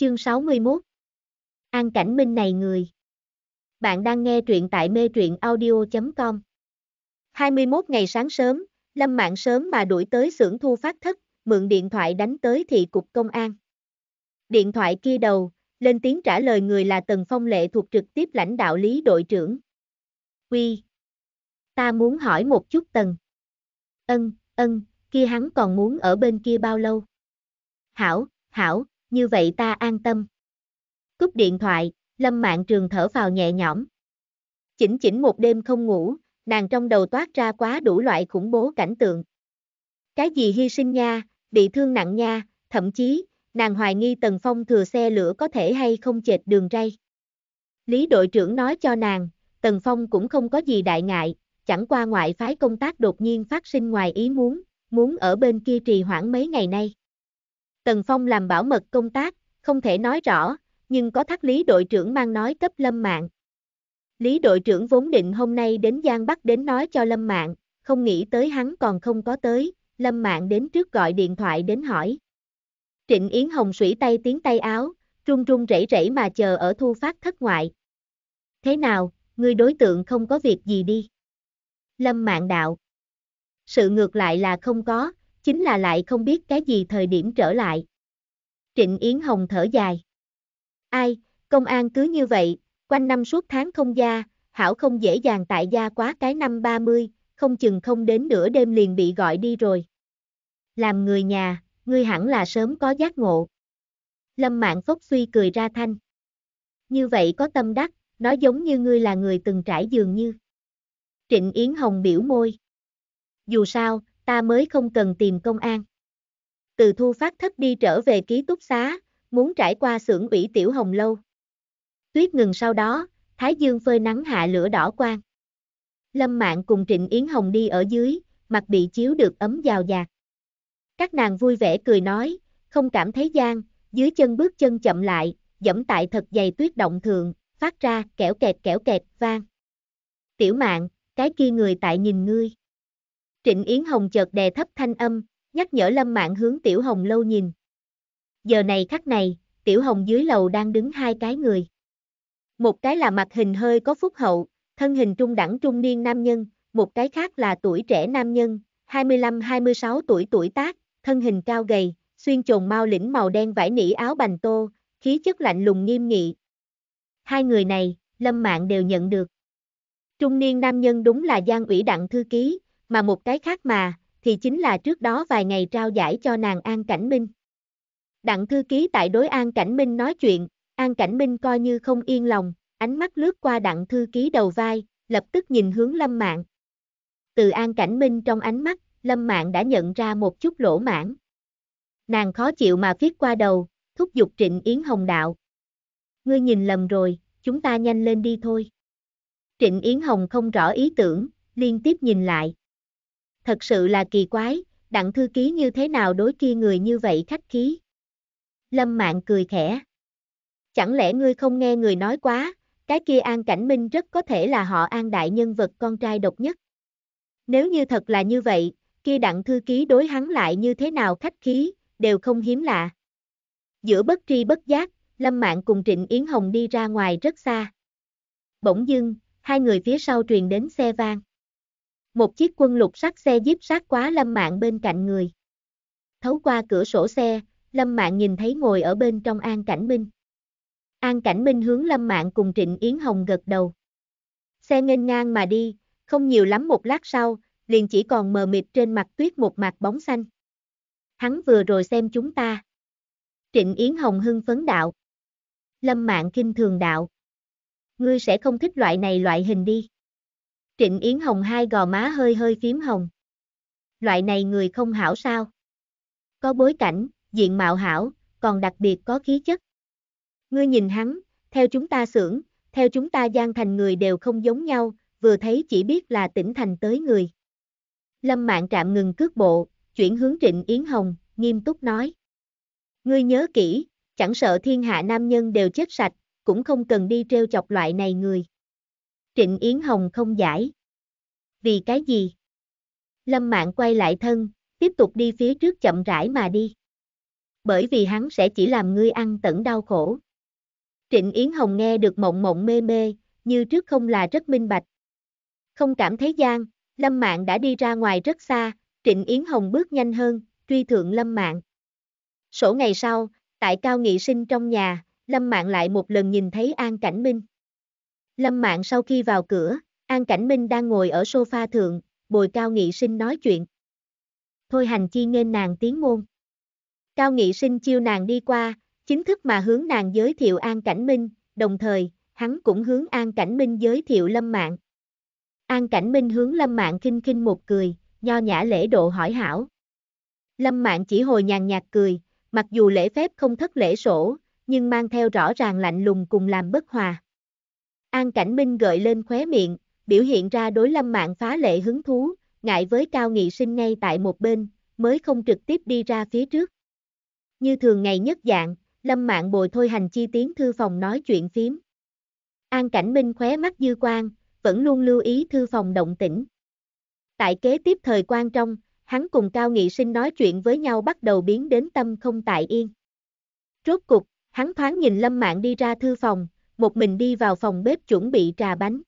Chương 61 An cảnh minh này người Bạn đang nghe truyện tại mê truyện audio.com 21 ngày sáng sớm, Lâm Mạng sớm mà đuổi tới xưởng thu phát thất, mượn điện thoại đánh tới thị cục công an. Điện thoại kia đầu, lên tiếng trả lời người là Tần Phong Lệ thuộc trực tiếp lãnh đạo lý đội trưởng. Quy Ta muốn hỏi một chút Tần. Ân, ân, kia hắn còn muốn ở bên kia bao lâu? Hảo, hảo, như vậy ta an tâm. Cúp điện thoại, lâm Mạn trường thở vào nhẹ nhõm. Chỉnh chỉnh một đêm không ngủ, nàng trong đầu toát ra quá đủ loại khủng bố cảnh tượng. Cái gì hy sinh nha, bị thương nặng nha, thậm chí, nàng hoài nghi Tần Phong thừa xe lửa có thể hay không chệch đường ray. Lý đội trưởng nói cho nàng, Tần Phong cũng không có gì đại ngại, chẳng qua ngoại phái công tác đột nhiên phát sinh ngoài ý muốn, muốn ở bên kia trì hoãn mấy ngày nay. Tần Phong làm bảo mật công tác, không thể nói rõ, nhưng có thắc lý đội trưởng mang nói cấp Lâm Mạng. Lý đội trưởng vốn định hôm nay đến Giang Bắc đến nói cho Lâm Mạng, không nghĩ tới hắn còn không có tới, Lâm Mạng đến trước gọi điện thoại đến hỏi. Trịnh Yến Hồng sủy tay tiếng tay áo, run run rẩy rẩy mà chờ ở thu phát thất ngoại. Thế nào, người đối tượng không có việc gì đi. Lâm Mạng đạo. Sự ngược lại là không có, chính là lại không biết cái gì thời điểm trở lại. Trịnh Yến Hồng thở dài. Ai, công an cứ như vậy, quanh năm suốt tháng không gia, hảo không dễ dàng tại gia quá cái năm 30, không chừng không đến nửa đêm liền bị gọi đi rồi. Làm người nhà, ngươi hẳn là sớm có giác ngộ. Lâm Mạng Phốc suy cười ra thanh. Như vậy có tâm đắc, nó giống như ngươi là người từng trải dường như. Trịnh Yến Hồng biểu môi. Dù sao, ta mới không cần tìm công an. Từ thu phát thất đi trở về ký túc xá, muốn trải qua xưởng ủy tiểu hồng lâu. Tuyết ngừng sau đó, Thái Dương phơi nắng hạ lửa đỏ quang. Lâm Mạng cùng Trịnh Yến Hồng đi ở dưới, mặt bị chiếu được ấm giào dạt. Các nàng vui vẻ cười nói, không cảm thấy gian, dưới chân bước chân chậm lại, dẫm tại thật dày tuyết động thường, phát ra kẻo kẹt kẻo kẹt vang. Tiểu Mạng, cái kia người tại nhìn ngươi. Trịnh Yến Hồng chợt đè thấp thanh âm, nhắc nhở Lâm Mạn hướng Tiểu Hồng lâu nhìn. Giờ này khắc này, Tiểu Hồng dưới lầu đang đứng hai cái người. Một cái là mặt hình hơi có phúc hậu, thân hình trung đẳng trung niên nam nhân, một cái khác là tuổi trẻ nam nhân, 25-26 tuổi tuổi tác, thân hình cao gầy, xuyên trồn mau lĩnh màu đen vải nỉ áo bành tô, khí chất lạnh lùng nghiêm nghị. Hai người này, Lâm Mạn đều nhận được. Trung niên nam nhân đúng là Giang ủy đặng thư ký, mà một cái khác mà, thì chính là trước đó vài ngày trao giải cho nàng An Cảnh Minh. Đặng thư ký tại đối An Cảnh Minh nói chuyện, An Cảnh Minh coi như không yên lòng, ánh mắt lướt qua đặng thư ký đầu vai, lập tức nhìn hướng Lâm Mạng. Từ An Cảnh Minh trong ánh mắt, Lâm Mạng đã nhận ra một chút lỗ mãn. Nàng khó chịu mà viết qua đầu, thúc giục Trịnh Yến Hồng đạo. Ngươi nhìn lầm rồi, chúng ta nhanh lên đi thôi. Trịnh Yến Hồng không rõ ý tưởng, liên tiếp nhìn lại thật sự là kỳ quái, đặng thư ký như thế nào đối kia người như vậy khách khí. Lâm Mạn cười khẽ. Chẳng lẽ ngươi không nghe người nói quá, cái kia An Cảnh Minh rất có thể là họ An đại nhân vật con trai độc nhất. Nếu như thật là như vậy, kia đặng thư ký đối hắn lại như thế nào khách khí, đều không hiếm lạ. Giữa bất tri bất giác, Lâm Mạn cùng Trịnh Yến Hồng đi ra ngoài rất xa. Bỗng dưng, hai người phía sau truyền đến xe vang một chiếc quân lục sắt xe jeep sát quá Lâm Mạng bên cạnh người. Thấu qua cửa sổ xe, Lâm Mạng nhìn thấy ngồi ở bên trong An Cảnh Minh. An Cảnh Minh hướng Lâm Mạng cùng Trịnh Yến Hồng gật đầu. Xe nghênh ngang mà đi, không nhiều lắm một lát sau, liền chỉ còn mờ mịt trên mặt tuyết một mặt bóng xanh. Hắn vừa rồi xem chúng ta. Trịnh Yến Hồng hưng phấn đạo. Lâm Mạng kinh thường đạo. Ngươi sẽ không thích loại này loại hình đi. Trịnh Yến Hồng hai gò má hơi hơi phím hồng. Loại này người không hảo sao? Có bối cảnh, diện mạo hảo, còn đặc biệt có khí chất. Ngươi nhìn hắn, theo chúng ta xưởng, theo chúng ta gian thành người đều không giống nhau, vừa thấy chỉ biết là tỉnh thành tới người. Lâm Mạng Trạm ngừng cước bộ, chuyển hướng Trịnh Yến Hồng, nghiêm túc nói. Ngươi nhớ kỹ, chẳng sợ thiên hạ nam nhân đều chết sạch, cũng không cần đi treo chọc loại này người. Trịnh Yến Hồng không giải. Vì cái gì? Lâm Mạng quay lại thân, tiếp tục đi phía trước chậm rãi mà đi. Bởi vì hắn sẽ chỉ làm ngươi ăn tận đau khổ. Trịnh Yến Hồng nghe được mộng mộng mê mê, như trước không là rất minh bạch. Không cảm thấy gian, Lâm Mạng đã đi ra ngoài rất xa, Trịnh Yến Hồng bước nhanh hơn, truy thượng Lâm Mạng. Sổ ngày sau, tại cao nghị sinh trong nhà, Lâm Mạng lại một lần nhìn thấy An Cảnh Minh. Lâm Mạng sau khi vào cửa, An Cảnh Minh đang ngồi ở sofa thượng, bồi Cao Nghị Sinh nói chuyện. Thôi hành chi nên nàng tiến môn. Cao Nghị Sinh chiêu nàng đi qua, chính thức mà hướng nàng giới thiệu An Cảnh Minh, đồng thời, hắn cũng hướng An Cảnh Minh giới thiệu Lâm Mạng. An Cảnh Minh hướng Lâm Mạng kinh kinh một cười, nho nhã lễ độ hỏi hảo. Lâm Mạng chỉ hồi nhàn nhạt cười, mặc dù lễ phép không thất lễ sổ, nhưng mang theo rõ ràng lạnh lùng cùng làm bất hòa. An Cảnh Minh gợi lên khóe miệng, biểu hiện ra đối lâm mạng phá lệ hứng thú, ngại với cao nghị sinh ngay tại một bên, mới không trực tiếp đi ra phía trước. Như thường ngày nhất dạng, lâm mạng bồi thôi hành chi tiến thư phòng nói chuyện phím. An Cảnh Minh khóe mắt dư quan, vẫn luôn lưu ý thư phòng động tĩnh. Tại kế tiếp thời quan trong, hắn cùng Cao Nghị Sinh nói chuyện với nhau bắt đầu biến đến tâm không tại yên. Rốt cục, hắn thoáng nhìn Lâm Mạn đi ra thư phòng, một mình đi vào phòng bếp chuẩn bị trà bánh.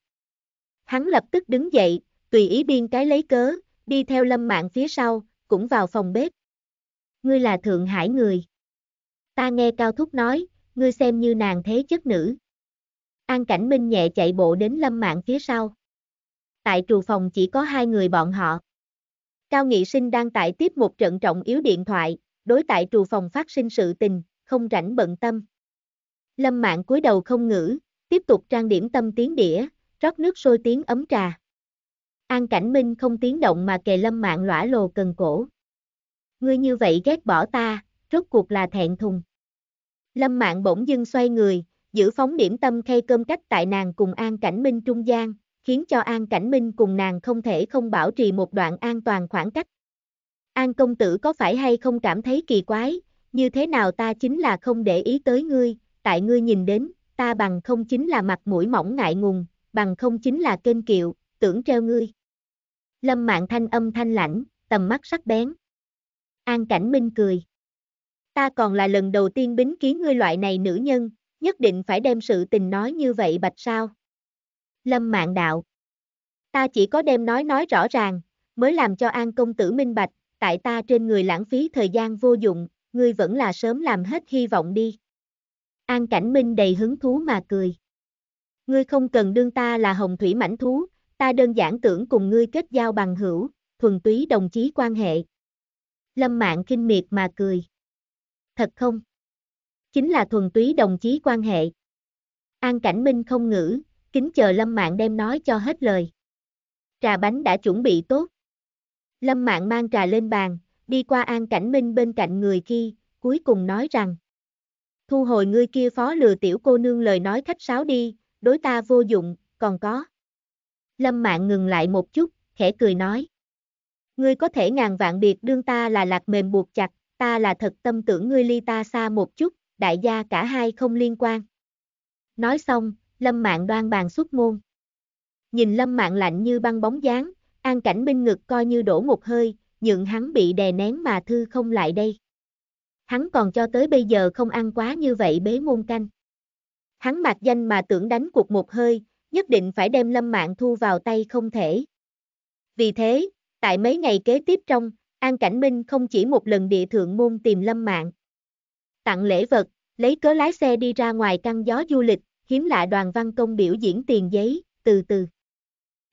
Hắn lập tức đứng dậy, tùy ý biên cái lấy cớ, đi theo lâm mạng phía sau, cũng vào phòng bếp. Ngươi là Thượng Hải người. Ta nghe Cao Thúc nói, ngươi xem như nàng thế chất nữ. An Cảnh Minh nhẹ chạy bộ đến lâm mạng phía sau. Tại trù phòng chỉ có hai người bọn họ. Cao Nghị Sinh đang tại tiếp một trận trọng yếu điện thoại, đối tại trù phòng phát sinh sự tình, không rảnh bận tâm. Lâm mạng cúi đầu không ngữ, tiếp tục trang điểm tâm tiếng đĩa, rót nước sôi tiếng ấm trà. An Cảnh Minh không tiếng động mà kề lâm mạng lõa lồ cần cổ. Ngươi như vậy ghét bỏ ta, rốt cuộc là thẹn thùng. Lâm mạng bỗng dưng xoay người, giữ phóng điểm tâm khay cơm cách tại nàng cùng An Cảnh Minh trung gian, khiến cho An Cảnh Minh cùng nàng không thể không bảo trì một đoạn an toàn khoảng cách. An công tử có phải hay không cảm thấy kỳ quái, như thế nào ta chính là không để ý tới ngươi, tại ngươi nhìn đến, ta bằng không chính là mặt mũi mỏng ngại ngùng, bằng không chính là kênh kiệu, tưởng treo ngươi. Lâm Mạng Thanh âm thanh lãnh, tầm mắt sắc bén. An Cảnh Minh cười. Ta còn là lần đầu tiên bính ký ngươi loại này nữ nhân, nhất định phải đem sự tình nói như vậy bạch sao. Lâm Mạng Đạo. Ta chỉ có đem nói nói rõ ràng, mới làm cho An Công Tử minh bạch, tại ta trên người lãng phí thời gian vô dụng, ngươi vẫn là sớm làm hết hy vọng đi. An Cảnh Minh đầy hứng thú mà cười. Ngươi không cần đương ta là hồng thủy Mảnh thú, ta đơn giản tưởng cùng ngươi kết giao bằng hữu, thuần túy đồng chí quan hệ. Lâm Mạng kinh miệt mà cười. Thật không? Chính là thuần túy đồng chí quan hệ. An Cảnh Minh không ngữ, kính chờ Lâm Mạng đem nói cho hết lời. Trà bánh đã chuẩn bị tốt. Lâm Mạng mang trà lên bàn, đi qua An Cảnh Minh bên cạnh người khi, cuối cùng nói rằng thu hồi ngươi kia phó lừa tiểu cô nương lời nói khách sáo đi, đối ta vô dụng, còn có. Lâm mạng ngừng lại một chút, khẽ cười nói. Ngươi có thể ngàn vạn biệt đương ta là lạc mềm buộc chặt, ta là thật tâm tưởng ngươi ly ta xa một chút, đại gia cả hai không liên quan. Nói xong, Lâm Mạng đoan bàn xuất môn. Nhìn Lâm Mạng lạnh như băng bóng dáng, An Cảnh binh ngực coi như đổ một hơi, nhượng hắn bị đè nén mà thư không lại đây hắn còn cho tới bây giờ không ăn quá như vậy bế môn canh. Hắn mặc danh mà tưởng đánh cuộc một hơi, nhất định phải đem lâm mạng thu vào tay không thể. Vì thế, tại mấy ngày kế tiếp trong, An Cảnh Minh không chỉ một lần địa thượng môn tìm lâm mạng. Tặng lễ vật, lấy cớ lái xe đi ra ngoài căn gió du lịch, hiếm lạ đoàn văn công biểu diễn tiền giấy, từ từ.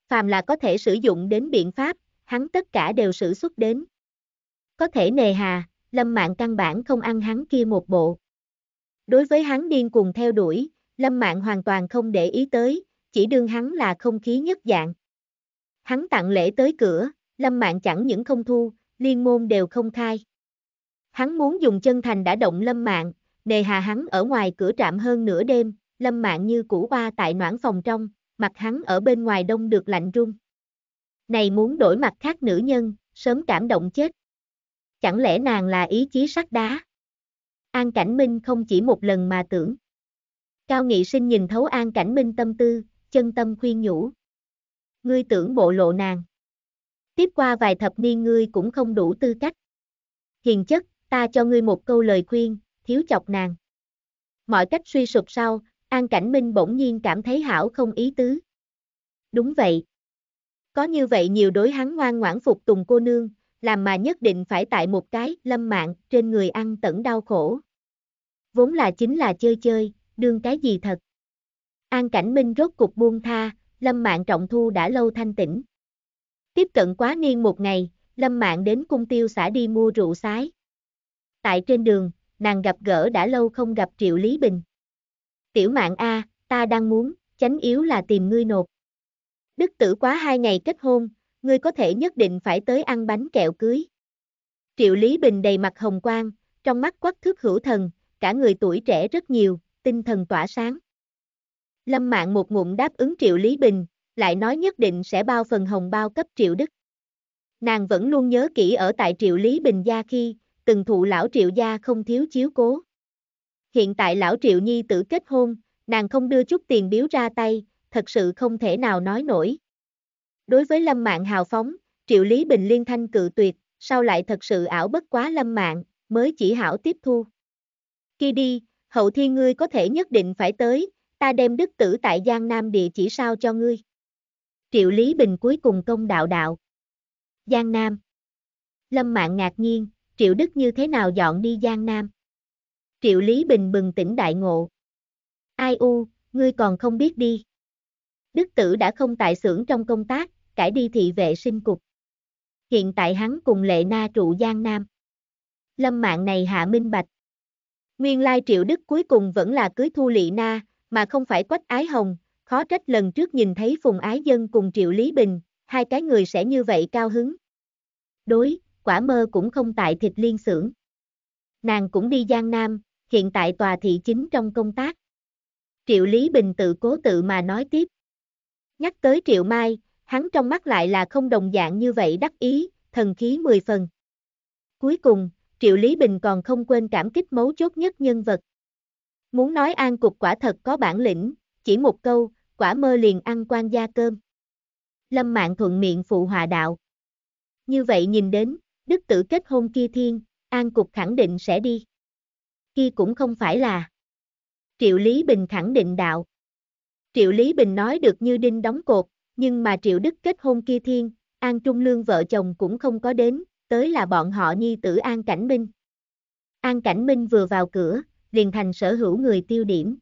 Phàm là có thể sử dụng đến biện pháp, hắn tất cả đều sử xuất đến. Có thể nề hà, Lâm Mạng căn bản không ăn hắn kia một bộ. Đối với hắn điên cuồng theo đuổi, Lâm Mạng hoàn toàn không để ý tới, chỉ đương hắn là không khí nhất dạng. Hắn tặng lễ tới cửa, Lâm Mạng chẳng những không thu, liên môn đều không khai. Hắn muốn dùng chân thành đã động Lâm Mạng, nề hà hắn ở ngoài cửa trạm hơn nửa đêm, Lâm Mạng như củ ba tại noãn phòng trong, mặt hắn ở bên ngoài đông được lạnh rung. Này muốn đổi mặt khác nữ nhân, sớm cảm động chết. Chẳng lẽ nàng là ý chí sắt đá? An Cảnh Minh không chỉ một lần mà tưởng. Cao Nghị Sinh nhìn thấu An Cảnh Minh tâm tư, chân tâm khuyên nhủ. Ngươi tưởng bộ lộ nàng. Tiếp qua vài thập niên ngươi cũng không đủ tư cách. Hiền chất, ta cho ngươi một câu lời khuyên, thiếu chọc nàng. Mọi cách suy sụp sau, An Cảnh Minh bỗng nhiên cảm thấy hảo không ý tứ. Đúng vậy. Có như vậy nhiều đối hắn ngoan ngoãn phục tùng cô nương, làm mà nhất định phải tại một cái lâm mạng trên người ăn tẩn đau khổ. Vốn là chính là chơi chơi, đương cái gì thật. An cảnh minh rốt cục buông tha, lâm mạng trọng thu đã lâu thanh tĩnh. Tiếp cận quá niên một ngày, lâm mạng đến cung tiêu xã đi mua rượu sái. Tại trên đường, nàng gặp gỡ đã lâu không gặp Triệu Lý Bình. Tiểu mạng A, ta đang muốn, chánh yếu là tìm ngươi nộp. Đức tử quá hai ngày kết hôn, ngươi có thể nhất định phải tới ăn bánh kẹo cưới. Triệu Lý Bình đầy mặt hồng quang, trong mắt quắc thước hữu thần, cả người tuổi trẻ rất nhiều, tinh thần tỏa sáng. Lâm Mạng một ngụm đáp ứng Triệu Lý Bình, lại nói nhất định sẽ bao phần hồng bao cấp Triệu Đức. Nàng vẫn luôn nhớ kỹ ở tại Triệu Lý Bình gia khi, từng thụ lão Triệu gia không thiếu chiếu cố. Hiện tại lão Triệu Nhi tử kết hôn, nàng không đưa chút tiền biếu ra tay, thật sự không thể nào nói nổi. Đối với Lâm Mạng hào phóng, Triệu Lý Bình liên thanh cự tuyệt, sau lại thật sự ảo bất quá Lâm Mạng, mới chỉ hảo tiếp thu. Khi đi, hậu thiên ngươi có thể nhất định phải tới, ta đem đức tử tại Giang Nam địa chỉ sao cho ngươi. Triệu Lý Bình cuối cùng công đạo đạo. Giang Nam. Lâm Mạng ngạc nhiên, Triệu Đức như thế nào dọn đi Giang Nam? Triệu Lý Bình bừng tỉnh đại ngộ. Ai u, ngươi còn không biết đi. Đức tử đã không tại xưởng trong công tác, cải đi thị vệ sinh cục. Hiện tại hắn cùng lệ na trụ Giang Nam. Lâm mạng này hạ minh bạch. Nguyên lai triệu đức cuối cùng vẫn là cưới thu lị na, mà không phải quách ái hồng, khó trách lần trước nhìn thấy Phùng Ái Dân cùng Triệu Lý Bình, hai cái người sẽ như vậy cao hứng. Đối, quả mơ cũng không tại thịt liên xưởng. Nàng cũng đi Giang Nam, hiện tại tòa thị chính trong công tác. Triệu Lý Bình tự cố tự mà nói tiếp. Nhắc tới Triệu Mai, hắn trong mắt lại là không đồng dạng như vậy đắc ý, thần khí mười phần. Cuối cùng, Triệu Lý Bình còn không quên cảm kích mấu chốt nhất nhân vật. Muốn nói an cục quả thật có bản lĩnh, chỉ một câu, quả mơ liền ăn quan gia cơm. Lâm Mạng thuận miệng phụ hòa đạo. Như vậy nhìn đến, đức tử kết hôn kia thiên, an cục khẳng định sẽ đi. Kia cũng không phải là. Triệu Lý Bình khẳng định đạo. Triệu Lý Bình nói được như đinh đóng cột, nhưng mà Triệu Đức kết hôn kia thiên, An Trung Lương vợ chồng cũng không có đến, tới là bọn họ nhi tử An Cảnh Minh. An Cảnh Minh vừa vào cửa, liền thành sở hữu người tiêu điểm.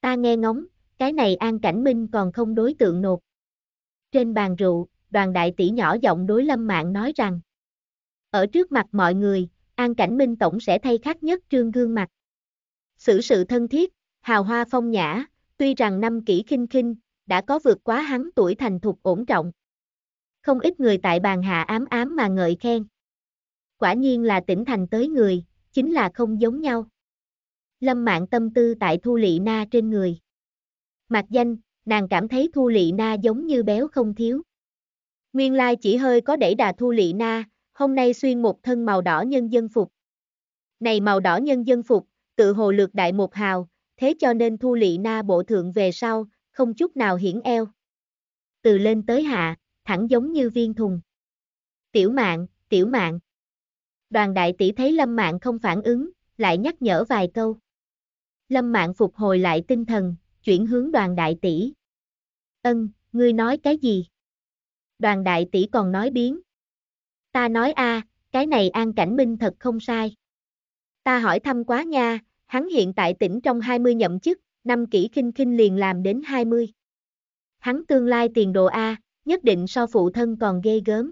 Ta nghe ngóng, cái này An Cảnh Minh còn không đối tượng nộp. Trên bàn rượu, đoàn đại tỷ nhỏ giọng đối Lâm Mạng nói rằng, ở trước mặt mọi người, An Cảnh Minh Tổng sẽ thay khác nhất trương gương mặt. Sự sự thân thiết, hào hoa phong nhã, tuy rằng năm kỹ khinh khinh, đã có vượt quá hắn tuổi thành thục ổn trọng. Không ít người tại bàn hạ ám ám mà ngợi khen. Quả nhiên là tỉnh thành tới người, chính là không giống nhau. Lâm mạng tâm tư tại Thu Lị Na trên người. mặt danh, nàng cảm thấy Thu Lị Na giống như béo không thiếu. Nguyên lai chỉ hơi có đẩy đà Thu Lị Na, hôm nay xuyên một thân màu đỏ nhân dân phục. Này màu đỏ nhân dân phục, tự hồ lược đại một hào, thế cho nên Thu Lị Na bộ thượng về sau, không chút nào hiển eo. Từ lên tới hạ, thẳng giống như viên thùng. Tiểu mạng, tiểu mạng. Đoàn đại tỷ thấy lâm mạng không phản ứng, lại nhắc nhở vài câu. Lâm mạng phục hồi lại tinh thần, chuyển hướng đoàn đại tỷ. Ân, ngươi nói cái gì? Đoàn đại tỷ còn nói biến. Ta nói a, cái này An Cảnh Minh thật không sai. Ta hỏi thăm quá nha, hắn hiện tại tỉnh trong 20 nhậm chức, năm kỹ kinh kinh liền làm đến 20. Hắn tương lai tiền đồ A, nhất định so phụ thân còn ghê gớm.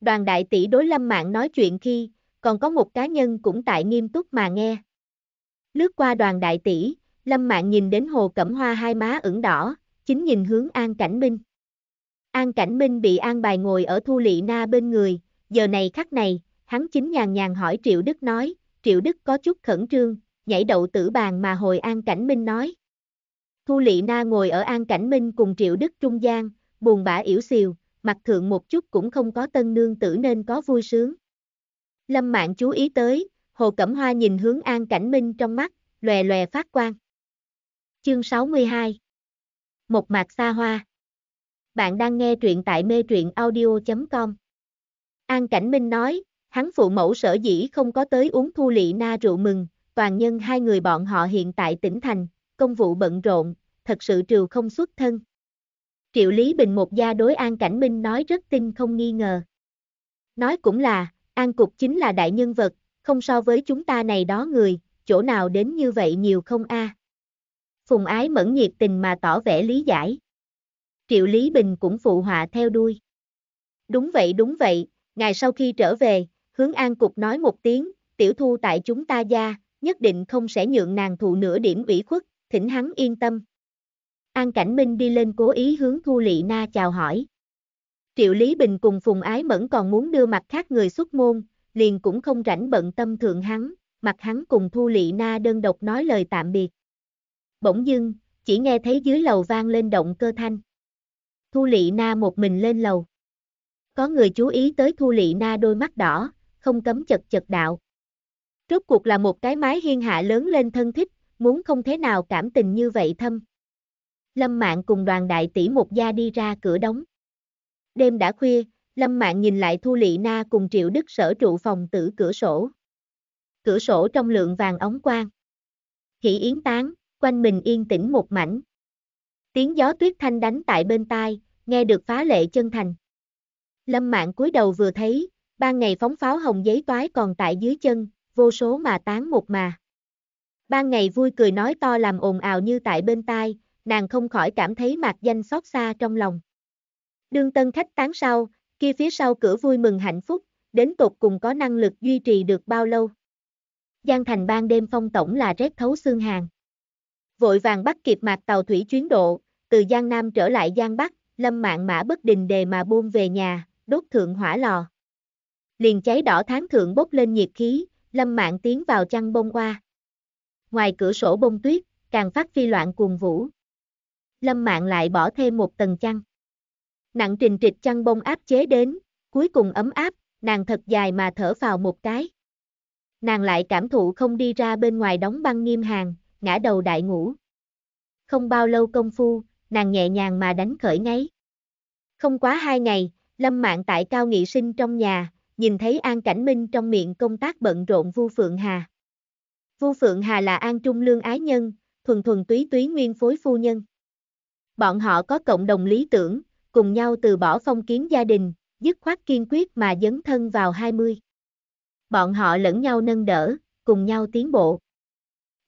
Đoàn đại tỷ đối lâm mạng nói chuyện khi, còn có một cá nhân cũng tại nghiêm túc mà nghe. Lướt qua đoàn đại tỷ, lâm mạng nhìn đến hồ cẩm hoa hai má ửng đỏ, chính nhìn hướng An Cảnh Minh. An Cảnh Minh bị an bài ngồi ở Thu Lị Na bên người, giờ này khắc này, hắn chính nhàn nhàn hỏi Triệu Đức nói, Triệu Đức có chút khẩn trương, nhảy đậu tử bàn mà hồi An Cảnh Minh nói. Thu Lị Na ngồi ở An Cảnh Minh cùng Triệu Đức trung giang buồn bã yểu xìu, mặt thượng một chút cũng không có tân nương tử nên có vui sướng. Lâm Mạng chú ý tới, Hồ Cẩm Hoa nhìn hướng An Cảnh Minh trong mắt, lòe lòe phát quang. Chương 62 Một mạc xa hoa Bạn đang nghe truyện tại mê truyện audio.com An Cảnh Minh nói, hắn phụ mẫu sở dĩ không có tới uống thu lị na rượu mừng, toàn nhân hai người bọn họ hiện tại tỉnh thành, công vụ bận rộn, thật sự trừ không xuất thân. Triệu Lý Bình một gia đối An Cảnh Minh nói rất tin không nghi ngờ. Nói cũng là, An Cục chính là đại nhân vật, không so với chúng ta này đó người, chỗ nào đến như vậy nhiều không a à. Phùng Ái mẫn nhiệt tình mà tỏ vẻ lý giải. Triệu Lý Bình cũng phụ họa theo đuôi. Đúng vậy đúng vậy, ngày sau khi trở về, hướng An Cục nói một tiếng, tiểu thu tại chúng ta gia, nhất định không sẽ nhượng nàng thụ nửa điểm ủy khuất, thỉnh hắn yên tâm. An Cảnh Minh đi lên cố ý hướng Thu Lị Na chào hỏi. Triệu Lý Bình cùng Phùng Ái Mẫn còn muốn đưa mặt khác người xuất môn, liền cũng không rảnh bận tâm thượng hắn, mặt hắn cùng Thu Lị Na đơn độc nói lời tạm biệt. Bỗng dưng, chỉ nghe thấy dưới lầu vang lên động cơ thanh. Thu Lị Na một mình lên lầu. Có người chú ý tới Thu Lị Na đôi mắt đỏ, không cấm chật chật đạo, Rốt cuộc là một cái mái hiên hạ lớn lên thân thích, muốn không thế nào cảm tình như vậy thâm. Lâm Mạn cùng đoàn đại tỷ một gia đi ra cửa đóng. Đêm đã khuya, Lâm Mạn nhìn lại Thu Lị Na cùng Triệu Đức sở trụ phòng tử cửa sổ. Cửa sổ trong lượng vàng ống quang. Khỉ yến tán, quanh mình yên tĩnh một mảnh. Tiếng gió tuyết thanh đánh tại bên tai, nghe được phá lệ chân thành. Lâm Mạn cúi đầu vừa thấy, ban ngày phóng pháo hồng giấy toái còn tại dưới chân, vô số mà tán một mà. Ban ngày vui cười nói to làm ồn ào như tại bên tai, nàng không khỏi cảm thấy mặt danh xót xa trong lòng. Đương tân khách tán sau, kia phía sau cửa vui mừng hạnh phúc, đến tột cùng có năng lực duy trì được bao lâu. Giang thành ban đêm phong tổng là rét thấu xương hàng. Vội vàng bắt kịp mạc tàu thủy chuyến độ, từ Giang Nam trở lại Giang Bắc, lâm mạng mã bất đình đề mà buông về nhà, đốt thượng hỏa lò. Liền cháy đỏ tháng thượng bốc lên nhiệt khí, Lâm Mạn tiến vào chăn bông qua, Ngoài cửa sổ bông tuyết, càng phát phi loạn cuồng vũ. Lâm Mạn lại bỏ thêm một tầng chăn. Nặng trình trịch chăn bông áp chế đến, cuối cùng ấm áp, nàng thật dài mà thở vào một cái. Nàng lại cảm thụ không đi ra bên ngoài đóng băng nghiêm hàng, ngã đầu đại ngủ. Không bao lâu công phu, nàng nhẹ nhàng mà đánh khởi ngáy. Không quá hai ngày, Lâm Mạn tại cao nghị sinh trong nhà, nhìn thấy An Cảnh Minh trong miệng công tác bận rộn Vu Phượng Hà. Vu Phượng Hà là An Trung Lương ái nhân, thuần thuần túy túy nguyên phối phu nhân. Bọn họ có cộng đồng lý tưởng, cùng nhau từ bỏ phong kiến gia đình, dứt khoát kiên quyết mà dấn thân vào 20. Bọn họ lẫn nhau nâng đỡ, cùng nhau tiến bộ.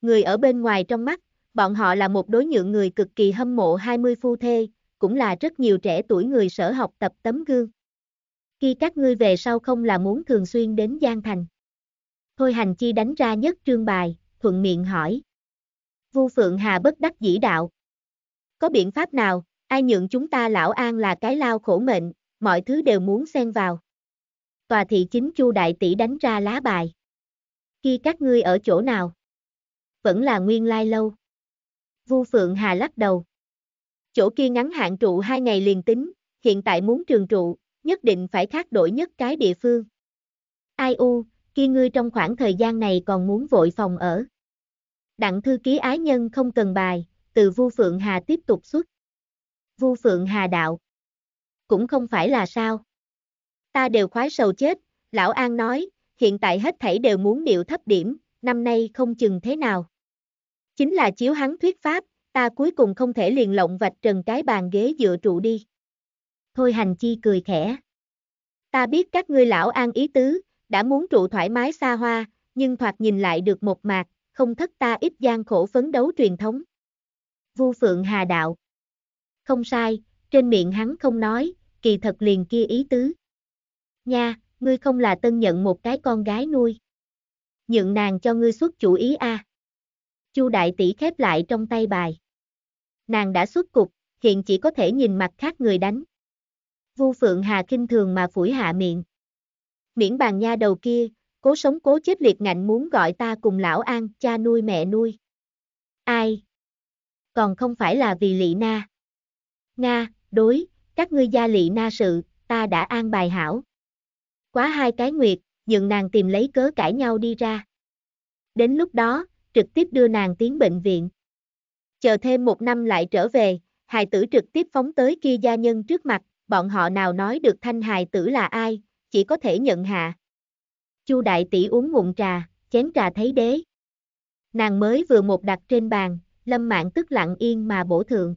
Người ở bên ngoài trong mắt, bọn họ là một đối nhượng người cực kỳ hâm mộ 20 phu thê, cũng là rất nhiều trẻ tuổi người sở học tập tấm gương. Khi các ngươi về sau không là muốn thường xuyên đến Giang Thành. Thôi hành chi đánh ra nhất trương bài, thuận miệng hỏi. Vu Phượng Hà bất đắc dĩ đạo. Có biện pháp nào, ai nhượng chúng ta lão an là cái lao khổ mệnh, mọi thứ đều muốn xen vào. Tòa thị chính chu đại tỷ đánh ra lá bài. Khi các ngươi ở chỗ nào? Vẫn là nguyên lai lâu. Vu Phượng Hà lắc đầu. Chỗ kia ngắn hạn trụ hai ngày liền tính, hiện tại muốn trường trụ, nhất định phải khác đổi nhất cái địa phương. Ai u, kia ngươi trong khoảng thời gian này còn muốn vội phòng ở. Đặng thư ký ái nhân không cần bài, từ Vu Phượng Hà tiếp tục xuất. Vu Phượng Hà đạo. Cũng không phải là sao. Ta đều khoái sầu chết, Lão An nói, hiện tại hết thảy đều muốn điệu thấp điểm, năm nay không chừng thế nào. Chính là chiếu hắn thuyết pháp, ta cuối cùng không thể liền lộng vạch trần cái bàn ghế dựa trụ đi. Thôi hành chi cười khẽ. Ta biết các ngươi lão an ý tứ, đã muốn trụ thoải mái xa hoa, nhưng thoạt nhìn lại được một mạc, không thất ta ít gian khổ phấn đấu truyền thống. Vu Phượng Hà đạo. Không sai, trên miệng hắn không nói, kỳ thật liền kia ý tứ. Nha, ngươi không là tân nhận một cái con gái nuôi. Nhượng nàng cho ngươi xuất chủ ý a. À. Chu đại tỷ khép lại trong tay bài. Nàng đã xuất cục, hiện chỉ có thể nhìn mặt khác người đánh. Vu Phượng Hà kinh thường mà phủi hạ miệng. Miễn bàn nha đầu kia, cố sống cố chết liệt ngạnh muốn gọi ta cùng lão an, cha nuôi mẹ nuôi. Ai? Còn không phải là vì Lị Na. Nga, đối, các ngươi gia Lị Na sự, ta đã an bài hảo. Quá hai cái nguyệt, nhường nàng tìm lấy cớ cãi nhau đi ra. Đến lúc đó, trực tiếp đưa nàng tiến bệnh viện. Chờ thêm một năm lại trở về, hài tử trực tiếp phóng tới kia gia nhân trước mặt, bọn họ nào nói được thanh hài tử là ai, chỉ có thể nhận hạ. Chu đại tỷ uống ngụm trà, chén trà thấy đế. Nàng mới vừa một đặt trên bàn, lâm mạng tức lặng yên mà bổ thường.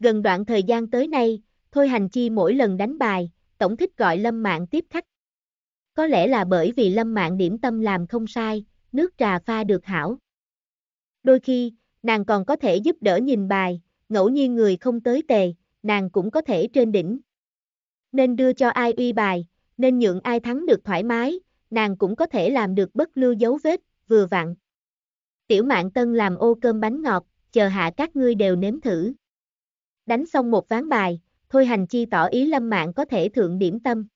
Gần đoạn thời gian tới nay, Thôi Hành Chi mỗi lần đánh bài, tổng thích gọi lâm mạng tiếp khách. Có lẽ là bởi vì lâm mạng điểm tâm làm không sai, nước trà pha được hảo. Đôi khi, nàng còn có thể giúp đỡ nhìn bài, ngẫu nhiên người không tới tề, nàng cũng có thể trên đỉnh. Nên đưa cho ai uy bài, nên nhượng ai thắng được thoải mái, nàng cũng có thể làm được bất lưu dấu vết, vừa vặn. Tiểu mạng tân làm ô cơm bánh ngọt, chờ hạ các ngươi đều nếm thử. Đánh xong một ván bài, Thôi hành chi tỏ ý lâm mạng có thể thượng điểm tâm.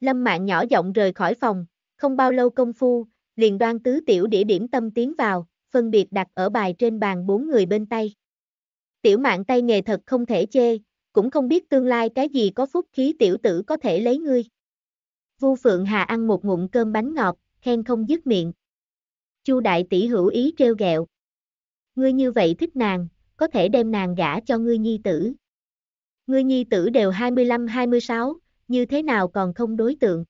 Lâm mạng nhỏ giọng rời khỏi phòng, không bao lâu công phu, liền đoan tứ tiểu đĩa điểm tâm tiến vào, phân biệt đặt ở bài trên bàn bốn người bên tay. Tiểu mạng tay nghề thật không thể chê, cũng không biết tương lai cái gì có phúc khí tiểu tử có thể lấy ngươi. Vu Phượng Hà ăn một ngụm cơm bánh ngọt, khen không dứt miệng. Chu đại tỷ hữu ý treo gẹo, Ngươi như vậy thích nàng, có thể đem nàng gả cho ngươi nhi tử. Ngươi nhi tử đều 25-26, như thế nào còn không đối tượng.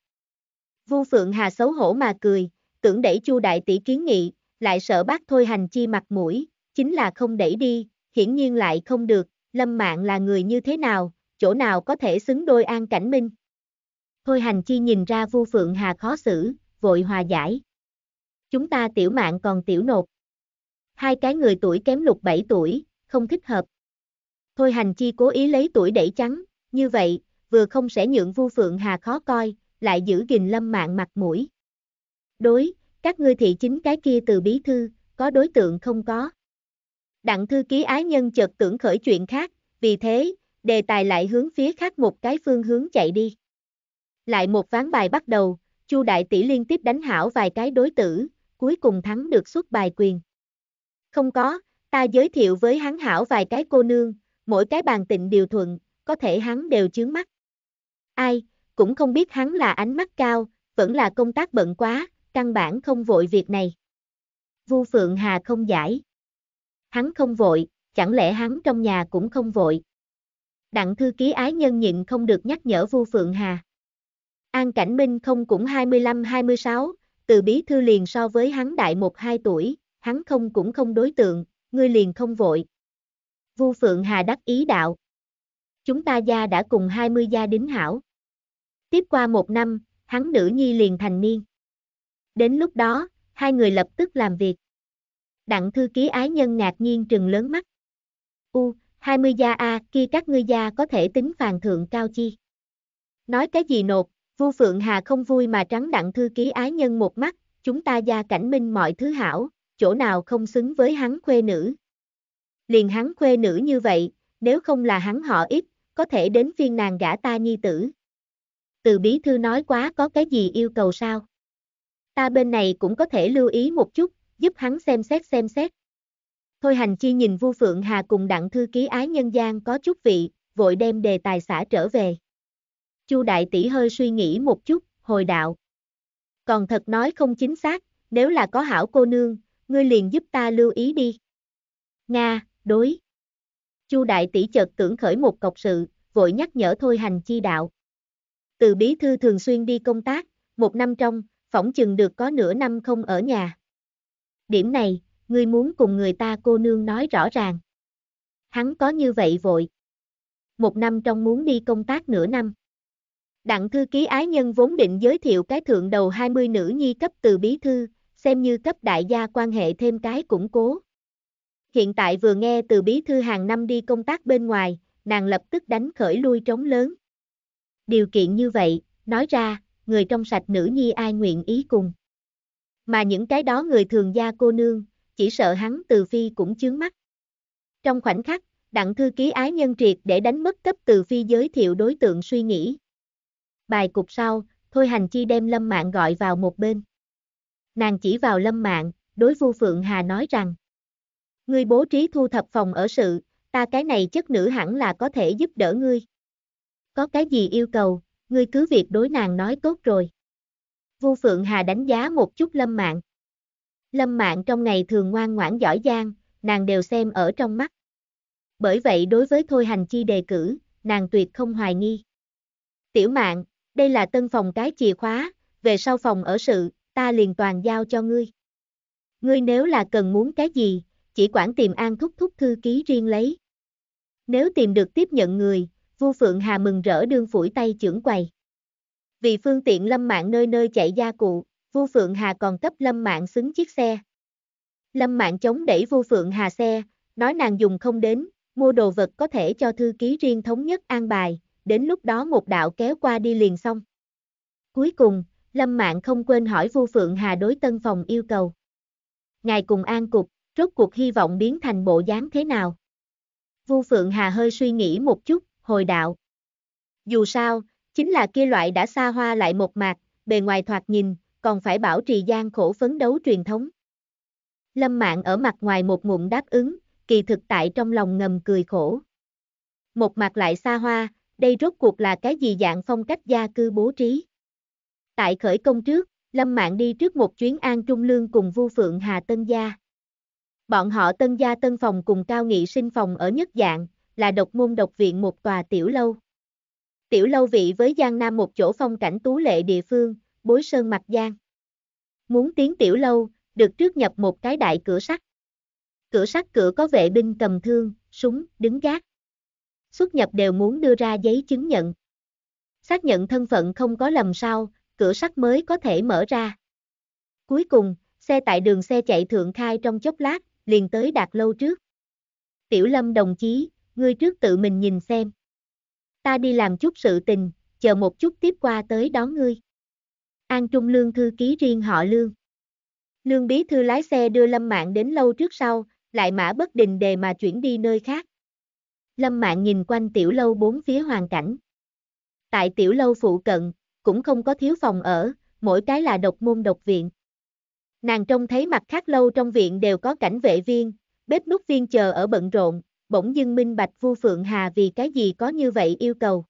Vu Phượng Hà xấu hổ mà cười, tưởng đẩy Chu đại tỷ kiến nghị, lại sợ bác thôi hành chi mặt mũi, chính là không đẩy đi, hiển nhiên lại không được, Lâm Mạng là người như thế nào, chỗ nào có thể xứng đôi An Cảnh Minh. Thôi hành chi nhìn ra Vu Phượng Hà khó xử, vội hòa giải. Chúng ta tiểu mạng còn tiểu nột. Hai cái người tuổi kém lục bảy tuổi, không thích hợp. Thôi hành chi cố ý lấy tuổi đẩy trắng, như vậy, vừa không sẽ nhượng Vu Phượng Hà khó coi, lại giữ gìn lâm mạng mặt mũi. Đối, các ngươi thị chính cái kia từ bí thư, có đối tượng không có. Đặng thư ký ái nhân chợt tưởng khởi chuyện khác, vì thế, đề tài lại hướng phía khác một cái phương hướng chạy đi. Lại một ván bài bắt đầu, Chu đại tỷ liên tiếp đánh hảo vài cái đối tử, cuối cùng thắng được suốt bài quyền. Không có, ta giới thiệu với hắn hảo vài cái cô nương, mỗi cái bàn tịnh điều thuận, có thể hắn đều chướng mắt. Ai, cũng không biết hắn là ánh mắt cao, vẫn là công tác bận quá, căn bản không vội việc này. Vu Phượng Hà không giải hắn không vội, chẳng lẽ hắn trong nhà cũng không vội. Đặng thư ký ái nhân nhịn không được nhắc nhở Vu Phượng Hà. An Cảnh Minh không cũng 25-26, từ bí thư liền so với hắn đại 1-2 tuổi, hắn không cũng không đối tượng, ngươi liền không vội. Vu Phượng Hà đắc ý đạo. Chúng ta gia đã cùng 20 gia đính hảo. Tiếp qua một năm, hắn nữ nhi liền thành niên. Đến lúc đó, hai người lập tức làm việc. Đặng thư ký ái nhân ngạc nhiên trừng lớn mắt. U, 20 gia A, kia các ngươi gia có thể tính phàn thượng cao chi. Nói cái gì nộp, Vu Phượng Hà không vui mà trắng đặng thư ký ái nhân một mắt, chúng ta gia cảnh minh mọi thứ hảo, chỗ nào không xứng với hắn khuê nữ. Liền hắn khuê nữ như vậy, nếu không là hắn họ ít, có thể đến phiên nàng gả ta nhi tử. Từ bí thư nói quá có cái gì yêu cầu sao? Ta bên này cũng có thể lưu ý một chút, giúp hắn xem xét xem xét. Thôi hành chi nhìn Vu Phượng Hà cùng đặng thư ký ái nhân gian có chút vị, vội đem đề tài xã trở về. Chu đại tỷ hơi suy nghĩ một chút, hồi đạo. Còn thật nói không chính xác, nếu là có hảo cô nương, ngươi liền giúp ta lưu ý đi. Nga, đối. Chu đại tỷ chợt tưởng khởi một cọc sự, vội nhắc nhở thôi hành chi đạo. Từ bí thư thường xuyên đi công tác, một năm trong, phỏng chừng được có nửa năm không ở nhà. Điểm này, ngươi muốn cùng người ta cô nương nói rõ ràng. Hắn có như vậy vội. Một năm trong muốn đi công tác nửa năm. Đặng thư ký ái nhân vốn định giới thiệu cái thượng đầu 20 nữ nhi cấp từ bí thư, xem như cấp đại gia quan hệ thêm cái củng cố. Hiện tại vừa nghe từ bí thư hàng năm đi công tác bên ngoài, nàng lập tức đánh khởi lui trống lớn. Điều kiện như vậy, nói ra, người trong sạch nữ nhi ai nguyện ý cùng. Mà những cái đó người thường gia cô nương, chỉ sợ hắn từ phi cũng chướng mắt. Trong khoảnh khắc, đặng thư ký ái nhân triệt để đánh mất cấp từ phi giới thiệu đối tượng suy nghĩ. Bài cục sau, Thôi Hành Chi đem Lâm Mạng gọi vào một bên. Nàng chỉ vào Lâm Mạng, đối Vu Phượng Hà nói rằng. Ngươi bố trí thu thập phòng ở sự, ta cái này chất nữ hẳn là có thể giúp đỡ ngươi. Có cái gì yêu cầu, ngươi cứ việc đối nàng nói tốt rồi. Vu Phượng Hà đánh giá một chút Lâm Mạng. Lâm Mạng trong ngày thường ngoan ngoãn giỏi giang, nàng đều xem ở trong mắt. Bởi vậy đối với Thôi Hành Chi đề cử, nàng tuyệt không hoài nghi. Tiểu Mạng, đây là tân phòng cái chìa khóa, về sau phòng ở sự, ta liền toàn giao cho ngươi. Ngươi nếu là cần muốn cái gì, chỉ quản tìm an thúc thúc thư ký riêng lấy. Nếu tìm được tiếp nhận người, Vu Phượng Hà mừng rỡ đương phủi tay trưởng quầy. Vì phương tiện Lâm Mạng nơi nơi chạy gia cụ, Vu Phượng Hà còn cấp Lâm Mạng xứng chiếc xe. Lâm Mạng chống đẩy Vu Phượng Hà xe, nói nàng dùng không đến, mua đồ vật có thể cho thư ký riêng thống nhất an bài, đến lúc đó một đạo kéo qua đi liền xong. Cuối cùng, Lâm Mạng không quên hỏi Vu Phượng Hà đối tân phòng yêu cầu. Ngài cùng an cục, rốt cuộc hy vọng biến thành bộ dáng thế nào? Vu Phượng Hà hơi suy nghĩ một chút, hồi đạo. Dù sao, Chính là kia loại đã xa hoa lại một mạc, bề ngoài thoạt nhìn, còn phải bảo trì gian khổ phấn đấu truyền thống. Lâm Mạng ở mặt ngoài một mụn đáp ứng, kỳ thực tại trong lòng ngầm cười khổ. Một mặt lại xa hoa, đây rốt cuộc là cái gì dạng phong cách gia cư bố trí. Tại khởi công trước, Lâm Mạng đi trước một chuyến An Trung Lương cùng Vu Phượng Hà Tân Gia. Bọn họ Tân Gia Tân Phòng cùng Cao Nghị sinh phòng ở nhất dạng, là độc môn độc viện một tòa tiểu lâu. Tiểu lâu vị với Giang Nam một chỗ phong cảnh tú lệ địa phương, bối sơn mặt Giang. Muốn tiến tiểu lâu, được trước nhập một cái đại cửa sắt. Cửa sắt cửa có vệ binh cầm thương, súng, đứng gác. Xuất nhập đều muốn đưa ra giấy chứng nhận. Xác nhận thân phận không có lầm sao, cửa sắt mới có thể mở ra. Cuối cùng, xe tại đường xe chạy thượng khai trong chốc lát, liền tới đạt lâu trước. Tiểu Lâm đồng chí, ngươi trước tự mình nhìn xem ta đi làm chút sự tình, chờ một chút tiếp qua tới đón ngươi. An Trung Lương thư ký riêng họ Lương. Lương Bí Thư lái xe đưa Lâm Mạng đến lâu trước sau, lại mã bất định đề mà chuyển đi nơi khác. Lâm Mạng nhìn quanh tiểu lâu bốn phía hoàn cảnh. Tại tiểu lâu phụ cận, cũng không có thiếu phòng ở, mỗi cái là độc môn độc viện. Nàng trông thấy mặt khác lâu trong viện đều có cảnh vệ viên, bếp nút viên chờ ở bận rộn, bỗng dưng minh bạch Vu Phượng Hà vì cái gì có như vậy yêu cầu.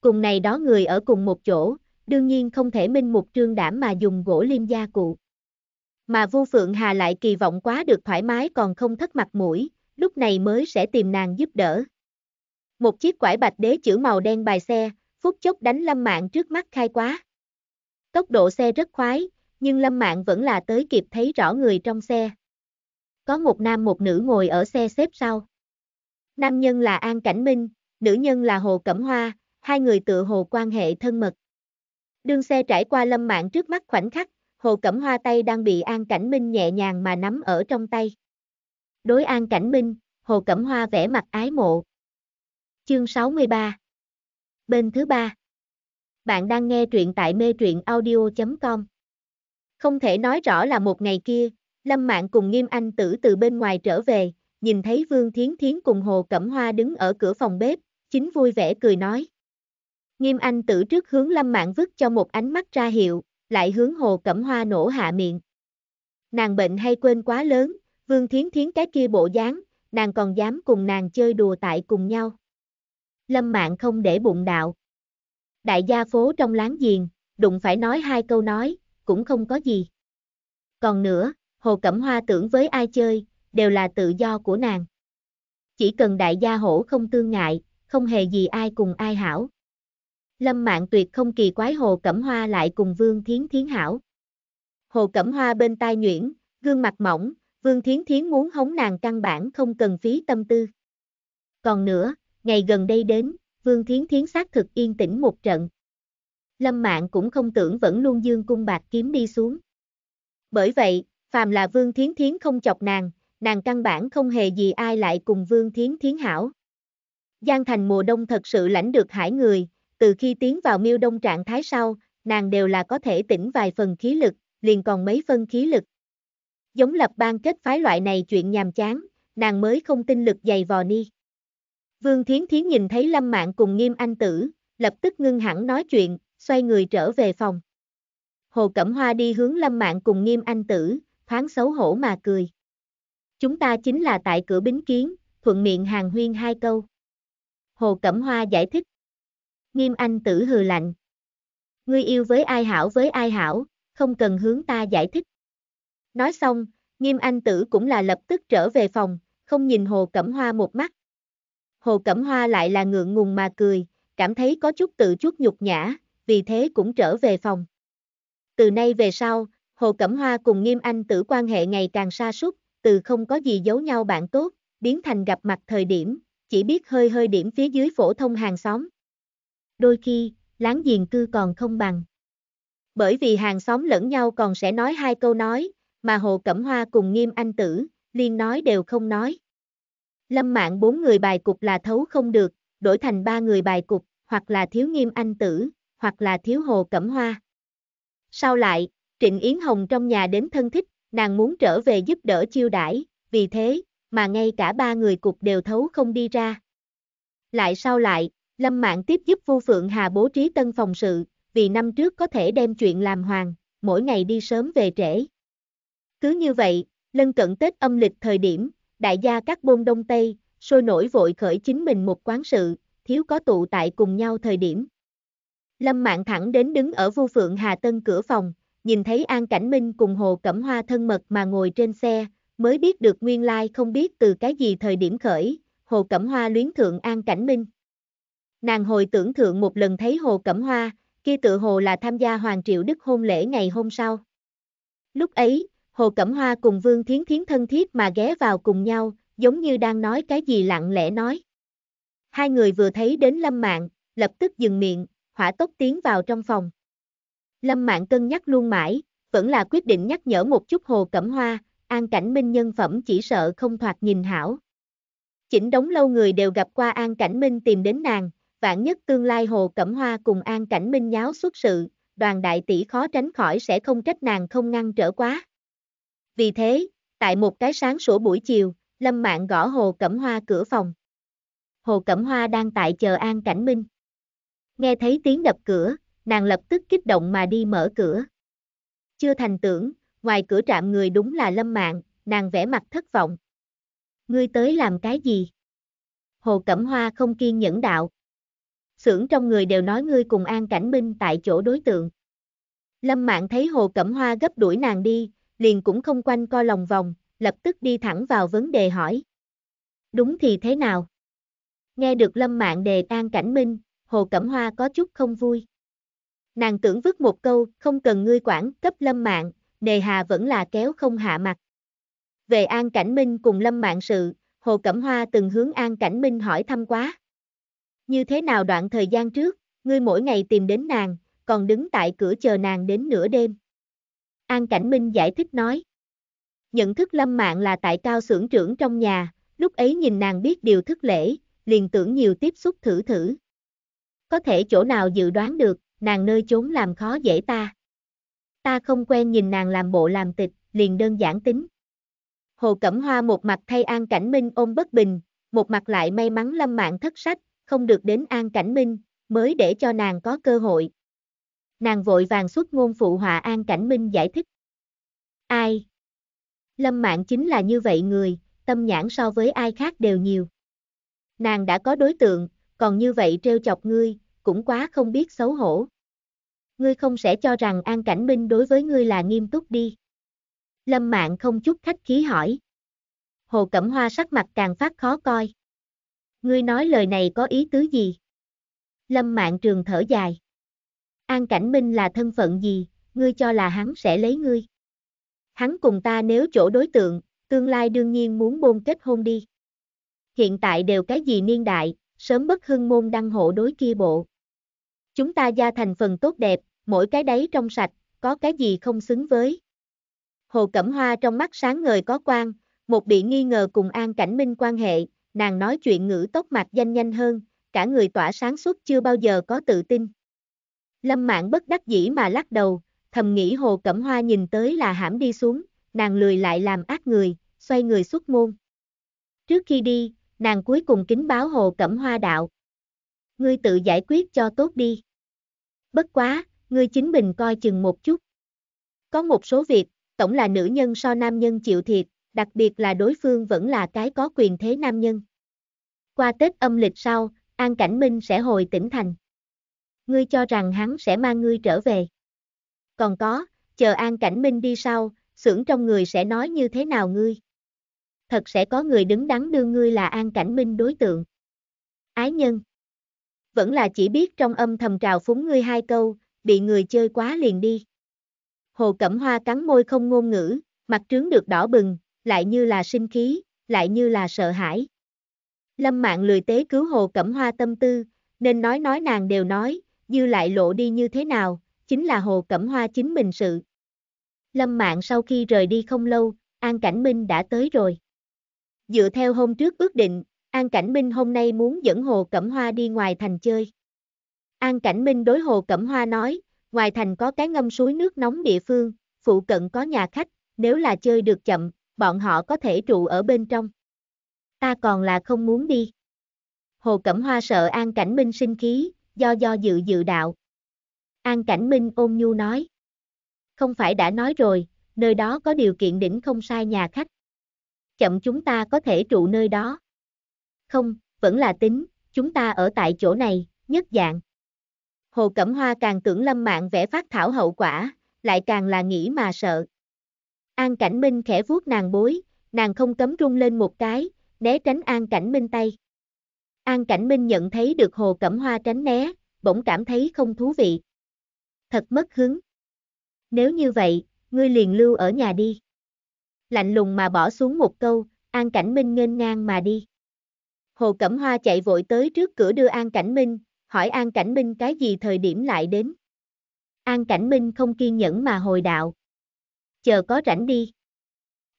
Cùng này đó người ở cùng một chỗ, đương nhiên không thể minh mục trương đảm mà dùng gỗ liêm gia cụ. Mà Vu Phượng Hà lại kỳ vọng quá được thoải mái còn không thất mặt mũi, lúc này mới sẽ tìm nàng giúp đỡ. Một chiếc quải bạch đế chữ màu đen bài xe, phút chốc đánh lâm mạng trước mắt khai quá. Tốc độ xe rất khoái, nhưng lâm mạng vẫn là tới kịp thấy rõ người trong xe. Có một nam một nữ ngồi ở xe xếp sau. Nam nhân là An Cảnh Minh, nữ nhân là Hồ Cẩm Hoa, hai người tựa hồ quan hệ thân mật. Đương xe trải qua lâm mạng trước mắt khoảnh khắc, Hồ Cẩm Hoa tay đang bị An Cảnh Minh nhẹ nhàng mà nắm ở trong tay. Đối An Cảnh Minh, Hồ Cẩm Hoa vẽ mặt ái mộ. Chương 63 Bên thứ ba Bạn đang nghe truyện tại mê truyện audio.com Không thể nói rõ là một ngày kia, Lâm Mạng cùng Nghiêm Anh Tử từ bên ngoài trở về, nhìn thấy Vương Thiến Thiến cùng Hồ Cẩm Hoa đứng ở cửa phòng bếp, chính vui vẻ cười nói. Nghiêm Anh tử trước hướng Lâm Mạn vứt cho một ánh mắt ra hiệu, lại hướng Hồ Cẩm Hoa nổ hạ miệng. Nàng bệnh hay quên quá lớn, Vương Thiến Thiến cái kia bộ dáng, nàng còn dám cùng nàng chơi đùa tại cùng nhau. Lâm Mạn không để bụng đạo. Đại gia phố trong láng giềng, đụng phải nói hai câu nói, cũng không có gì. Còn nữa, Hồ Cẩm Hoa tưởng với ai chơi, đều là tự do của nàng. Chỉ cần đại gia hổ không tương ngại, không hề gì ai cùng ai hảo. Lâm mạng tuyệt không kỳ quái Hồ Cẩm Hoa lại cùng Vương Thiến Thiến hảo. Hồ Cẩm Hoa bên tai nhuyễn, gương mặt mỏng, Vương Thiến Thiến muốn hống nàng căn bản không cần phí tâm tư. Còn nữa, ngày gần đây đến, Vương Thiến Thiến xác thực yên tĩnh một trận. Lâm Mạng cũng không tưởng vẫn luôn dương cung bạc kiếm đi xuống. Bởi vậy, phàm là Vương Thiến Thiến không chọc nàng, nàng căn bản không hề gì ai lại cùng Vương Thiến Thiến hảo. Giang Thành mùa đông thật sự lãnh được hải người, từ khi tiến vào miêu đông trạng thái sau, nàng đều là có thể tỉnh vài phần khí lực, liền còn mấy phân khí lực. Giống lập ban kết phái loại này chuyện nhàm chán, nàng mới không tin lực dày vò ni. Vương Thiến Thiến nhìn thấy Lâm Mạng cùng nghiêm anh tử, lập tức ngưng hẳn nói chuyện, xoay người trở về phòng. Hồ Cẩm Hoa đi hướng Lâm Mạng cùng nghiêm anh tử, thoáng xấu hổ mà cười. Chúng ta chính là tại cửa bính kiến, thuận miệng hàng huyên hai câu. Hồ Cẩm Hoa giải thích. Nghiêm anh tử hừ lạnh. Ngươi yêu với ai hảo với ai hảo, không cần hướng ta giải thích. Nói xong, nghiêm anh tử cũng là lập tức trở về phòng, không nhìn Hồ Cẩm Hoa một mắt. Hồ Cẩm Hoa lại là ngượng ngùng mà cười, cảm thấy có chút tự chút nhục nhã, vì thế cũng trở về phòng. Từ nay về sau, Hồ Cẩm Hoa cùng Nghiêm Anh tử quan hệ ngày càng xa sút từ không có gì giấu nhau bạn tốt, biến thành gặp mặt thời điểm, chỉ biết hơi hơi điểm phía dưới phổ thông hàng xóm. Đôi khi, láng giềng cư còn không bằng. Bởi vì hàng xóm lẫn nhau còn sẽ nói hai câu nói, mà Hồ Cẩm Hoa cùng nghiêm anh tử, liên nói đều không nói. Lâm mạng bốn người bài cục là thấu không được, đổi thành ba người bài cục, hoặc là thiếu nghiêm anh tử, hoặc là thiếu Hồ Cẩm Hoa. Sau lại, Trịnh Yến Hồng trong nhà đến thân thích nàng muốn trở về giúp đỡ chiêu đãi, vì thế, mà ngay cả ba người cục đều thấu không đi ra. Lại sau lại, Lâm Mạng tiếp giúp Vu Phượng Hà bố trí tân phòng sự, vì năm trước có thể đem chuyện làm hoàng, mỗi ngày đi sớm về trễ. Cứ như vậy, lân cận Tết âm lịch thời điểm, đại gia các bôn Đông Tây, sôi nổi vội khởi chính mình một quán sự, thiếu có tụ tại cùng nhau thời điểm. Lâm Mạng thẳng đến đứng ở Vu Phượng Hà Tân cửa phòng, nhìn thấy An Cảnh Minh cùng Hồ Cẩm Hoa thân mật mà ngồi trên xe, mới biết được nguyên lai like không biết từ cái gì thời điểm khởi, Hồ Cẩm Hoa luyến thượng An Cảnh Minh. Nàng hồi tưởng thượng một lần thấy Hồ Cẩm Hoa, kia tự hồ là tham gia Hoàng Triệu Đức hôn lễ ngày hôm sau. Lúc ấy, Hồ Cẩm Hoa cùng Vương Thiến Thiến thân thiết mà ghé vào cùng nhau, giống như đang nói cái gì lặng lẽ nói. Hai người vừa thấy đến Lâm Mạng, lập tức dừng miệng, hỏa tốc tiến vào trong phòng. Lâm Mạng cân nhắc luôn mãi, vẫn là quyết định nhắc nhở một chút Hồ Cẩm Hoa, An Cảnh Minh nhân phẩm chỉ sợ không thoạt nhìn hảo. Chỉnh đống lâu người đều gặp qua An Cảnh Minh tìm đến nàng, vạn nhất tương lai Hồ Cẩm Hoa cùng An Cảnh Minh nháo xuất sự, đoàn đại tỷ khó tránh khỏi sẽ không trách nàng không ngăn trở quá. Vì thế, tại một cái sáng sủa buổi chiều, Lâm Mạng gõ Hồ Cẩm Hoa cửa phòng. Hồ Cẩm Hoa đang tại chờ An Cảnh Minh. Nghe thấy tiếng đập cửa, nàng lập tức kích động mà đi mở cửa. Chưa thành tưởng, ngoài cửa trạm người đúng là lâm mạng, nàng vẽ mặt thất vọng. Ngươi tới làm cái gì? Hồ Cẩm Hoa không kiên nhẫn đạo. sưởng trong người đều nói ngươi cùng An Cảnh Minh tại chỗ đối tượng. Lâm Mạng thấy Hồ Cẩm Hoa gấp đuổi nàng đi, liền cũng không quanh co lòng vòng, lập tức đi thẳng vào vấn đề hỏi. Đúng thì thế nào? Nghe được Lâm Mạng đề An Cảnh Minh, Hồ Cẩm Hoa có chút không vui. Nàng tưởng vứt một câu, không cần ngươi quản, cấp lâm mạng, nề hà vẫn là kéo không hạ mặt. Về An Cảnh Minh cùng lâm mạng sự, Hồ Cẩm Hoa từng hướng An Cảnh Minh hỏi thăm quá. Như thế nào đoạn thời gian trước, ngươi mỗi ngày tìm đến nàng, còn đứng tại cửa chờ nàng đến nửa đêm. An Cảnh Minh giải thích nói. Nhận thức lâm mạng là tại cao xưởng trưởng trong nhà, lúc ấy nhìn nàng biết điều thức lễ, liền tưởng nhiều tiếp xúc thử thử. Có thể chỗ nào dự đoán được, nàng nơi chốn làm khó dễ ta. Ta không quen nhìn nàng làm bộ làm tịch, liền đơn giản tính. Hồ Cẩm Hoa một mặt thay An Cảnh Minh ôm bất bình, một mặt lại may mắn lâm mạng thất sách, không được đến An Cảnh Minh, mới để cho nàng có cơ hội. Nàng vội vàng xuất ngôn phụ họa An Cảnh Minh giải thích. Ai? Lâm mạng chính là như vậy người, tâm nhãn so với ai khác đều nhiều. Nàng đã có đối tượng, còn như vậy trêu chọc ngươi, cũng quá không biết xấu hổ. Ngươi không sẽ cho rằng An Cảnh Minh đối với ngươi là nghiêm túc đi. Lâm Mạng không chút khách khí hỏi. Hồ Cẩm Hoa sắc mặt càng phát khó coi. Ngươi nói lời này có ý tứ gì? Lâm Mạng trường thở dài. An Cảnh Minh là thân phận gì, ngươi cho là hắn sẽ lấy ngươi. Hắn cùng ta nếu chỗ đối tượng, tương lai đương nhiên muốn bôn kết hôn đi. Hiện tại đều cái gì niên đại, sớm bất hưng môn đăng hộ đối kia bộ. Chúng ta gia thành phần tốt đẹp, mỗi cái đáy trong sạch, có cái gì không xứng với. Hồ Cẩm Hoa trong mắt sáng ngời có quan, một bị nghi ngờ cùng An Cảnh Minh quan hệ, nàng nói chuyện ngữ tốc mạch danh nhanh hơn, cả người tỏa sáng suốt chưa bao giờ có tự tin. Lâm Mạn bất đắc dĩ mà lắc đầu, thầm nghĩ Hồ Cẩm Hoa nhìn tới là hãm đi xuống, nàng lười lại làm ác người, xoay người xuất môn. Trước khi đi, nàng cuối cùng kính báo Hồ Cẩm Hoa đạo ngươi tự giải quyết cho tốt đi. Bất quá, ngươi chính mình coi chừng một chút. Có một số việc, tổng là nữ nhân so nam nhân chịu thiệt, đặc biệt là đối phương vẫn là cái có quyền thế nam nhân. Qua Tết âm lịch sau, An Cảnh Minh sẽ hồi tỉnh thành. Ngươi cho rằng hắn sẽ mang ngươi trở về. Còn có, chờ An Cảnh Minh đi sau, xưởng trong người sẽ nói như thế nào ngươi. Thật sẽ có người đứng đắn đưa ngươi là An Cảnh Minh đối tượng. Ái nhân vẫn là chỉ biết trong âm thầm trào phúng ngươi hai câu, bị người chơi quá liền đi. Hồ Cẩm Hoa cắn môi không ngôn ngữ, mặt trướng được đỏ bừng, lại như là sinh khí, lại như là sợ hãi. Lâm Mạng lười tế cứu Hồ Cẩm Hoa tâm tư, nên nói nói nàng đều nói, dư lại lộ đi như thế nào, chính là Hồ Cẩm Hoa chính mình sự. Lâm Mạng sau khi rời đi không lâu, An Cảnh Minh đã tới rồi. Dựa theo hôm trước ước định, An Cảnh Minh hôm nay muốn dẫn Hồ Cẩm Hoa đi ngoài thành chơi. An Cảnh Minh đối Hồ Cẩm Hoa nói, ngoài thành có cái ngâm suối nước nóng địa phương, phụ cận có nhà khách, nếu là chơi được chậm, bọn họ có thể trụ ở bên trong. Ta còn là không muốn đi. Hồ Cẩm Hoa sợ An Cảnh Minh sinh khí, do do dự dự đạo. An Cảnh Minh ôm nhu nói. Không phải đã nói rồi, nơi đó có điều kiện đỉnh không sai nhà khách. Chậm chúng ta có thể trụ nơi đó không, vẫn là tính, chúng ta ở tại chỗ này, nhất dạng. Hồ Cẩm Hoa càng tưởng lâm mạng vẽ phát thảo hậu quả, lại càng là nghĩ mà sợ. An Cảnh Minh khẽ vuốt nàng bối, nàng không cấm rung lên một cái, né tránh An Cảnh Minh tay. An Cảnh Minh nhận thấy được Hồ Cẩm Hoa tránh né, bỗng cảm thấy không thú vị. Thật mất hứng. Nếu như vậy, ngươi liền lưu ở nhà đi. Lạnh lùng mà bỏ xuống một câu, An Cảnh Minh nghênh ngang mà đi. Hồ Cẩm Hoa chạy vội tới trước cửa đưa An Cảnh Minh, hỏi An Cảnh Minh cái gì thời điểm lại đến. An Cảnh Minh không kiên nhẫn mà hồi đạo. Chờ có rảnh đi.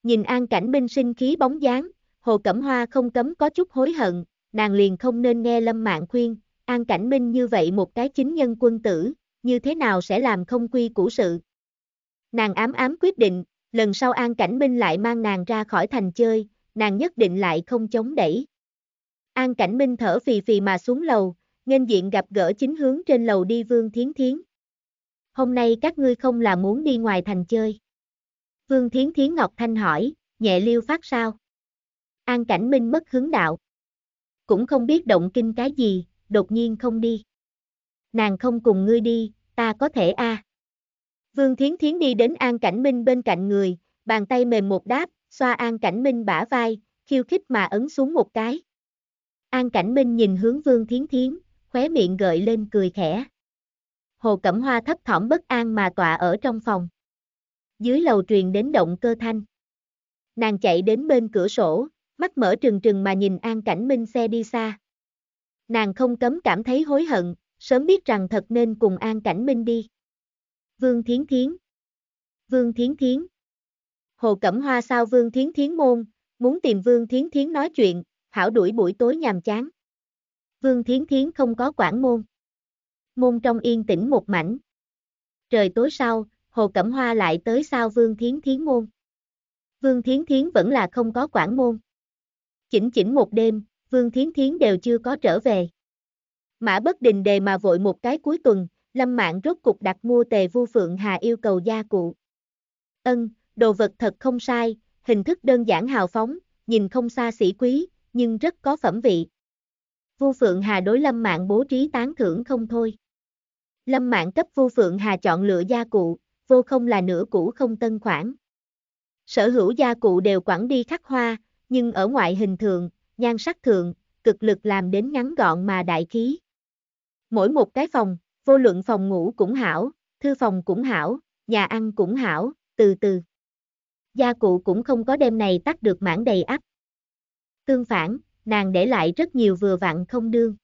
Nhìn An Cảnh Minh sinh khí bóng dáng, Hồ Cẩm Hoa không cấm có chút hối hận, nàng liền không nên nghe Lâm Mạng khuyên, An Cảnh Minh như vậy một cái chính nhân quân tử, như thế nào sẽ làm không quy củ sự. Nàng ám ám quyết định, lần sau An Cảnh Minh lại mang nàng ra khỏi thành chơi, nàng nhất định lại không chống đẩy. An Cảnh Minh thở phì phì mà xuống lầu, nghênh diện gặp gỡ chính hướng trên lầu đi Vương Thiến Thiến. Hôm nay các ngươi không là muốn đi ngoài thành chơi. Vương Thiến Thiến Ngọc Thanh hỏi, nhẹ liêu phát sao? An Cảnh Minh mất hướng đạo. Cũng không biết động kinh cái gì, đột nhiên không đi. Nàng không cùng ngươi đi, ta có thể a. À. Vương Thiến Thiến đi đến An Cảnh Minh bên cạnh người, bàn tay mềm một đáp, xoa An Cảnh Minh bả vai, khiêu khích mà ấn xuống một cái. An Cảnh Minh nhìn hướng Vương Thiến Thiến, khóe miệng gợi lên cười khẽ. Hồ Cẩm Hoa thấp thỏm bất an mà tọa ở trong phòng. Dưới lầu truyền đến động cơ thanh. Nàng chạy đến bên cửa sổ, mắt mở trừng trừng mà nhìn An Cảnh Minh xe đi xa. Nàng không cấm cảm thấy hối hận, sớm biết rằng thật nên cùng An Cảnh Minh đi. Vương Thiến Thiến Vương Thiến Thiến Hồ Cẩm Hoa sao Vương Thiến Thiến môn, muốn tìm Vương Thiến Thiến nói chuyện, hảo đuổi buổi tối nhàm chán. Vương Thiến Thiến không có quản môn. Môn trong yên tĩnh một mảnh. Trời tối sau, Hồ Cẩm Hoa lại tới sao Vương Thiến Thiến môn. Vương Thiến Thiến vẫn là không có quản môn. Chỉnh chỉnh một đêm, Vương Thiến Thiến đều chưa có trở về. Mã bất đình đề mà vội một cái cuối tuần, Lâm Mạng rốt cục đặt mua tề vu Phượng Hà yêu cầu gia cụ. Ân, đồ vật thật không sai, hình thức đơn giản hào phóng, nhìn không xa xỉ quý, nhưng rất có phẩm vị. Vu Phượng Hà đối Lâm Mạng bố trí tán thưởng không thôi. Lâm Mạng cấp Vu Phượng Hà chọn lựa gia cụ, vô không là nửa cũ không tân khoản. Sở hữu gia cụ đều quản đi khắc hoa, nhưng ở ngoại hình thường, nhan sắc thường, cực lực làm đến ngắn gọn mà đại khí. Mỗi một cái phòng, vô luận phòng ngủ cũng hảo, thư phòng cũng hảo, nhà ăn cũng hảo, từ từ. Gia cụ cũng không có đêm này tắt được mảng đầy ắp. Tương phản, nàng để lại rất nhiều vừa vặn không đương.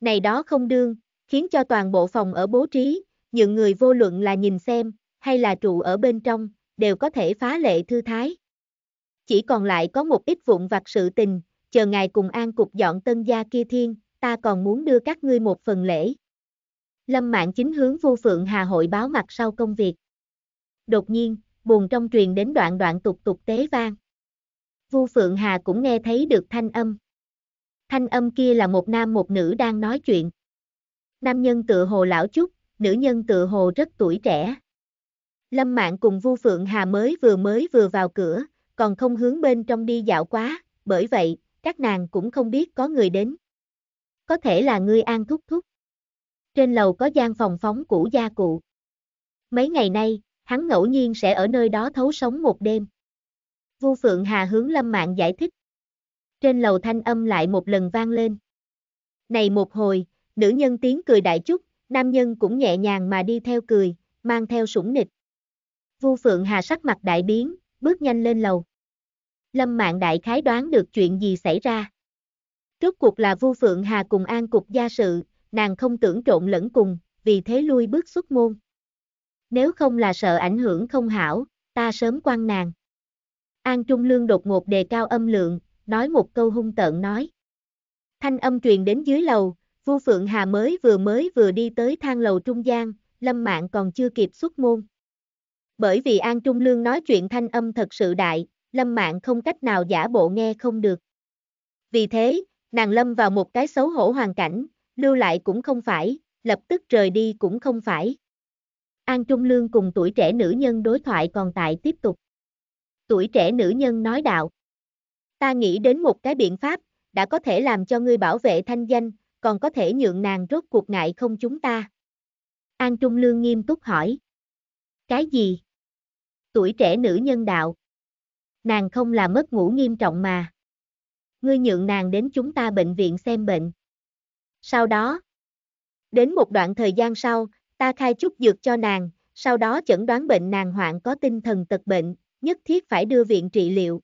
Này đó không đương, khiến cho toàn bộ phòng ở bố trí, những người vô luận là nhìn xem, hay là trụ ở bên trong, đều có thể phá lệ thư thái. Chỉ còn lại có một ít vụn vặt sự tình, chờ ngài cùng an cục dọn tân gia kia thiên, ta còn muốn đưa các ngươi một phần lễ. Lâm mạng chính hướng vô phượng hà hội báo mặt sau công việc. Đột nhiên, buồn trong truyền đến đoạn đoạn tục tục tế vang. Vu Phượng Hà cũng nghe thấy được thanh âm. Thanh âm kia là một nam một nữ đang nói chuyện. Nam nhân tự hồ lão chút, nữ nhân tự hồ rất tuổi trẻ. Lâm Mạn cùng Vu Phượng Hà mới vừa mới vừa vào cửa, còn không hướng bên trong đi dạo quá, bởi vậy, các nàng cũng không biết có người đến. Có thể là ngươi an thúc thúc. Trên lầu có gian phòng phóng cũ gia cụ. Mấy ngày nay, hắn ngẫu nhiên sẽ ở nơi đó thấu sống một đêm. Vu Phượng Hà hướng Lâm Mạng giải thích. Trên lầu thanh âm lại một lần vang lên. Này một hồi, nữ nhân tiếng cười đại chút, nam nhân cũng nhẹ nhàng mà đi theo cười, mang theo sủng nịch. Vu Phượng Hà sắc mặt đại biến, bước nhanh lên lầu. Lâm Mạng đại khái đoán được chuyện gì xảy ra. Trước cuộc là Vu Phượng Hà cùng An cục gia sự, nàng không tưởng trộn lẫn cùng, vì thế lui bước xuất môn. Nếu không là sợ ảnh hưởng không hảo, ta sớm quan nàng. An Trung Lương đột ngột đề cao âm lượng, nói một câu hung tợn nói. Thanh âm truyền đến dưới lầu, Vu Phượng Hà mới vừa mới vừa đi tới thang lầu trung gian, Lâm Mạn còn chưa kịp xuất môn. Bởi vì An Trung Lương nói chuyện thanh âm thật sự đại, Lâm Mạn không cách nào giả bộ nghe không được. Vì thế, nàng Lâm vào một cái xấu hổ hoàn cảnh, lưu lại cũng không phải, lập tức rời đi cũng không phải. An Trung Lương cùng tuổi trẻ nữ nhân đối thoại còn tại tiếp tục tuổi trẻ nữ nhân nói đạo. Ta nghĩ đến một cái biện pháp, đã có thể làm cho ngươi bảo vệ thanh danh, còn có thể nhượng nàng rốt cuộc ngại không chúng ta. An Trung Lương nghiêm túc hỏi. Cái gì? Tuổi trẻ nữ nhân đạo. Nàng không là mất ngủ nghiêm trọng mà. Ngươi nhượng nàng đến chúng ta bệnh viện xem bệnh. Sau đó, đến một đoạn thời gian sau, ta khai chút dược cho nàng, sau đó chẩn đoán bệnh nàng hoạn có tinh thần tật bệnh, nhất thiết phải đưa viện trị liệu.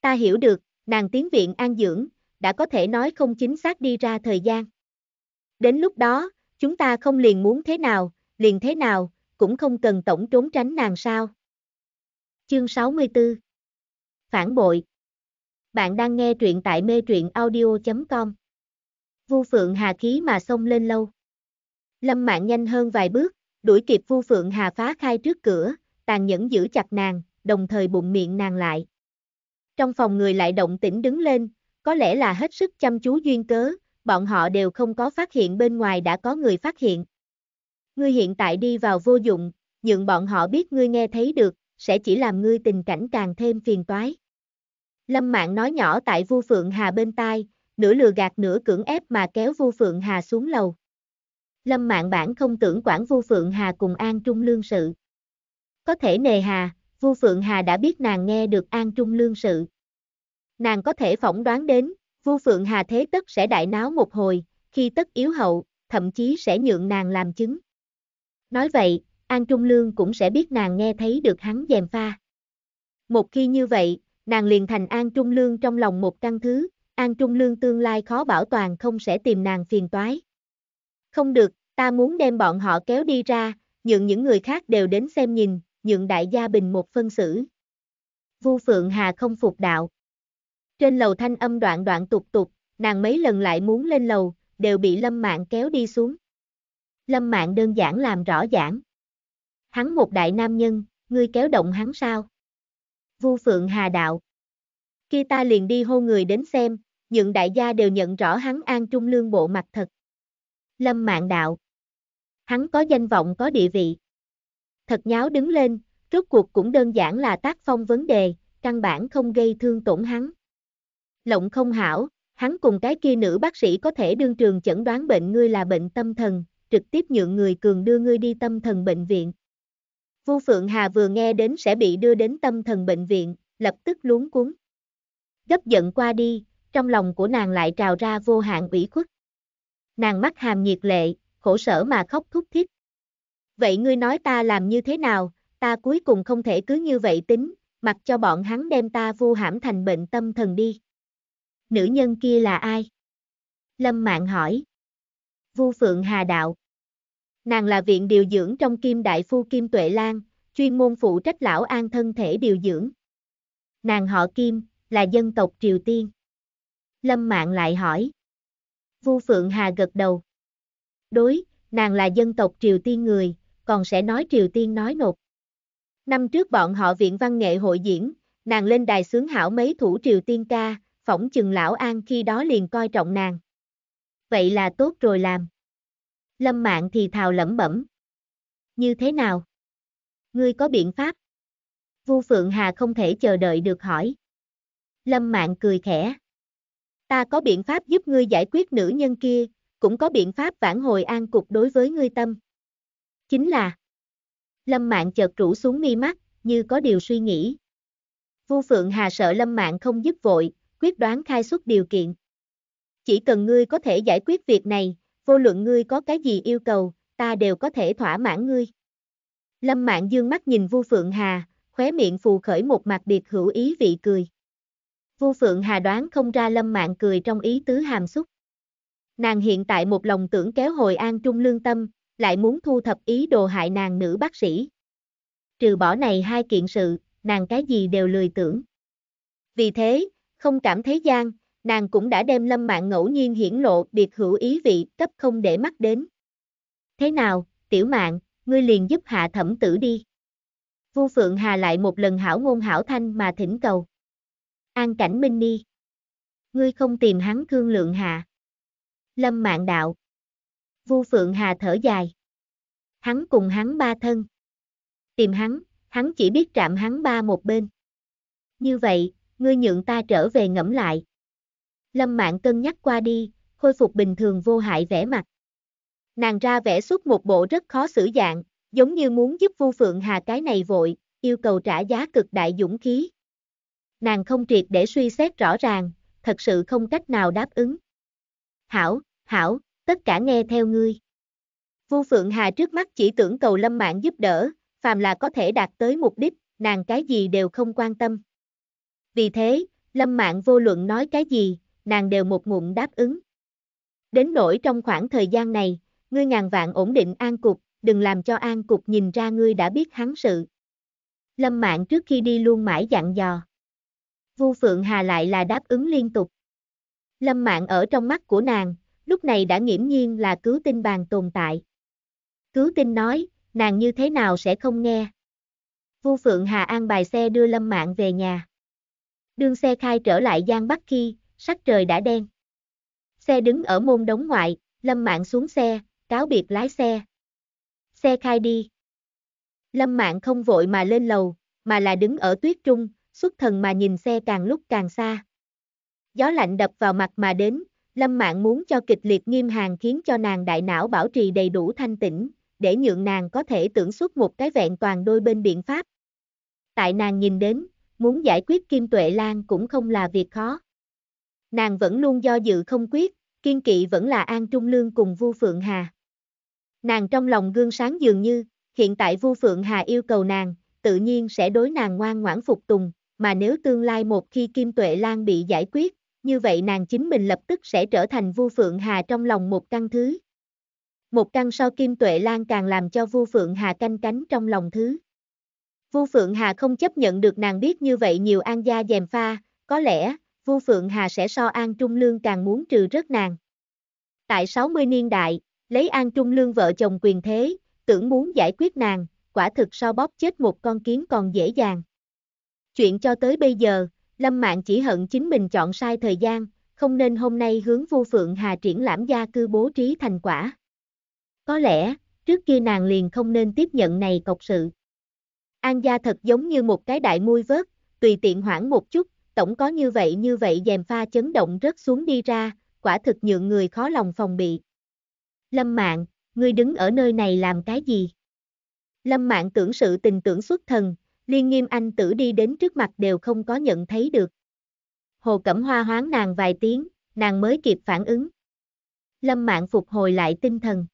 Ta hiểu được, nàng tiến viện an dưỡng, đã có thể nói không chính xác đi ra thời gian. Đến lúc đó, chúng ta không liền muốn thế nào, liền thế nào, cũng không cần tổng trốn tránh nàng sao. Chương 64 Phản bội Bạn đang nghe truyện tại mê truyện audio.com Vu Phượng Hà khí mà xông lên lâu. Lâm Mạng nhanh hơn vài bước, đuổi kịp Vu Phượng Hà phá khai trước cửa, tàn nhẫn giữ chặt nàng, đồng thời bụng miệng nàng lại. Trong phòng người lại động tĩnh đứng lên, có lẽ là hết sức chăm chú duyên cớ, bọn họ đều không có phát hiện bên ngoài đã có người phát hiện. Ngươi hiện tại đi vào vô dụng, nhưng bọn họ biết ngươi nghe thấy được, sẽ chỉ làm ngươi tình cảnh càng thêm phiền toái. Lâm Mạng nói nhỏ tại Vu Phượng Hà bên tai, nửa lừa gạt nửa cưỡng ép mà kéo Vu Phượng Hà xuống lầu. Lâm Mạng bản không tưởng quản Vu Phượng Hà cùng An Trung Lương sự. Có thể nề hà, Vu Phượng Hà đã biết nàng nghe được An Trung Lương sự. Nàng có thể phỏng đoán đến, Vu Phượng Hà thế tất sẽ đại náo một hồi, khi tất yếu hậu, thậm chí sẽ nhượng nàng làm chứng. Nói vậy, An Trung Lương cũng sẽ biết nàng nghe thấy được hắn dèm pha. Một khi như vậy, nàng liền thành An Trung Lương trong lòng một căn thứ, An Trung Lương tương lai khó bảo toàn không sẽ tìm nàng phiền toái. Không được, ta muốn đem bọn họ kéo đi ra, nhượng những người khác đều đến xem nhìn, nhượng đại gia bình một phân xử. Vu Phượng Hà không phục đạo. Trên lầu thanh âm đoạn đoạn tục tục, nàng mấy lần lại muốn lên lầu, đều bị Lâm Mạng kéo đi xuống. Lâm Mạng đơn giản làm rõ giảng. Hắn một đại nam nhân, ngươi kéo động hắn sao? Vu Phượng Hà đạo. Khi ta liền đi hô người đến xem, nhượng đại gia đều nhận rõ hắn an trung lương bộ mặt thật. Lâm Mạng đạo. Hắn có danh vọng có địa vị thật nháo đứng lên, rốt cuộc cũng đơn giản là tác phong vấn đề, căn bản không gây thương tổn hắn. Lộng không hảo, hắn cùng cái kia nữ bác sĩ có thể đương trường chẩn đoán bệnh ngươi là bệnh tâm thần, trực tiếp nhượng người cường đưa ngươi đi tâm thần bệnh viện. Vu Phượng Hà vừa nghe đến sẽ bị đưa đến tâm thần bệnh viện, lập tức luống cuống. Gấp giận qua đi, trong lòng của nàng lại trào ra vô hạn ủy khuất. Nàng mắt hàm nhiệt lệ, khổ sở mà khóc thúc thiết. Vậy ngươi nói ta làm như thế nào, ta cuối cùng không thể cứ như vậy tính, mặc cho bọn hắn đem ta vu hãm thành bệnh tâm thần đi. Nữ nhân kia là ai? Lâm Mạng hỏi. Vu Phượng Hà Đạo. Nàng là viện điều dưỡng trong Kim Đại Phu Kim Tuệ Lan, chuyên môn phụ trách lão an thân thể điều dưỡng. Nàng họ Kim, là dân tộc Triều Tiên. Lâm Mạng lại hỏi. Vu Phượng Hà gật đầu. Đối, nàng là dân tộc Triều Tiên người, còn sẽ nói Triều Tiên nói nộp Năm trước bọn họ viện văn nghệ hội diễn, nàng lên đài sướng hảo mấy thủ Triều Tiên ca, phỏng chừng lão an khi đó liền coi trọng nàng. Vậy là tốt rồi làm. Lâm mạng thì thào lẩm bẩm. Như thế nào? Ngươi có biện pháp? Vu Phượng Hà không thể chờ đợi được hỏi. Lâm mạng cười khẽ. Ta có biện pháp giúp ngươi giải quyết nữ nhân kia, cũng có biện pháp vãn hồi an cục đối với ngươi tâm. Chính là Lâm Mạng chợt rủ xuống mi mắt, như có điều suy nghĩ. Vu Phượng Hà sợ Lâm Mạng không giúp vội, quyết đoán khai xuất điều kiện. Chỉ cần ngươi có thể giải quyết việc này, vô luận ngươi có cái gì yêu cầu, ta đều có thể thỏa mãn ngươi. Lâm Mạn dương mắt nhìn Vu Phượng Hà, khóe miệng phù khởi một mặt biệt hữu ý vị cười. Vu Phượng Hà đoán không ra Lâm Mạn cười trong ý tứ hàm xúc. Nàng hiện tại một lòng tưởng kéo hồi An Trung lương tâm, lại muốn thu thập ý đồ hại nàng nữ bác sĩ. Trừ bỏ này hai kiện sự, nàng cái gì đều lười tưởng. Vì thế, không cảm thấy gian, nàng cũng đã đem lâm mạng ngẫu nhiên hiển lộ biệt hữu ý vị cấp không để mắt đến. Thế nào, tiểu mạng, ngươi liền giúp hạ thẩm tử đi. Vu Phượng Hà lại một lần hảo ngôn hảo thanh mà thỉnh cầu. An cảnh minh ni. Ngươi không tìm hắn thương lượng hạ. Lâm mạng đạo. Vu Phượng Hà thở dài. Hắn cùng hắn ba thân. Tìm hắn, hắn chỉ biết trạm hắn ba một bên. Như vậy, ngươi nhượng ta trở về ngẫm lại. Lâm Mạng cân nhắc qua đi, khôi phục bình thường vô hại vẻ mặt. Nàng ra vẽ suốt một bộ rất khó xử dạng, giống như muốn giúp Vu Phượng Hà cái này vội, yêu cầu trả giá cực đại dũng khí. Nàng không triệt để suy xét rõ ràng, thật sự không cách nào đáp ứng. Hảo, hảo, tất cả nghe theo ngươi. Vu Phượng Hà trước mắt chỉ tưởng cầu lâm mạng giúp đỡ, phàm là có thể đạt tới mục đích, nàng cái gì đều không quan tâm. Vì thế, lâm mạng vô luận nói cái gì, nàng đều một ngụm đáp ứng. Đến nỗi trong khoảng thời gian này, ngươi ngàn vạn ổn định an cục, đừng làm cho an cục nhìn ra ngươi đã biết hắn sự. Lâm mạng trước khi đi luôn mãi dặn dò. Vu Phượng Hà lại là đáp ứng liên tục. Lâm mạng ở trong mắt của nàng, lúc này đã nghiễm nhiên là cứu tinh bàn tồn tại. Cứu tinh nói, nàng như thế nào sẽ không nghe. Vu Phượng Hà an bài xe đưa Lâm Mạng về nhà. đường xe khai trở lại Giang Bắc khi, sắc trời đã đen. Xe đứng ở môn đống ngoại, Lâm Mạng xuống xe, cáo biệt lái xe. Xe khai đi. Lâm Mạng không vội mà lên lầu, mà là đứng ở tuyết trung, xuất thần mà nhìn xe càng lúc càng xa. Gió lạnh đập vào mặt mà đến, Lâm Mạn muốn cho kịch liệt nghiêm hàng khiến cho nàng đại não bảo trì đầy đủ thanh tĩnh, để nhượng nàng có thể tưởng xuất một cái vẹn toàn đôi bên biện pháp. Tại nàng nhìn đến, muốn giải quyết Kim Tuệ Lan cũng không là việc khó. Nàng vẫn luôn do dự không quyết, kiên kỵ vẫn là An Trung Lương cùng Vu Phượng Hà. Nàng trong lòng gương sáng dường như, hiện tại Vu Phượng Hà yêu cầu nàng, tự nhiên sẽ đối nàng ngoan ngoãn phục tùng, mà nếu tương lai một khi Kim Tuệ Lan bị giải quyết, như vậy nàng chính mình lập tức sẽ trở thành Vu Phượng Hà trong lòng một căn thứ. Một căn so Kim Tuệ Lan càng làm cho Vu Phượng Hà canh cánh trong lòng thứ. Vu Phượng Hà không chấp nhận được nàng biết như vậy nhiều An gia dèm pha, có lẽ Vu Phượng Hà sẽ so An Trung Lương càng muốn trừ rất nàng. Tại 60 niên đại, lấy An Trung Lương vợ chồng quyền thế, tưởng muốn giải quyết nàng, quả thực so bóp chết một con kiến còn dễ dàng. Chuyện cho tới bây giờ, Lâm Mạng chỉ hận chính mình chọn sai thời gian, không nên hôm nay hướng Vu Phượng Hà triển lãm gia cư bố trí thành quả. Có lẽ, trước kia nàng liền không nên tiếp nhận này cọc sự. An gia thật giống như một cái đại mui vớt, tùy tiện hoảng một chút, tổng có như vậy như vậy dèm pha chấn động rất xuống đi ra, quả thực nhượng người khó lòng phòng bị. Lâm Mạng, ngươi đứng ở nơi này làm cái gì? Lâm Mạng tưởng sự tình tưởng xuất thần, liên nghiêm anh tử đi đến trước mặt đều không có nhận thấy được. Hồ Cẩm Hoa hoáng nàng vài tiếng, nàng mới kịp phản ứng. Lâm mạng phục hồi lại tinh thần.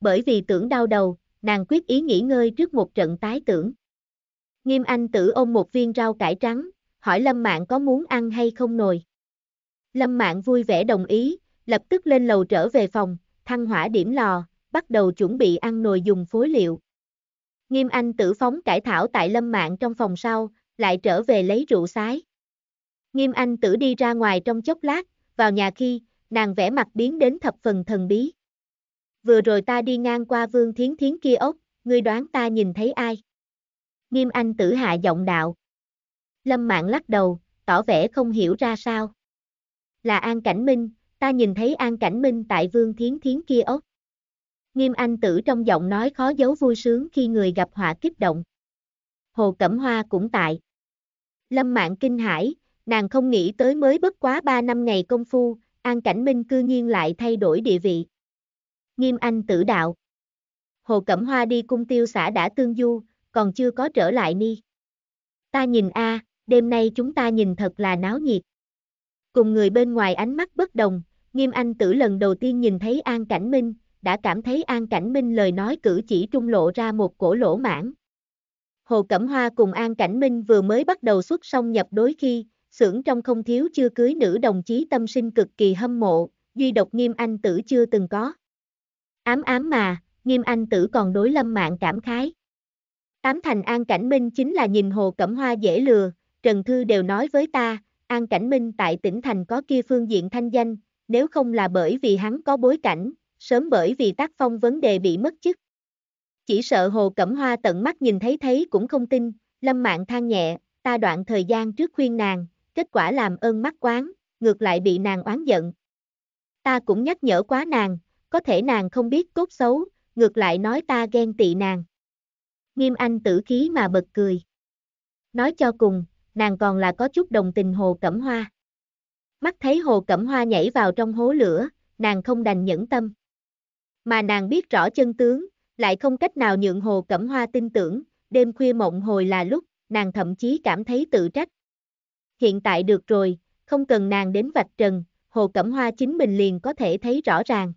Bởi vì tưởng đau đầu, nàng quyết ý nghỉ ngơi trước một trận tái tưởng. Nghiêm anh tử ôm một viên rau cải trắng, hỏi Lâm mạng có muốn ăn hay không nồi. Lâm mạng vui vẻ đồng ý, lập tức lên lầu trở về phòng, thăng hỏa điểm lò, bắt đầu chuẩn bị ăn nồi dùng phối liệu. Nghiêm Anh tử phóng cải thảo tại lâm mạng trong phòng sau, lại trở về lấy rượu sái. Nghiêm Anh tử đi ra ngoài trong chốc lát, vào nhà khi, nàng vẽ mặt biến đến thập phần thần bí. Vừa rồi ta đi ngang qua vương thiến thiến kia ốc, ngươi đoán ta nhìn thấy ai? Nghiêm Anh tử hạ giọng đạo. Lâm mạng lắc đầu, tỏ vẻ không hiểu ra sao. Là An Cảnh Minh, ta nhìn thấy An Cảnh Minh tại vương thiến thiến kia ốc. Nghiêm Anh Tử trong giọng nói khó giấu vui sướng khi người gặp họa kích động. Hồ Cẩm Hoa cũng tại. Lâm Mạng kinh Hải, nàng không nghĩ tới mới bất quá 3 năm ngày công phu, An Cảnh Minh cư nhiên lại thay đổi địa vị. Nghiêm Anh Tử đạo. Hồ Cẩm Hoa đi cung tiêu xã đã tương du, còn chưa có trở lại ni. Ta nhìn a, đêm nay chúng ta nhìn thật là náo nhiệt. Cùng người bên ngoài ánh mắt bất đồng, Nghiêm Anh Tử lần đầu tiên nhìn thấy An Cảnh Minh, đã cảm thấy An Cảnh Minh lời nói cử chỉ trung lộ ra một cổ lỗ mãn. Hồ Cẩm Hoa cùng An Cảnh Minh vừa mới bắt đầu xuất song nhập đối khi, xưởng trong không thiếu chưa cưới nữ đồng chí tâm sinh cực kỳ hâm mộ, duy độc nghiêm anh tử chưa từng có. Ám ám mà, nghiêm anh tử còn đối lâm mạng cảm khái. tám thành An Cảnh Minh chính là nhìn Hồ Cẩm Hoa dễ lừa, Trần Thư đều nói với ta, An Cảnh Minh tại tỉnh thành có kia phương diện thanh danh, nếu không là bởi vì hắn có bối cảnh, sớm bởi vì tác phong vấn đề bị mất chức. Chỉ sợ Hồ Cẩm Hoa tận mắt nhìn thấy thấy cũng không tin, lâm mạng than nhẹ, ta đoạn thời gian trước khuyên nàng, kết quả làm ơn mắc quán, ngược lại bị nàng oán giận. Ta cũng nhắc nhở quá nàng, có thể nàng không biết cốt xấu, ngược lại nói ta ghen tị nàng. Nghiêm Anh tử khí mà bật cười. Nói cho cùng, nàng còn là có chút đồng tình Hồ Cẩm Hoa. Mắt thấy Hồ Cẩm Hoa nhảy vào trong hố lửa, nàng không đành nhẫn tâm mà nàng biết rõ chân tướng, lại không cách nào nhượng Hồ Cẩm Hoa tin tưởng, đêm khuya mộng hồi là lúc, nàng thậm chí cảm thấy tự trách. Hiện tại được rồi, không cần nàng đến vạch trần, Hồ Cẩm Hoa chính mình liền có thể thấy rõ ràng.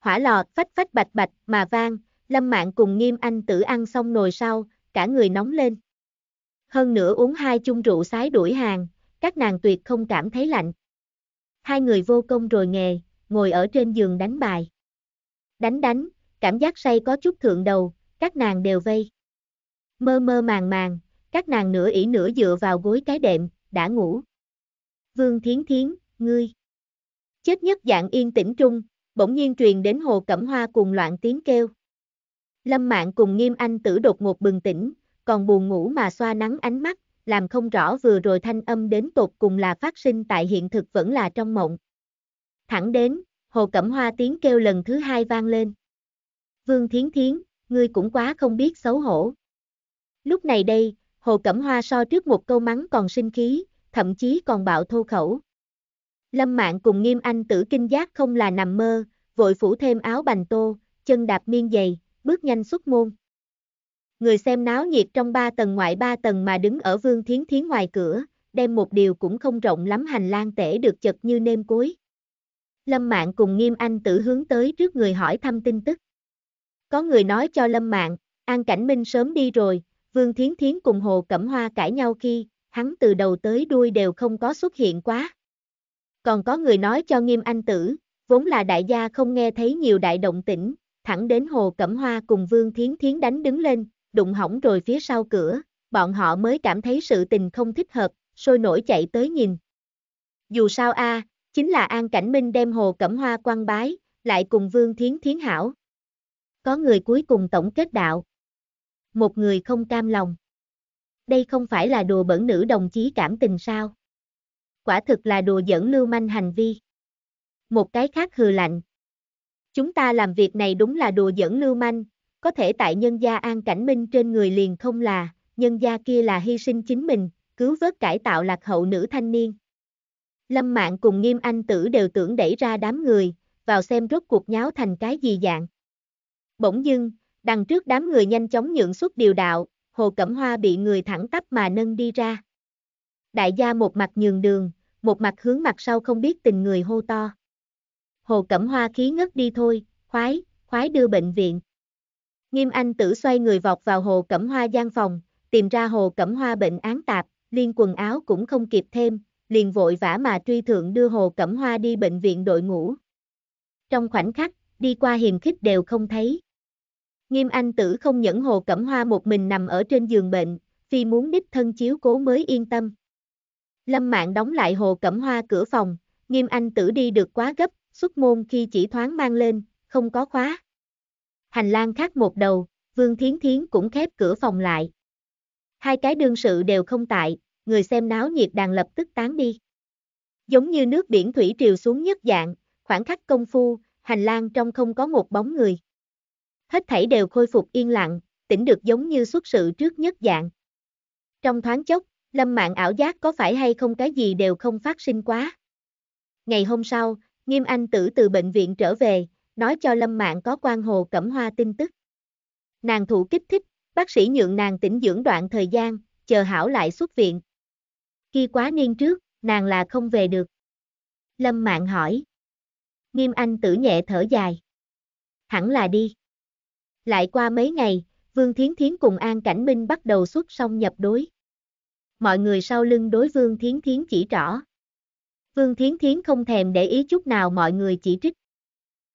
Hỏa lò phách phách bạch bạch mà vang, Lâm Mạng cùng Nghiêm Anh tử ăn xong nồi sau, cả người nóng lên. Hơn nữa uống hai chung rượu sái đuổi hàng, các nàng tuyệt không cảm thấy lạnh. Hai người vô công rồi nghề, ngồi ở trên giường đánh bài đánh đánh, cảm giác say có chút thượng đầu, các nàng đều vây. Mơ mơ màng màng, các nàng nửa ỉ nửa dựa vào gối cái đệm, đã ngủ. Vương Thiến Thiến, ngươi. Chết nhất dạng yên tĩnh trung, bỗng nhiên truyền đến hồ cẩm hoa cùng loạn tiếng kêu. Lâm mạng cùng nghiêm anh tử đột ngột bừng tỉnh, còn buồn ngủ mà xoa nắng ánh mắt, làm không rõ vừa rồi thanh âm đến tột cùng là phát sinh tại hiện thực vẫn là trong mộng. Thẳng đến, Hồ Cẩm Hoa tiếng kêu lần thứ hai vang lên. Vương Thiến Thiến, ngươi cũng quá không biết xấu hổ. Lúc này đây, Hồ Cẩm Hoa so trước một câu mắng còn sinh khí, thậm chí còn bạo thô khẩu. Lâm Mạng cùng nghiêm anh tử kinh giác không là nằm mơ, vội phủ thêm áo bành tô, chân đạp miên giày, bước nhanh xuất môn. Người xem náo nhiệt trong ba tầng ngoại ba tầng mà đứng ở Vương Thiến Thiến ngoài cửa, đem một điều cũng không rộng lắm hành lang tể được chật như nêm cối. Lâm Mạng cùng Nghiêm Anh Tử hướng tới trước người hỏi thăm tin tức. Có người nói cho Lâm Mạng, An Cảnh Minh sớm đi rồi, Vương Thiến Thiến cùng Hồ Cẩm Hoa cãi nhau khi, hắn từ đầu tới đuôi đều không có xuất hiện quá. Còn có người nói cho Nghiêm Anh Tử, vốn là đại gia không nghe thấy nhiều đại động tĩnh, thẳng đến Hồ Cẩm Hoa cùng Vương Thiến Thiến đánh đứng lên, đụng hỏng rồi phía sau cửa, bọn họ mới cảm thấy sự tình không thích hợp, sôi nổi chạy tới nhìn. Dù sao a, à, chính là An Cảnh Minh đem Hồ Cẩm Hoa quan bái, lại cùng Vương Thiến Thiến Hảo. Có người cuối cùng tổng kết đạo. Một người không cam lòng. Đây không phải là đùa bẩn nữ đồng chí cảm tình sao. Quả thực là đùa dẫn lưu manh hành vi. Một cái khác hừ lạnh. Chúng ta làm việc này đúng là đùa dẫn lưu manh, có thể tại nhân gia An Cảnh Minh trên người liền không là, nhân gia kia là hy sinh chính mình, cứu vớt cải tạo lạc hậu nữ thanh niên. Lâm Mạng cùng Nghiêm Anh Tử đều tưởng đẩy ra đám người, vào xem rốt cuộc nháo thành cái gì dạng. Bỗng dưng, đằng trước đám người nhanh chóng nhượng xuất điều đạo, Hồ Cẩm Hoa bị người thẳng tắp mà nâng đi ra. Đại gia một mặt nhường đường, một mặt hướng mặt sau không biết tình người hô to. Hồ Cẩm Hoa khí ngất đi thôi, khoái, khoái đưa bệnh viện. Nghiêm Anh Tử xoay người vọt vào Hồ Cẩm Hoa gian phòng, tìm ra Hồ Cẩm Hoa bệnh án tạp, liên quần áo cũng không kịp thêm, liền vội vã mà truy thượng đưa Hồ Cẩm Hoa đi bệnh viện đội ngũ. Trong khoảnh khắc, đi qua hiềm khích đều không thấy. Nghiêm Anh Tử không nhẫn Hồ Cẩm Hoa một mình nằm ở trên giường bệnh, phi muốn đích thân chiếu cố mới yên tâm. Lâm Mạng đóng lại Hồ Cẩm Hoa cửa phòng, Nghiêm Anh Tử đi được quá gấp, xuất môn khi chỉ thoáng mang lên, không có khóa. Hành lang khác một đầu, Vương Thiến Thiến cũng khép cửa phòng lại. Hai cái đương sự đều không tại, người xem náo nhiệt đàn lập tức tán đi. Giống như nước biển thủy triều xuống nhất dạng, khoảng khắc công phu, hành lang trong không có một bóng người. Hết thảy đều khôi phục yên lặng, tỉnh được giống như xuất sự trước nhất dạng. Trong thoáng chốc, lâm mạng ảo giác có phải hay không cái gì đều không phát sinh quá. Ngày hôm sau, nghiêm anh tử từ bệnh viện trở về, nói cho lâm mạng có quan hồ cẩm hoa tin tức. Nàng thụ kích thích, bác sĩ nhượng nàng tỉnh dưỡng đoạn thời gian, chờ hảo lại xuất viện. Khi quá niên trước, nàng là không về được. Lâm Mạng hỏi. Nghiêm Anh tử nhẹ thở dài. Hẳn là đi. Lại qua mấy ngày, Vương Thiến Thiến cùng An Cảnh Minh bắt đầu xuất song nhập đối. Mọi người sau lưng đối Vương Thiến Thiến chỉ rõ, Vương Thiến Thiến không thèm để ý chút nào mọi người chỉ trích.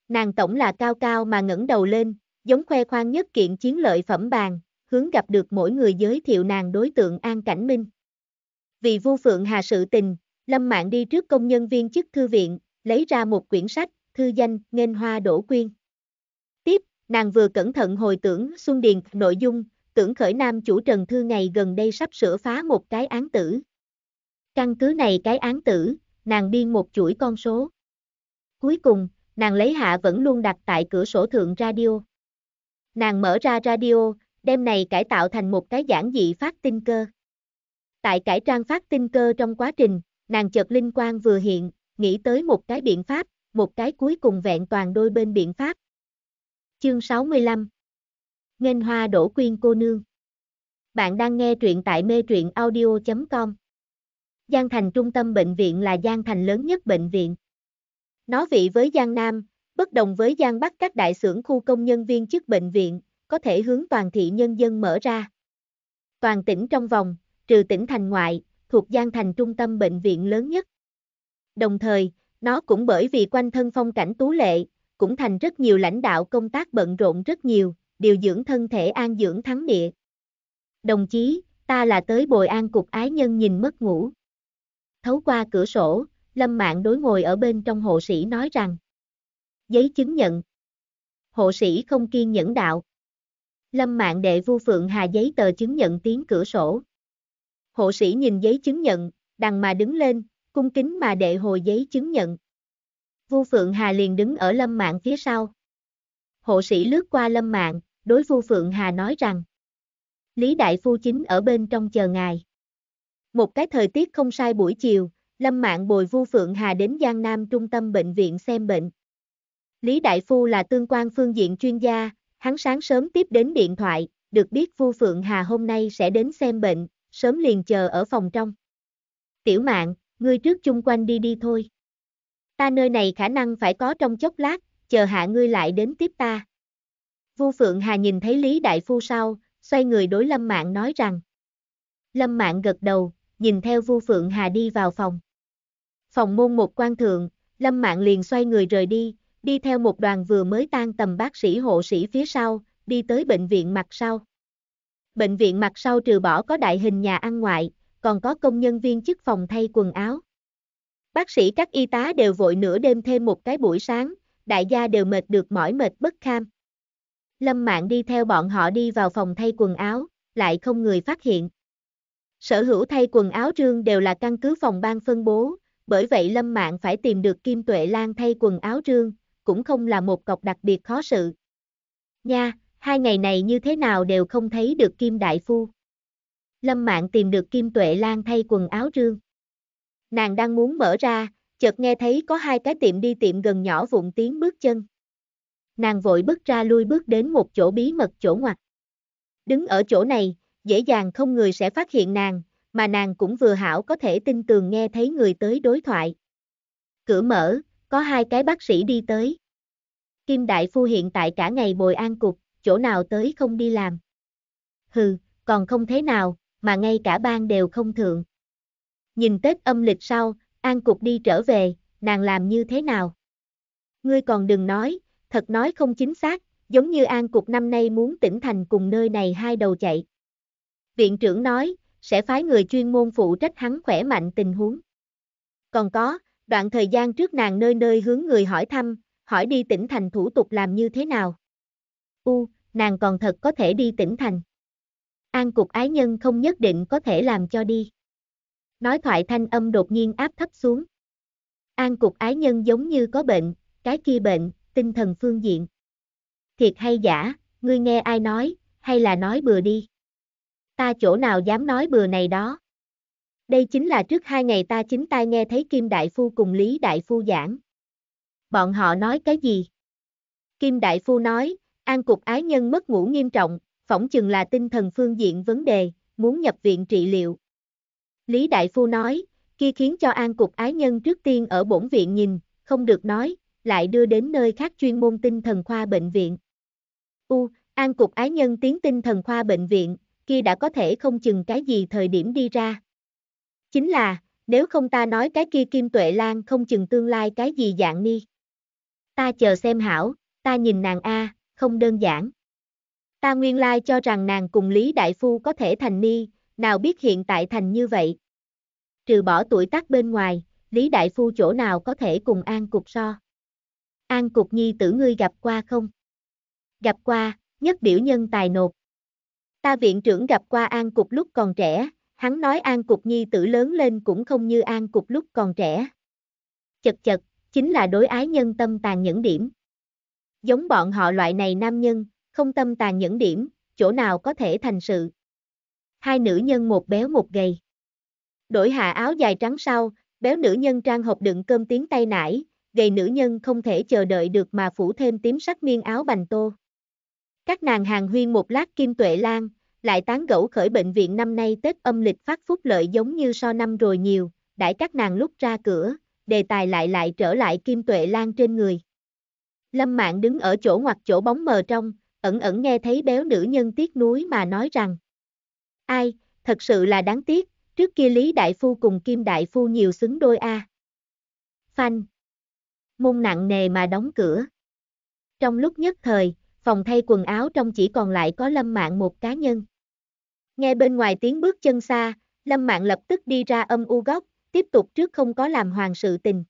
Nàng tổng là cao cao mà ngẩng đầu lên, giống khoe khoang nhất kiện chiến lợi phẩm bàn, hướng gặp được mỗi người giới thiệu nàng đối tượng An Cảnh Minh. Vì Vu Phượng Hà sự tình, Lâm Mạng đi trước công nhân viên chức thư viện, lấy ra một quyển sách, thư danh Nghênh Hoa Đổ Quyên. Tiếp, nàng vừa cẩn thận hồi tưởng Xuân Điền nội dung, tưởng khởi nam chủ Trần Thư ngày gần đây sắp sửa phá một cái án tử. Căn cứ này cái án tử, nàng biên một chuỗi con số. Cuối cùng, nàng lấy hạ vẫn luôn đặt tại cửa sổ thượng radio. Nàng mở ra radio, đem này cải tạo thành một cái giản dị phát tin cơ. Tại cải trang phát tinh cơ trong quá trình, nàng chợt linh quang vừa hiện, nghĩ tới một cái biện pháp, một cái cuối cùng vẹn toàn đôi bên biện pháp. Chương 65 Nghênh hoa đổ quyên cô nương Bạn đang nghe truyện tại mê truyện audio.com Giang Thành Trung tâm Bệnh viện là Giang Thành lớn nhất bệnh viện. Nó vị với Giang Nam, bất đồng với Giang Bắc các đại xưởng khu công nhân viên chức bệnh viện, có thể hướng toàn thị nhân dân mở ra. Toàn tỉnh trong vòng, trừ tỉnh thành ngoại, thuộc Giang Thành trung tâm bệnh viện lớn nhất. Đồng thời, nó cũng bởi vì quanh thân phong cảnh tú lệ, cũng thành rất nhiều lãnh đạo công tác bận rộn rất nhiều, điều dưỡng thân thể an dưỡng thắng địa. Đồng chí, ta là tới bồi an cục ái nhân nhìn mất ngủ. Thấu qua cửa sổ, Lâm Mạng đối ngồi ở bên trong hộ sĩ nói rằng. Giấy chứng nhận. Hộ sĩ không kiên nhẫn đạo. Lâm Mạng đệ vu Phượng Hà giấy tờ chứng nhận tiếng cửa sổ. Hộ sĩ nhìn giấy chứng nhận, đằng mà đứng lên, cung kính mà đệ hồi giấy chứng nhận. Vu Phượng Hà liền đứng ở lâm mạng phía sau. Hộ sĩ lướt qua lâm mạng, đối Vu Phượng Hà nói rằng. Lý Đại Phu Chính ở bên trong chờ ngài. Một cái thời tiết không sai buổi chiều, Lâm Mạng bồi Vu Phượng Hà đến Giang Nam Trung tâm Bệnh viện xem bệnh. Lý Đại Phu là tương quan phương diện chuyên gia, hắn sáng sớm tiếp đến điện thoại, được biết Vu Phượng Hà hôm nay sẽ đến xem bệnh, sớm liền chờ ở phòng trong. Tiểu mạng, ngươi trước chung quanh đi đi thôi. Ta nơi này khả năng phải có trong chốc lát, chờ hạ ngươi lại đến tiếp ta. Vu Phượng Hà nhìn thấy Lý Đại Phu sau, xoay người đối Lâm Mạng nói rằng. Lâm Mạng gật đầu, nhìn theo Vu Phượng Hà đi vào phòng. Phòng môn một quan thượng, Lâm Mạng liền xoay người rời đi, đi theo một đoàn vừa mới tan tầm bác sĩ hộ sĩ phía sau, đi tới bệnh viện mặt sau. Bệnh viện mặt sau trừ bỏ có đại hình nhà ăn ngoại, còn có công nhân viên chức phòng thay quần áo. Bác sĩ các y tá đều vội nửa đêm thêm một cái buổi sáng, đại gia đều mệt được mỏi mệt bất kham. Lâm Mạng đi theo bọn họ đi vào phòng thay quần áo, lại không người phát hiện. Sở hữu thay quần áo trương đều là căn cứ phòng ban phân bố, bởi vậy Lâm Mạng phải tìm được Kim Tuệ Lan thay quần áo trương, cũng không là một cọc đặc biệt khó sự. Nha, hai ngày này như thế nào đều không thấy được Kim Đại Phu. Lâm Mạng tìm được Kim Tuệ Lan thay quần áo rương. Nàng đang muốn mở ra, chợt nghe thấy có hai cái tiệm đi tiệm gần nhỏ vụn tiếng bước chân. Nàng vội bước ra lui bước đến một chỗ bí mật chỗ ngoặt. Đứng ở chỗ này, dễ dàng không người sẽ phát hiện nàng, mà nàng cũng vừa hảo có thể tin tường nghe thấy người tới đối thoại. Cửa mở, có hai cái bác sĩ đi tới. Kim Đại Phu hiện tại cả ngày bồi an cục, chỗ nào tới không đi làm. Hừ, còn không thế nào, mà ngay cả ban đều không thượng. Nhìn Tết âm lịch sau, An Cục đi trở về, nàng làm như thế nào? Ngươi còn đừng nói, thật nói không chính xác, giống như An Cục năm nay muốn tỉnh thành cùng nơi này hai đầu chạy. Viện trưởng nói, sẽ phái người chuyên môn phụ trách hắn khỏe mạnh tình huống. Còn có, đoạn thời gian trước nàng nơi nơi hướng người hỏi thăm, hỏi đi tỉnh thành thủ tục làm như thế nào u, nàng còn thật có thể đi tỉnh thành. An cục ái nhân không nhất định có thể làm cho đi. Nói thoại thanh âm đột nhiên áp thấp xuống. An cục ái nhân giống như có bệnh, cái kia bệnh, tinh thần phương diện. Thiệt hay giả, ngươi nghe ai nói, hay là nói bừa đi. Ta chỗ nào dám nói bừa này đó. Đây chính là trước hai ngày ta chính tai nghe thấy Kim Đại Phu cùng Lý Đại Phu giảng. Bọn họ nói cái gì? Kim Đại Phu nói, An cục ái nhân mất ngủ nghiêm trọng, phỏng chừng là tinh thần phương diện vấn đề, muốn nhập viện trị liệu. Lý Đại Phu nói, kia khiến cho an cục ái nhân trước tiên ở bổn viện nhìn, không được nói, lại đưa đến nơi khác chuyên môn tinh thần khoa bệnh viện. U, an cục ái nhân tiến tinh thần khoa bệnh viện, kia đã có thể không chừng cái gì thời điểm đi ra. Chính là, nếu không ta nói cái kia Kim Tuệ Lan không chừng tương lai cái gì dạng ni. Ta chờ xem hảo, ta nhìn nàng A, không đơn giản. Ta nguyên lai cho rằng nàng cùng Lý Đại Phu có thể thành ni, nào biết hiện tại thành như vậy. Trừ bỏ tuổi tác bên ngoài, Lý Đại Phu chỗ nào có thể cùng An Cục so. An Cục Nhi tử ngươi gặp qua không? Gặp qua, nhất biểu nhân tài nộp. Ta viện trưởng gặp qua An Cục lúc còn trẻ, hắn nói An Cục Nhi tử lớn lên cũng không như An Cục lúc còn trẻ. Chật chật, chính là đối ái nhân tâm tàn nhẫn điểm. Giống bọn họ loại này nam nhân, không tâm tàn nhẫn điểm, chỗ nào có thể thành sự. Hai nữ nhân một béo một gầy. Đổi hạ áo dài trắng sau, béo nữ nhân trang hộp đựng cơm tiếng tay nải, gầy nữ nhân không thể chờ đợi được mà phủ thêm tím sắc miên áo bành tô. Các nàng hàng huyên một lát kim tuệ lan, lại tán gẫu khởi bệnh viện năm nay Tết âm lịch phát phúc lợi giống như so năm rồi nhiều, đãi các nàng lúc ra cửa, đề tài lại lại trở lại kim tuệ lan trên người. Lâm Mạn đứng ở chỗ ngoặt chỗ bóng mờ trong, ẩn ẩn nghe thấy béo nữ nhân tiếc núi mà nói rằng. Ai, thật sự là đáng tiếc, trước kia Lý Đại Phu cùng Kim Đại Phu nhiều xứng đôi a. Phanh. Môn nặng nề mà đóng cửa. Trong lúc nhất thời, phòng thay quần áo trong chỉ còn lại có Lâm Mạn một cá nhân. Nghe bên ngoài tiếng bước chân xa, Lâm Mạn lập tức đi ra âm u góc, tiếp tục trước không có làm hoàng sự tình.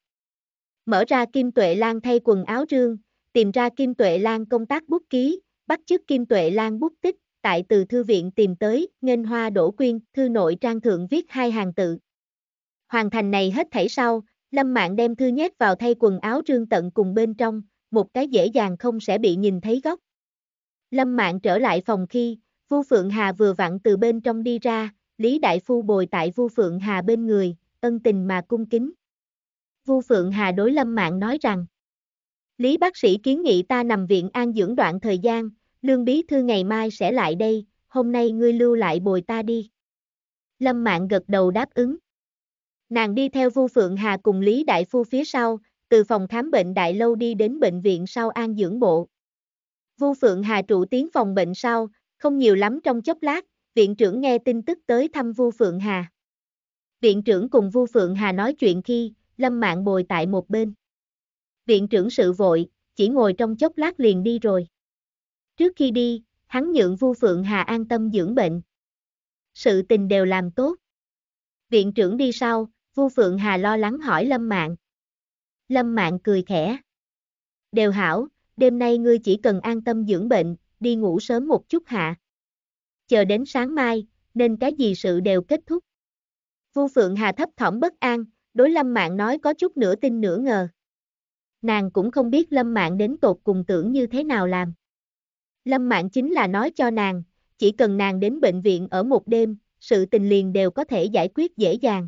Mở ra Kim Tuệ Lan thay quần áo rương, tìm ra Kim Tuệ Lan công tác bút ký, bắt chước Kim Tuệ Lan bút tích, tại từ thư viện tìm tới, nghênh hoa đổ quyên, thư nội trang thượng viết hai hàng tự. Hoàn thành này hết thảy sau, Lâm Mạng đem thư nhét vào thay quần áo trương tận cùng bên trong, một cái dễ dàng không sẽ bị nhìn thấy góc. Lâm Mạng trở lại phòng khi, Vu Phượng Hà vừa vặn từ bên trong đi ra, Lý Đại Phu bồi tại Vu Phượng Hà bên người, ân tình mà cung kính. Vu Phượng Hà đối Lâm Mạng nói rằng, Lý bác sĩ kiến nghị ta nằm viện an dưỡng đoạn thời gian, Lương Bí Thư ngày mai sẽ lại đây, hôm nay ngươi lưu lại bồi ta đi. Lâm Mạn gật đầu đáp ứng. Nàng đi theo Vu Phượng Hà cùng Lý Đại Phu phía sau, từ phòng khám bệnh Đại Lâu đi đến bệnh viện sau an dưỡng bộ. Vu Phượng Hà trụ tiến phòng bệnh sau, không nhiều lắm trong chốc lát, viện trưởng nghe tin tức tới thăm Vu Phượng Hà. Viện trưởng cùng Vu Phượng Hà nói chuyện khi, Lâm Mạn bồi tại một bên viện trưởng sự vội, chỉ ngồi trong chốc lát liền đi rồi. Trước khi đi, hắn nhượng Vu Phượng Hà an tâm dưỡng bệnh. Sự tình đều làm tốt. Viện trưởng đi sau, Vu Phượng Hà lo lắng hỏi Lâm Mạng. Lâm Mạng cười khẽ. Đều hảo, đêm nay ngươi chỉ cần an tâm dưỡng bệnh, đi ngủ sớm một chút hạ. Chờ đến sáng mai, nên cái gì sự đều kết thúc. Vu Phượng Hà thấp thỏm bất an, đối Lâm Mạng nói có chút nửa tin nửa ngờ nàng cũng không biết lâm Mạn đến tột cùng tưởng như thế nào làm. Lâm Mạn chính là nói cho nàng, chỉ cần nàng đến bệnh viện ở một đêm, sự tình liền đều có thể giải quyết dễ dàng.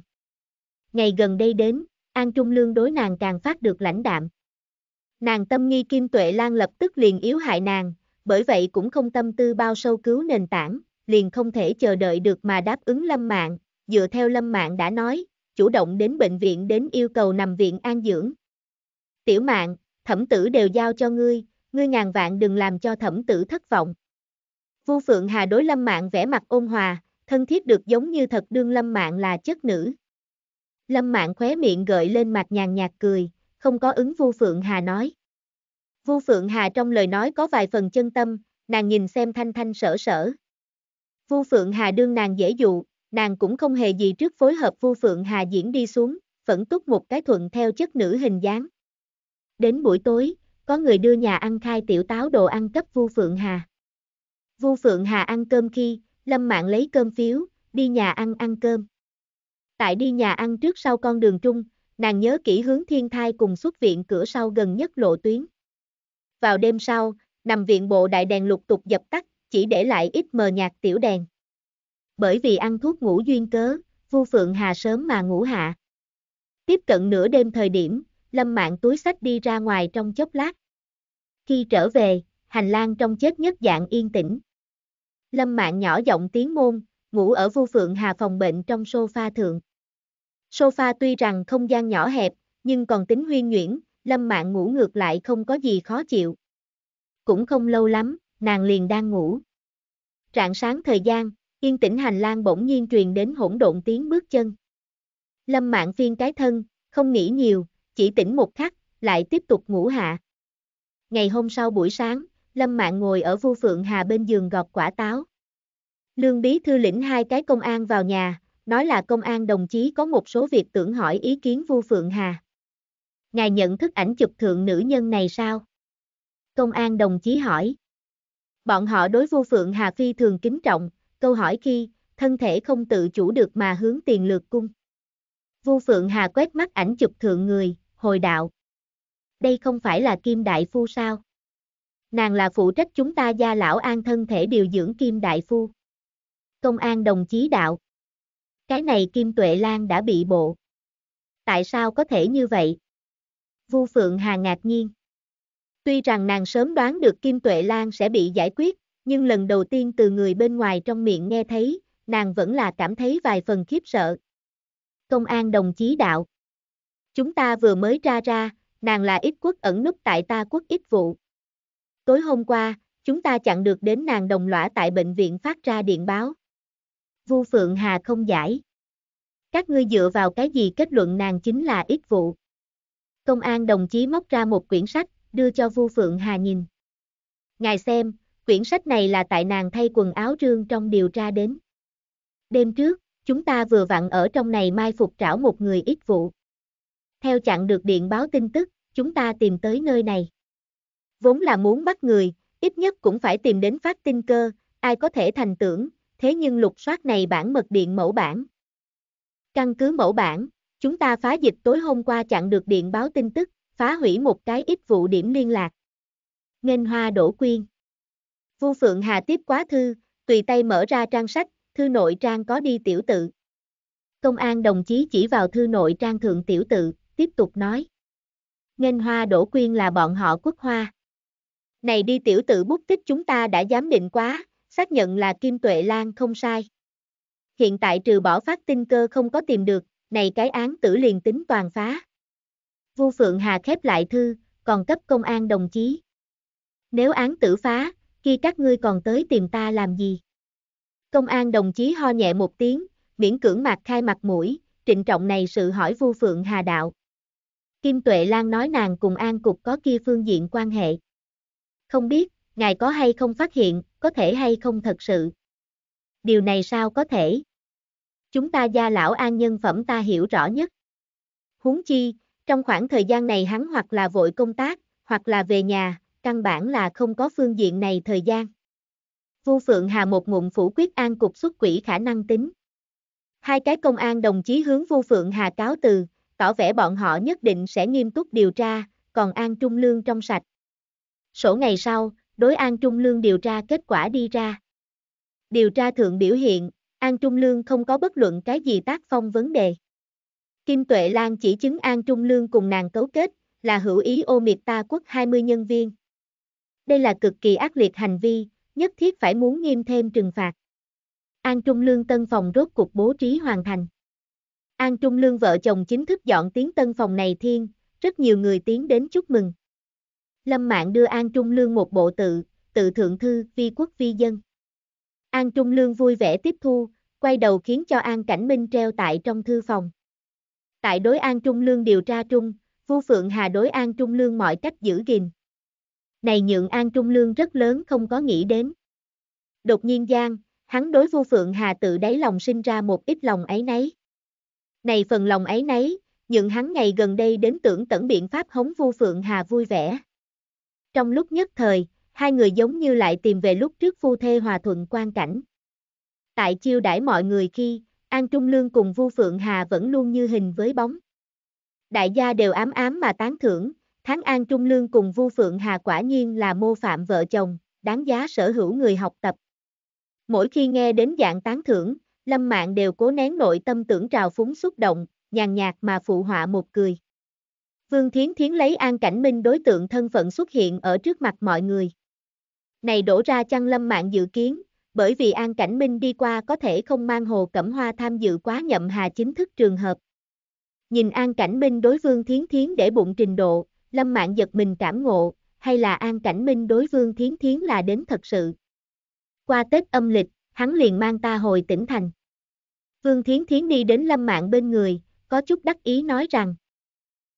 Ngày gần đây đến, An Trung Lương đối nàng càng phát được lãnh đạm. Nàng tâm nghi Kim Tuệ Lan lập tức liền yếu hại nàng, bởi vậy cũng không tâm tư bao sâu cứu nền tảng, liền không thể chờ đợi được mà đáp ứng Lâm Mạn dựa theo Lâm Mạn đã nói, chủ động đến bệnh viện đến yêu cầu nằm viện an dưỡng, Tiểu mạng, thẩm tử đều giao cho ngươi, ngươi ngàn vạn đừng làm cho thẩm tử thất vọng. Vu Phượng Hà đối Lâm Mạng vẻ mặt ôn hòa, thân thiết được giống như thật đương Lâm Mạng là chất nữ. Lâm Mạng khóe miệng gợi lên mặt nhàn nhạt cười, không có ứng Vu Phượng Hà nói. Vu Phượng Hà trong lời nói có vài phần chân tâm, nàng nhìn xem thanh thanh sở sở. Vu Phượng Hà đương nàng dễ dụ, nàng cũng không hề gì trước phối hợp Vu Phượng Hà diễn đi xuống, vẫn túc một cái thuận theo chất nữ hình dáng. Đến buổi tối, có người đưa nhà ăn khai tiểu táo đồ ăn cấp Vu Phượng Hà. Vu Phượng Hà ăn cơm khi, Lâm Mạng lấy cơm phiếu, đi nhà ăn ăn cơm. Tại đi nhà ăn trước sau con đường trung, nàng nhớ kỹ hướng thiên thai cùng xuất viện cửa sau gần nhất lộ tuyến. Vào đêm sau, nằm viện bộ đại đèn lục tục dập tắt, chỉ để lại ít mờ nhạt tiểu đèn. Bởi vì ăn thuốc ngủ duyên cớ, Vu Phượng Hà sớm mà ngủ hạ. Tiếp cận nửa đêm thời điểm, lâm mạng túi sách đi ra ngoài trong chốc lát. Khi trở về, hành lang trong chết nhất dạng yên tĩnh. Lâm mạng nhỏ giọng tiếng môn, ngủ ở vu phượng hà phòng bệnh trong sofa thượng. Sofa tuy rằng không gian nhỏ hẹp, nhưng còn tính huyên nhuyễn, lâm mạng ngủ ngược lại không có gì khó chịu. Cũng không lâu lắm, nàng liền đang ngủ. Trạng sáng thời gian, yên tĩnh hành lang bỗng nhiên truyền đến hỗn độn tiếng bước chân. Lâm mạng phiên cái thân, không nghĩ nhiều, chỉ tỉnh một khắc, lại tiếp tục ngủ hạ. Ngày hôm sau buổi sáng, Lâm Mạng ngồi ở Vu Phượng Hà bên giường gọt quả táo. Lương Bí Thư lĩnh hai cái công an vào nhà, nói là công an đồng chí có một số việc tưởng hỏi ý kiến Vu Phượng Hà. Ngài nhận thức ảnh chụp thượng nữ nhân này sao? Công an đồng chí hỏi. Bọn họ đối Vu Phượng Hà phi thường kính trọng, câu hỏi khi, thân thể không tự chủ được mà hướng tiền lược cung. Vu Phượng Hà quét mắt ảnh chụp thượng người, hồi đạo. Đây không phải là Kim Đại Phu sao? Nàng là phụ trách chúng ta gia lão an thân thể điều dưỡng Kim Đại Phu. Công an đồng chí đạo. Cái này Kim Tuệ Lan đã bị bộ. Tại sao có thể như vậy? Vu Phượng Hà ngạc nhiên. Tuy rằng nàng sớm đoán được Kim Tuệ Lan sẽ bị giải quyết, nhưng lần đầu tiên từ người bên ngoài trong miệng nghe thấy, nàng vẫn là cảm thấy vài phần khiếp sợ, công an đồng chí đạo. Chúng ta vừa mới ra ra, nàng là ít quốc ẩn núp tại ta quốc ít vụ. Tối hôm qua, chúng ta chặn được đến nàng đồng lõa tại bệnh viện phát ra điện báo. Vu Phượng Hà không giải. Các ngươi dựa vào cái gì kết luận nàng chính là ít vụ. Công an đồng chí móc ra một quyển sách, đưa cho Vu Phượng Hà nhìn. Ngài xem, quyển sách này là tại nàng thay quần áo rương trong điều tra đến. Đêm trước, chúng ta vừa vặn ở trong này mai phục trảo một người ít vụ. Theo chặn được điện báo tin tức, chúng ta tìm tới nơi này. Vốn là muốn bắt người, ít nhất cũng phải tìm đến phát tin cơ, ai có thể thành tưởng, thế nhưng lục soát này bản mật điện mẫu bản. Căn cứ mẫu bản, chúng ta phá dịch tối hôm qua chặn được điện báo tin tức, phá hủy một cái ít vụ điểm liên lạc. Nghênh hoa đổ quyên. Vu Phượng Hà tiếp quá thư, tùy tay mở ra trang sách, thư nội trang có đi tiểu tự. Công an đồng chí chỉ vào thư nội trang thượng tiểu tự, tiếp tục nói. Ngân hoa đổ quyên là bọn họ quốc hoa. Này đi tiểu tự bút tích chúng ta đã giám định quá, xác nhận là Kim Tuệ Lan không sai. Hiện tại trừ bỏ phát tinh cơ không có tìm được, này cái án tử liền tính toàn phá. Vu Phượng Hà khép lại thư, còn cấp công an đồng chí. Nếu án tử phá, khi các ngươi còn tới tìm ta làm gì? Công an đồng chí ho nhẹ một tiếng, miễn cưỡng mặt khai mặt mũi, trịnh trọng này sự hỏi Vu Phượng Hà đạo. Kim Tuệ Lan nói nàng cùng An Cục có kia phương diện quan hệ. Không biết, ngài có hay không phát hiện, có thể hay không thật sự. Điều này sao có thể? Chúng ta gia lão an nhân phẩm ta hiểu rõ nhất. Huống chi, trong khoảng thời gian này hắn hoặc là vội công tác, hoặc là về nhà, căn bản là không có phương diện này thời gian. Vu Phượng Hà một ngụm phủ quyết an cục xuất quỷ khả năng tính. Hai cái công an đồng chí hướng Vu Phượng Hà cáo từ, tỏ vẻ bọn họ nhất định sẽ nghiêm túc điều tra, còn An Trung Lương trong sạch. Sổ ngày sau, đối An Trung Lương điều tra kết quả đi ra. Điều tra thượng biểu hiện, An Trung Lương không có bất luận cái gì tác phong vấn đề. Kim Tuệ Lan chỉ chứng An Trung Lương cùng nàng cấu kết, là hữu ý ô miệt ta quốc 20 nhân viên. Đây là cực kỳ ác liệt hành vi, nhất thiết phải muốn nghiêm thêm trừng phạt. An Trung Lương tân phòng rốt cuộc bố trí hoàn thành. An Trung Lương vợ chồng chính thức dọn tiếng tân phòng này thiên, rất nhiều người tiến đến chúc mừng. Lâm Mạng đưa An Trung Lương một bộ tự, tự thượng thư vi quốc vi dân. An Trung Lương vui vẻ tiếp thu, quay đầu khiến cho An Cảnh Minh treo tại trong thư phòng. Tại đối An Trung Lương điều tra trung, Vu Phượng Hà đối An Trung Lương mọi cách giữ gìn này nhượng An Trung Lương rất lớn không có nghĩ đến. Đột nhiên giang, hắn đối Vu Phượng Hà tự đáy lòng sinh ra một ít lòng ấy nấy. Này phần lòng ấy nấy, nhượng hắn ngày gần đây đến tưởng tận biện pháp hống Vu Phượng Hà vui vẻ. Trong lúc nhất thời, hai người giống như lại tìm về lúc trước phu thê hòa thuận quan cảnh. Tại chiêu đãi mọi người khi, An Trung Lương cùng Vu Phượng Hà vẫn luôn như hình với bóng. Đại gia đều ám ám mà tán thưởng, Tháng An Trung Lương cùng Vu Phượng Hà quả nhiên là mô phạm vợ chồng, đáng giá sở hữu người học tập. Mỗi khi nghe đến dạng tán thưởng, Lâm Mạng đều cố nén nội tâm tưởng trào phúng xúc động, nhàn nhạt mà phụ họa một cười. Vương Thiến Thiến lấy An Cảnh Minh đối tượng thân phận xuất hiện ở trước mặt mọi người. Này đổ ra chăng Lâm Mạng dự kiến, bởi vì An Cảnh Minh đi qua có thể không mang Hồ Cẩm Hoa tham dự quá nhậm hà chính thức trường hợp. Nhìn An Cảnh Minh đối Vương Thiến Thiến để bụng trình độ, Lâm Mạn giật mình cảm ngộ, hay là An Cảnh Minh đối Vương Thiến Thiến là đến thật sự. Qua Tết âm lịch, hắn liền mang ta hồi tỉnh thành. Vương Thiến Thiến đi đến Lâm Mạn bên người, có chút đắc ý nói rằng.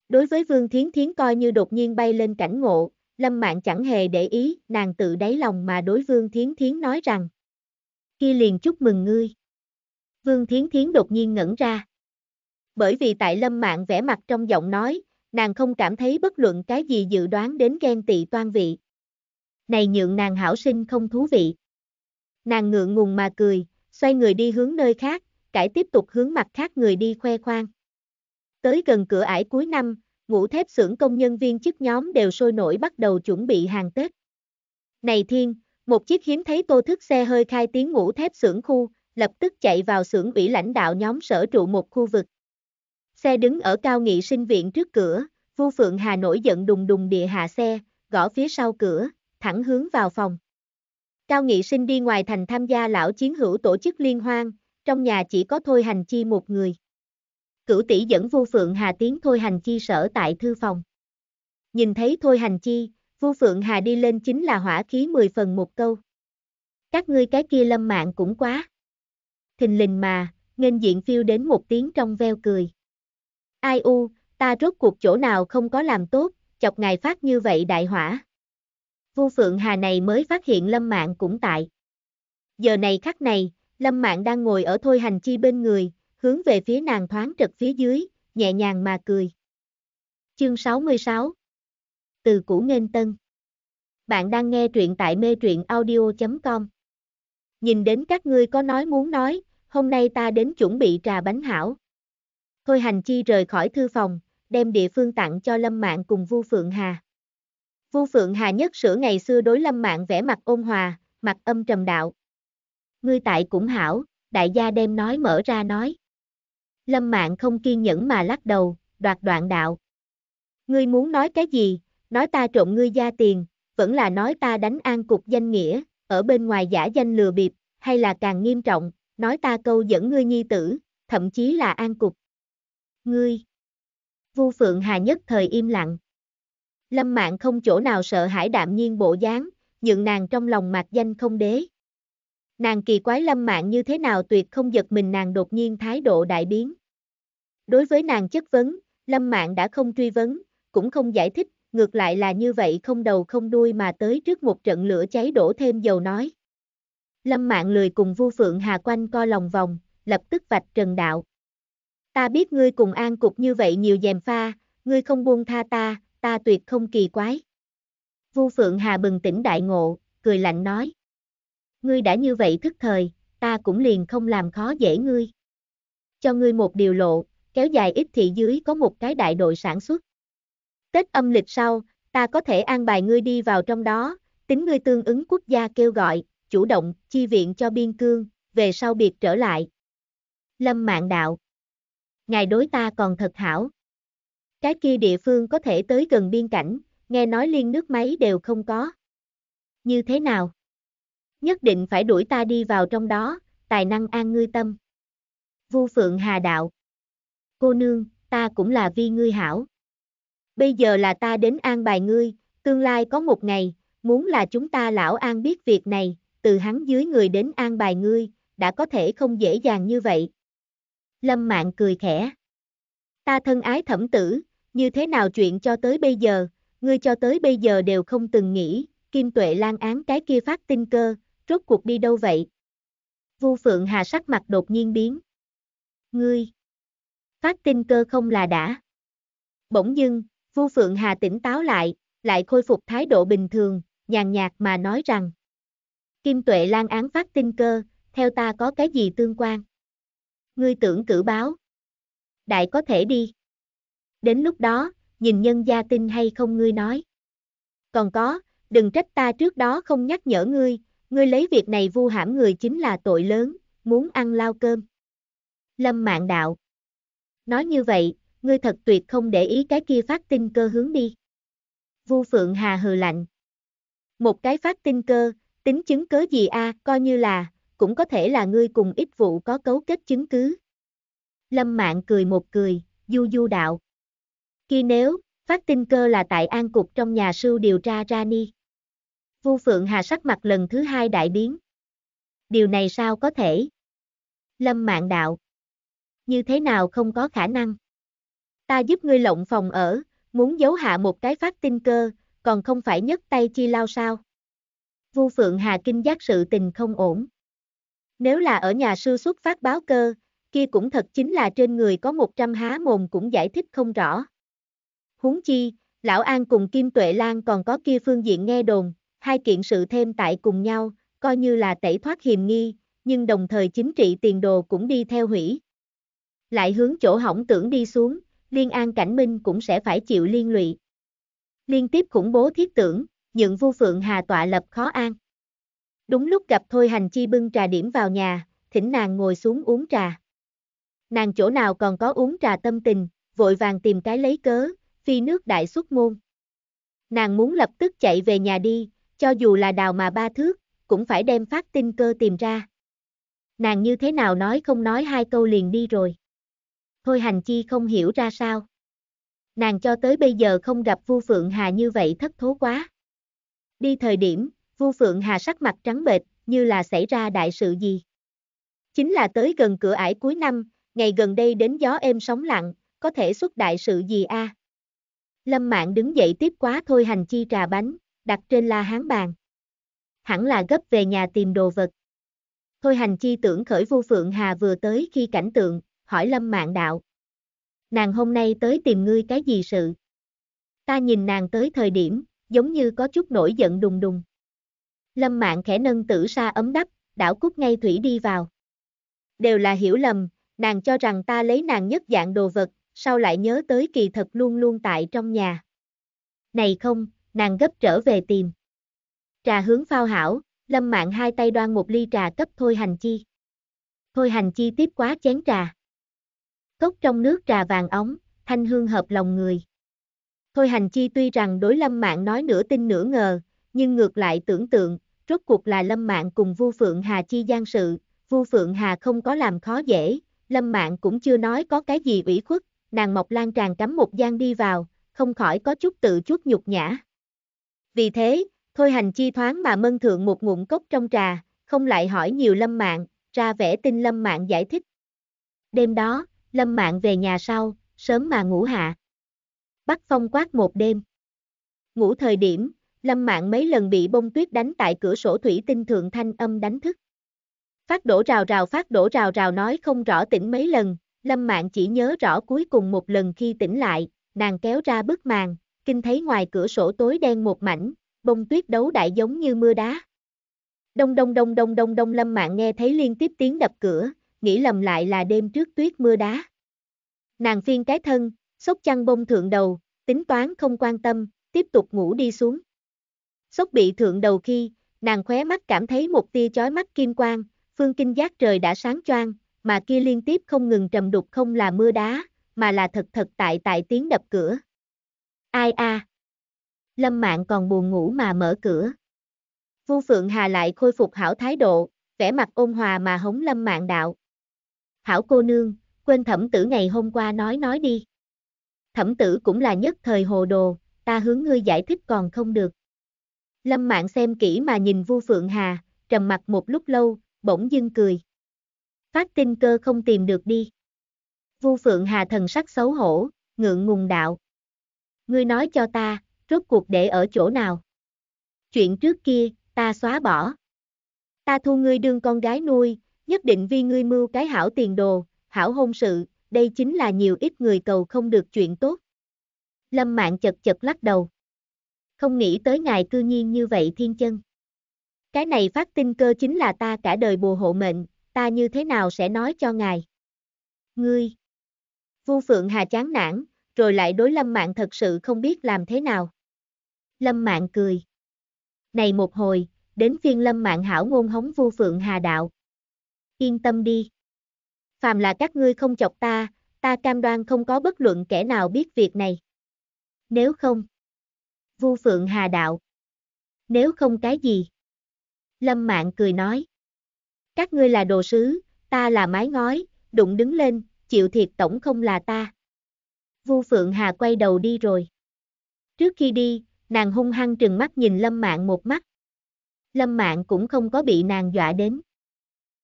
Đối với Vương Thiến Thiến coi như đột nhiên bay lên cảnh ngộ, Lâm Mạn chẳng hề để ý, nàng tự đáy lòng mà đối Vương Thiến Thiến nói rằng. khi liền chúc mừng ngươi. Vương Thiến Thiến đột nhiên ngẩn ra. Bởi vì tại Lâm Mạn vẽ mặt trong giọng nói, nàng không cảm thấy bất luận cái gì dự đoán đến ghen tị toan vị. Này nhượng nàng hảo sinh không thú vị. Nàng ngượng ngùng mà cười, xoay người đi hướng nơi khác, cải tiếp tục hướng mặt khác người đi khoe khoang. Tới gần cửa ải cuối năm, ngũ thép xưởng công nhân viên chức nhóm đều sôi nổi bắt đầu chuẩn bị hàng Tết. Này Thiên, một chiếc hiếm thấy tô thức xe hơi khai tiếng ngũ thép xưởng khu, lập tức chạy vào xưởng ủy lãnh đạo nhóm sở trụ một khu vực. Xe đứng ở cao nghị sinh viện trước cửa, Vu Phượng Hà nổi giận đùng đùng địa hạ xe, gõ phía sau cửa, thẳng hướng vào phòng. Cao nghị sinh đi ngoài thành tham gia lão chiến hữu tổ chức liên hoan, trong nhà chỉ có Thôi Hành Chi một người. Cửu tỷ dẫn Vu Phượng Hà tiến Thôi Hành Chi sở tại thư phòng. Nhìn thấy Thôi Hành Chi, Vu Phượng Hà đi lên chính là hỏa khí 10 phần một câu. Các ngươi cái kia lâm mạng cũng quá. Thình lình mà, nghênh diện phiêu đến một tiếng trong veo cười. Ai u, ta rốt cuộc chỗ nào không có làm tốt, chọc ngài phát như vậy đại hỏa. Vu Phượng Hà này mới phát hiện Lâm Mạn cũng tại. Giờ này khắc này, Lâm Mạn đang ngồi ở Thôi Hành Chi bên người, hướng về phía nàng thoáng trật phía dưới, nhẹ nhàng mà cười. Chương 66 Từ cũ nghênh tân Bạn đang nghe truyện tại mê truyện audio.com Nhìn đến các ngươi có nói muốn nói, hôm nay ta đến chuẩn bị trà bánh hảo. Thôi hành chi rời khỏi thư phòng, đem địa phương tặng cho Lâm Mạng cùng Vu Phượng Hà. Vu Phượng Hà nhất sửa ngày xưa đối Lâm Mạng vẻ mặt ôn hòa, mặt âm trầm đạo. Ngươi tại cũng hảo, đại gia đem nói mở ra nói. Lâm Mạng không kiên nhẫn mà lắc đầu, đoạt đoạn đạo. Ngươi muốn nói cái gì, nói ta trộm ngươi gia tiền, vẫn là nói ta đánh an cục danh nghĩa, ở bên ngoài giả danh lừa bịp, hay là càng nghiêm trọng, nói ta câu dẫn ngươi nhi tử, thậm chí là an cục. Ngươi! Vu Phượng Hà nhất thời im lặng. Lâm Mạn không chỗ nào sợ hãi đạm nhiên bộ dáng, nhượng nàng trong lòng mạc danh không đế. Nàng kỳ quái lâm Mạn như thế nào tuyệt không giật mình nàng đột nhiên thái độ đại biến. Đối với nàng chất vấn, lâm Mạn đã không truy vấn, cũng không giải thích, ngược lại là như vậy không đầu không đuôi mà tới trước một trận lửa cháy đổ thêm dầu nói. Lâm Mạn lười cùng vu phượng hà quanh co lòng vòng, lập tức vạch trần đạo. Ta biết ngươi cùng an cục như vậy nhiều dèm pha, ngươi không buông tha ta, ta tuyệt không kỳ quái. Vu Phượng Hà bừng tỉnh đại ngộ, cười lạnh nói. Ngươi đã như vậy thức thời, ta cũng liền không làm khó dễ ngươi. Cho ngươi một điều lộ, kéo dài ít thị dưới có một cái đại đội sản xuất. Tết âm lịch sau, ta có thể an bài ngươi đi vào trong đó, tính ngươi tương ứng quốc gia kêu gọi, chủ động, chi viện cho biên cương, về sau biệt trở lại. Lâm mạng đạo ngài đối ta còn thật hảo. Cái kia địa phương có thể tới gần biên cảnh, nghe nói liên nước máy đều không có. Như thế nào? Nhất định phải đuổi ta đi vào trong đó, tài năng an ngươi tâm. Vu Phượng Hà Đạo Cô nương, ta cũng là vi ngươi hảo. Bây giờ là ta đến an bài ngươi, tương lai có một ngày, muốn là chúng ta lão an biết việc này, từ hắn dưới người đến an bài ngươi, đã có thể không dễ dàng như vậy, Lâm Mạng cười khẽ. Ta thân ái thẩm tử, như thế nào chuyện cho tới bây giờ, ngươi cho tới bây giờ đều không từng nghĩ, Kim Tuệ lan án cái kia phát tinh cơ, rốt cuộc đi đâu vậy? Vu Phượng Hà sắc mặt đột nhiên biến. Ngươi! Phát tinh cơ không là đã. Bỗng dưng, Vu Phượng Hà tỉnh táo lại, lại khôi phục thái độ bình thường, nhàn nhạt mà nói rằng. Kim Tuệ lan án phát tinh cơ, theo ta có cái gì tương quan? ngươi tưởng cử báo. Đại có thể đi. Đến lúc đó, nhìn nhân gia tin hay không ngươi nói. Còn có, đừng trách ta trước đó không nhắc nhở ngươi, ngươi lấy việc này vu hãm người chính là tội lớn, muốn ăn lao cơm. Lâm mạng đạo. Nói như vậy, ngươi thật tuyệt không để ý cái kia phát tin cơ hướng đi. Vu Phượng Hà hừ lạnh. Một cái phát tin cơ, tính chứng cớ gì a, coi như là, cũng có thể là ngươi cùng ít vụ có cấu kết chứng cứ. Lâm Mạng cười một cười, du du đạo. Khi nếu, phát tin cơ là tại an cục trong nhà sư điều tra ra ni. Vu Phượng Hà sắc mặt lần thứ hai đại biến. Điều này sao có thể? Lâm Mạng đạo. Như thế nào không có khả năng? Ta giúp ngươi lộng phòng ở, muốn giấu hạ một cái phát tin cơ, còn không phải nhấc tay chi lao sao? Vu Phượng Hà kinh giác sự tình không ổn. Nếu là ở nhà sư xuất phát báo cơ, kia cũng thật chính là trên người có một trăm há mồm cũng giải thích không rõ. Huống chi, Lão An cùng Kim Tuệ Lan còn có kia phương diện nghe đồn, hai kiện sự thêm tại cùng nhau, coi như là tẩy thoát hiềm nghi, nhưng đồng thời chính trị tiền đồ cũng đi theo hủy. Lại hướng chỗ hỏng tưởng đi xuống, Liên An Cảnh Minh cũng sẽ phải chịu liên lụy. Liên tiếp khủng bố thiết tưởng, những vu phượng hà tọa lập khó an. Đúng lúc gặp Thôi Hành Chi bưng trà điểm vào nhà, thỉnh nàng ngồi xuống uống trà. Nàng chỗ nào còn có uống trà tâm tình, vội vàng tìm cái lấy cớ, phi nước đại xuất môn. Nàng muốn lập tức chạy về nhà đi, cho dù là đào mà ba thước, cũng phải đem phát tinh cơ tìm ra. Nàng như thế nào nói không nói hai câu liền đi rồi. Thôi hành chi không hiểu ra sao. Nàng cho tới bây giờ không gặp Vu Phượng Hà như vậy thất thố quá. Đi thời điểm, Vu Phượng Hà sắc mặt trắng bệch, như là xảy ra đại sự gì. Chính là tới gần cửa ải cuối năm, ngày gần đây đến gió êm sóng lặng, có thể xuất đại sự gì a? À? Lâm Mạn đứng dậy tiếp quá thôi hành chi trà bánh, đặt trên la hán bàn. Hẳn là gấp về nhà tìm đồ vật. Thôi hành chi tưởng khởi Vu Phượng Hà vừa tới khi cảnh tượng, hỏi Lâm Mạn đạo. Nàng hôm nay tới tìm ngươi cái gì sự? Ta nhìn nàng tới thời điểm, giống như có chút nổi giận đùng đùng. Lâm Mạng khẽ nâng tử sa ấm đắp, đảo cút ngay thủy đi vào. Đều là hiểu lầm, nàng cho rằng ta lấy nàng nhất dạng đồ vật, sau lại nhớ tới kỳ thật luôn luôn tại trong nhà. Này không, nàng gấp trở về tìm. Trà hướng phao hảo, Lâm Mạng hai tay đoan một ly trà cấp Thôi Hành Chi. Thôi Hành Chi tiếp quá chén trà. Cốc trong nước trà vàng óng, thanh hương hợp lòng người. Thôi Hành Chi tuy rằng đối Lâm Mạng nói nửa tin nửa ngờ, nhưng ngược lại tưởng tượng, rốt cuộc là Lâm Mạng cùng Vu Phượng Hà chi gian sự, Vu Phượng Hà không có làm khó dễ, Lâm Mạng cũng chưa nói có cái gì ủy khuất, nàng Mộc Lan tràn cắm một gian đi vào, không khỏi có chút tự chút nhục nhã. Vì thế, thôi hành chi thoáng mà mân thượng một ngụm cốc trong trà, không lại hỏi nhiều Lâm Mạng, ra vẻ tin Lâm Mạng giải thích. Đêm đó, Lâm Mạng về nhà sau, sớm mà ngủ hạ. bắt Phong quát một đêm. Ngủ thời điểm, Lâm Mạn mấy lần bị bông tuyết đánh tại cửa sổ thủy tinh thượng thanh âm đánh thức. Phát đổ rào rào phát đổ rào rào nói không rõ tỉnh mấy lần, Lâm Mạn chỉ nhớ rõ cuối cùng một lần khi tỉnh lại, nàng kéo ra bức màn, kinh thấy ngoài cửa sổ tối đen một mảnh, bông tuyết đấu đại giống như mưa đá. Đông đông đông đông đông đông Lâm Mạn nghe thấy liên tiếp tiếng đập cửa, nghĩ lầm lại là đêm trước tuyết mưa đá. Nàng phiên cái thân, sốc chăn bông thượng đầu, tính toán không quan tâm, tiếp tục ngủ đi xuống. Sốc bị thượng đầu khi, nàng khóe mắt cảm thấy một tia chói mắt kim quang, phương kinh giác trời đã sáng choang, mà kia liên tiếp không ngừng trầm đục không là mưa đá, mà là thật thật tại tại tiếng đập cửa. Ai a? Lâm Mạng còn buồn ngủ mà mở cửa. Vu Phượng Hà lại khôi phục hảo thái độ, vẻ mặt ôn hòa mà hống Lâm Mạng đạo. Hảo cô nương, quên thẩm tử ngày hôm qua nói nói đi. Thẩm tử cũng là nhất thời hồ đồ, ta hướng ngươi giải thích còn không được. Lâm Mạng xem kỹ mà nhìn Vu Phượng Hà, trầm mặt một lúc lâu, bỗng dưng cười. Phát tinh cơ không tìm được đi. Vu Phượng Hà thần sắc xấu hổ, ngượng ngùng đạo. Ngươi nói cho ta, rốt cuộc để ở chỗ nào? Chuyện trước kia, ta xóa bỏ. Ta thu ngươi đương con gái nuôi, nhất định vì ngươi mưu cái hảo tiền đồ, hảo hôn sự, đây chính là nhiều ít người cầu không được chuyện tốt. Lâm Mạn chật chật lắc đầu không nghĩ tới ngài cư nhiên như vậy thiên chân. Cái này phát tinh cơ chính là ta cả đời bùa hộ mệnh, ta như thế nào sẽ nói cho ngài. Ngươi, Vu Phượng Hà chán nản, rồi lại đối Lâm Mạng thật sự không biết làm thế nào. Lâm Mạng cười. Này một hồi, đến phiên Lâm Mạng hảo ngôn hống Vu Phượng Hà đạo. Yên tâm đi. Phàm là các ngươi không chọc ta, ta cam đoan không có bất luận kẻ nào biết việc này. Nếu không, Vu Phượng Hà đạo. Nếu không cái gì? Lâm Mạng cười nói. Các ngươi là đồ sứ, ta là mái ngói, đụng đứng lên, chịu thiệt tổng không là ta. Vu Phượng Hà quay đầu đi rồi. Trước khi đi, nàng hung hăng trừng mắt nhìn Lâm Mạng một mắt. Lâm Mạng cũng không có bị nàng dọa đến.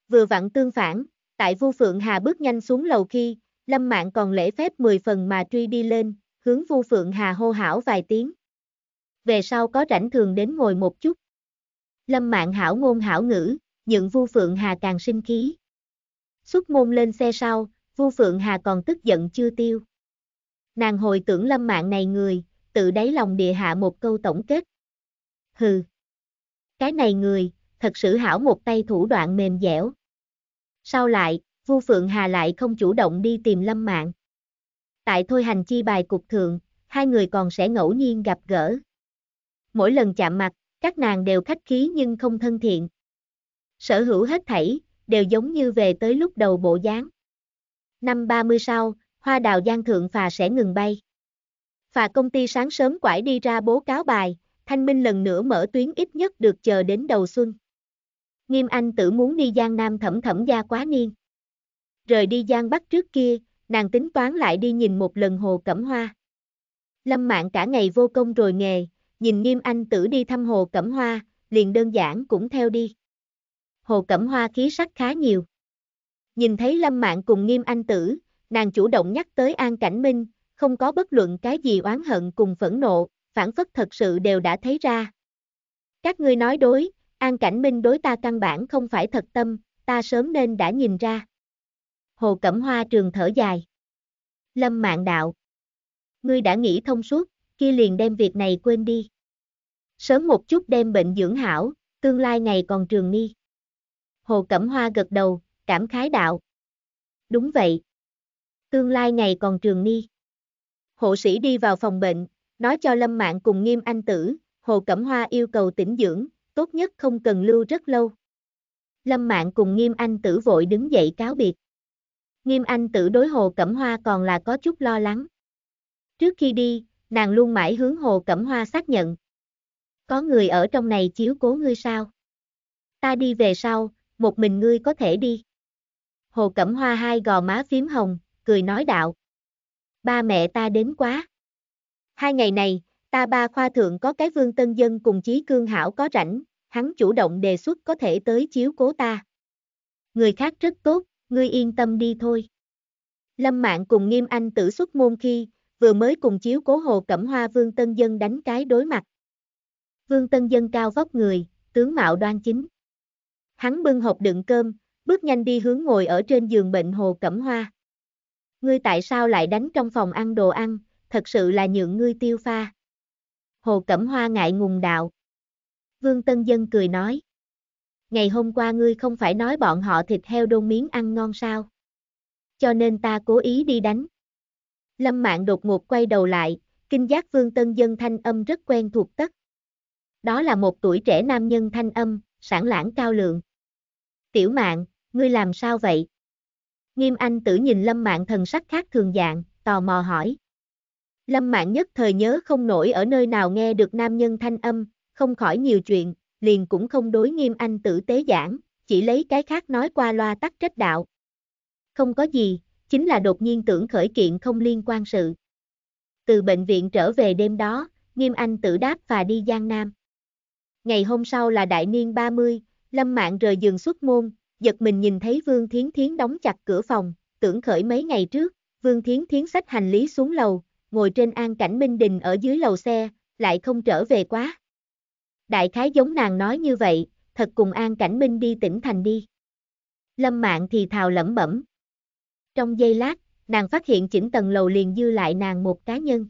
Vừa vặn tương phản, tại Vu Phượng Hà bước nhanh xuống lầu khi, Lâm Mạng còn lễ phép 10 phần mà truy đi lên, hướng Vu Phượng Hà hô hảo vài tiếng về sau có rảnh thường đến ngồi một chút. Lâm mạng hảo ngôn hảo ngữ, nhượng Vu Phượng Hà càng sinh khí. Xuất môn lên xe sau, Vu Phượng Hà còn tức giận chưa tiêu. Nàng hồi tưởng lâm mạng này người, tự đáy lòng địa hạ một câu tổng kết. Hừ. Cái này người, thật sự hảo một tay thủ đoạn mềm dẻo. Sau lại, Vu Phượng Hà lại không chủ động đi tìm lâm mạng. Tại thôi hành chi bài cục thượng, hai người còn sẽ ngẫu nhiên gặp gỡ mỗi lần chạm mặt, các nàng đều khách khí nhưng không thân thiện. Sở hữu hết thảy, đều giống như về tới lúc đầu bộ dáng. Năm 30 sau, hoa đào giang thượng phà sẽ ngừng bay. Phà công ty sáng sớm quải đi ra bố cáo bài, Thanh Minh lần nữa mở tuyến ít nhất được chờ đến đầu xuân. Nghiêm Anh tự muốn đi Giang Nam thẩm thẩm gia quá niên. Rời đi Giang Bắc trước kia, nàng tính toán lại đi nhìn một lần hồ cẩm hoa. Lâm mạng cả ngày vô công rồi nghề, Nhìn nghiêm anh tử đi thăm Hồ Cẩm Hoa, liền đơn giản cũng theo đi. Hồ Cẩm Hoa khí sắc khá nhiều. Nhìn thấy Lâm Mạng cùng nghiêm anh tử, nàng chủ động nhắc tới An Cảnh Minh, không có bất luận cái gì oán hận cùng phẫn nộ, phản phất thật sự đều đã thấy ra. Các ngươi nói đối, An Cảnh Minh đối ta căn bản không phải thật tâm, ta sớm nên đã nhìn ra. Hồ Cẩm Hoa trường thở dài. Lâm Mạng đạo. Ngươi đã nghĩ thông suốt kia liền đem việc này quên đi. Sớm một chút đem bệnh dưỡng hảo, tương lai ngày còn trường nghi. Hồ Cẩm Hoa gật đầu, cảm khái đạo. Đúng vậy. Tương lai ngày còn trường ni. Hộ sĩ đi vào phòng bệnh, nói cho Lâm Mạng cùng nghiêm anh tử, Hồ Cẩm Hoa yêu cầu tỉnh dưỡng, tốt nhất không cần lưu rất lâu. Lâm Mạng cùng Nghiêm Anh Tử vội đứng dậy cáo biệt. Nghiêm Anh Tử đối Hồ Cẩm Hoa còn là có chút lo lắng. Trước khi đi, nàng luôn mãi hướng hồ cẩm hoa xác nhận. Có người ở trong này chiếu cố ngươi sao? Ta đi về sau, một mình ngươi có thể đi. Hồ cẩm hoa hai gò má phím hồng, cười nói đạo. Ba mẹ ta đến quá. Hai ngày này, ta ba khoa thượng có cái vương tân dân cùng chí cương hảo có rảnh, hắn chủ động đề xuất có thể tới chiếu cố ta. Người khác rất tốt, ngươi yên tâm đi thôi. Lâm Mạng cùng Nghiêm Anh tử xuất môn khi, vừa mới cùng chiếu cố hồ cẩm hoa Vương Tân Dân đánh cái đối mặt. Vương Tân Dân cao vóc người, tướng mạo đoan chính. Hắn bưng hộp đựng cơm, bước nhanh đi hướng ngồi ở trên giường bệnh hồ cẩm hoa. Ngươi tại sao lại đánh trong phòng ăn đồ ăn, thật sự là nhượng ngươi tiêu pha. Hồ Cẩm Hoa ngại ngùng đạo. Vương Tân Dân cười nói. Ngày hôm qua ngươi không phải nói bọn họ thịt heo đôn miếng ăn ngon sao. Cho nên ta cố ý đi đánh. Lâm Mạng đột ngột quay đầu lại, kinh giác Vương Tân Dân thanh âm rất quen thuộc tất. Đó là một tuổi trẻ nam nhân thanh âm, sản lãng cao lượng. Tiểu Mạng, ngươi làm sao vậy? Nghiêm Anh tử nhìn Lâm Mạng thần sắc khác thường dạng, tò mò hỏi. Lâm Mạng nhất thời nhớ không nổi ở nơi nào nghe được nam nhân thanh âm, không khỏi nhiều chuyện, liền cũng không đối Nghiêm Anh tử tế giảng, chỉ lấy cái khác nói qua loa tắt trách đạo. Không có gì, chính là đột nhiên tưởng khởi kiện không liên quan sự. Từ bệnh viện trở về đêm đó, Nghiêm Anh tự đáp và đi Giang Nam. Ngày hôm sau là đại niên 30, Lâm Mạng rời giường xuất môn, giật mình nhìn thấy Vương Thiến Thiến đóng chặt cửa phòng, tưởng khởi mấy ngày trước, Vương Thiến Thiến xách hành lý xuống lầu, ngồi trên an cảnh Minh Đình ở dưới lầu xe, lại không trở về quá. Đại khái giống nàng nói như vậy, thật cùng an cảnh Minh đi tỉnh thành đi. Lâm Mạng thì thào lẩm bẩm trong giây lát, nàng phát hiện chỉnh tầng lầu liền dư lại nàng một cá nhân.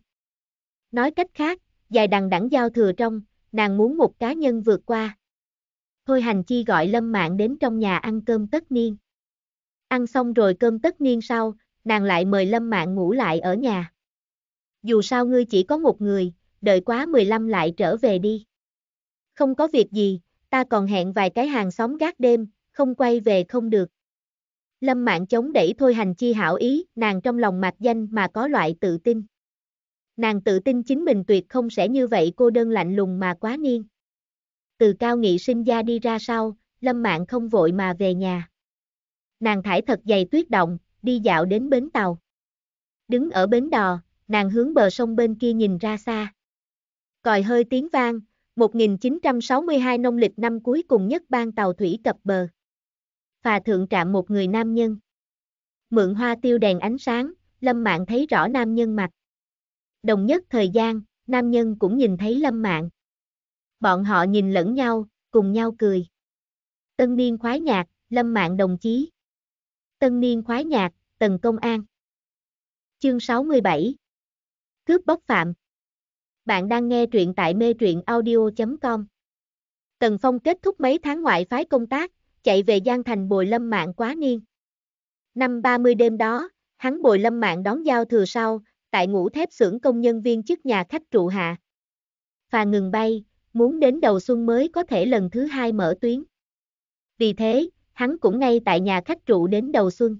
Nói cách khác, dài đằng đẳng giao thừa trong, nàng muốn một cá nhân vượt qua. Thôi hành chi gọi lâm mạng đến trong nhà ăn cơm tất niên. Ăn xong rồi cơm tất niên sau, nàng lại mời lâm mạng ngủ lại ở nhà. Dù sao ngươi chỉ có một người, đợi quá 15 lại trở về đi. Không có việc gì, ta còn hẹn vài cái hàng xóm gác đêm, không quay về không được. Lâm mạng chống đẩy thôi hành chi hảo ý, nàng trong lòng mạc danh mà có loại tự tin. Nàng tự tin chính mình tuyệt không sẽ như vậy cô đơn lạnh lùng mà quá niên. Từ cao nghị sinh ra đi ra sau, lâm mạng không vội mà về nhà. Nàng thải thật dày tuyết động, đi dạo đến bến tàu. Đứng ở bến đò, nàng hướng bờ sông bên kia nhìn ra xa. Còi hơi tiếng vang, 1962 nông lịch năm cuối cùng nhất ban tàu thủy cập bờ phà thượng trạm một người nam nhân. Mượn hoa tiêu đèn ánh sáng, Lâm Mạng thấy rõ nam nhân mặt. Đồng nhất thời gian, nam nhân cũng nhìn thấy Lâm Mạng. Bọn họ nhìn lẫn nhau, cùng nhau cười. Tân niên khoái nhạc, Lâm Mạng đồng chí. Tân niên khoái nhạc, Tần Công An. Chương 67 Cướp bóc phạm Bạn đang nghe truyện tại mê truyện audio.com Tần Phong kết thúc mấy tháng ngoại phái công tác, chạy về Giang Thành bồi lâm mạng quá niên. Năm 30 đêm đó, hắn bồi lâm mạng đón giao thừa sau, tại ngũ thép xưởng công nhân viên trước nhà khách trụ hạ. Phà ngừng bay, muốn đến đầu xuân mới có thể lần thứ hai mở tuyến. Vì thế, hắn cũng ngay tại nhà khách trụ đến đầu xuân.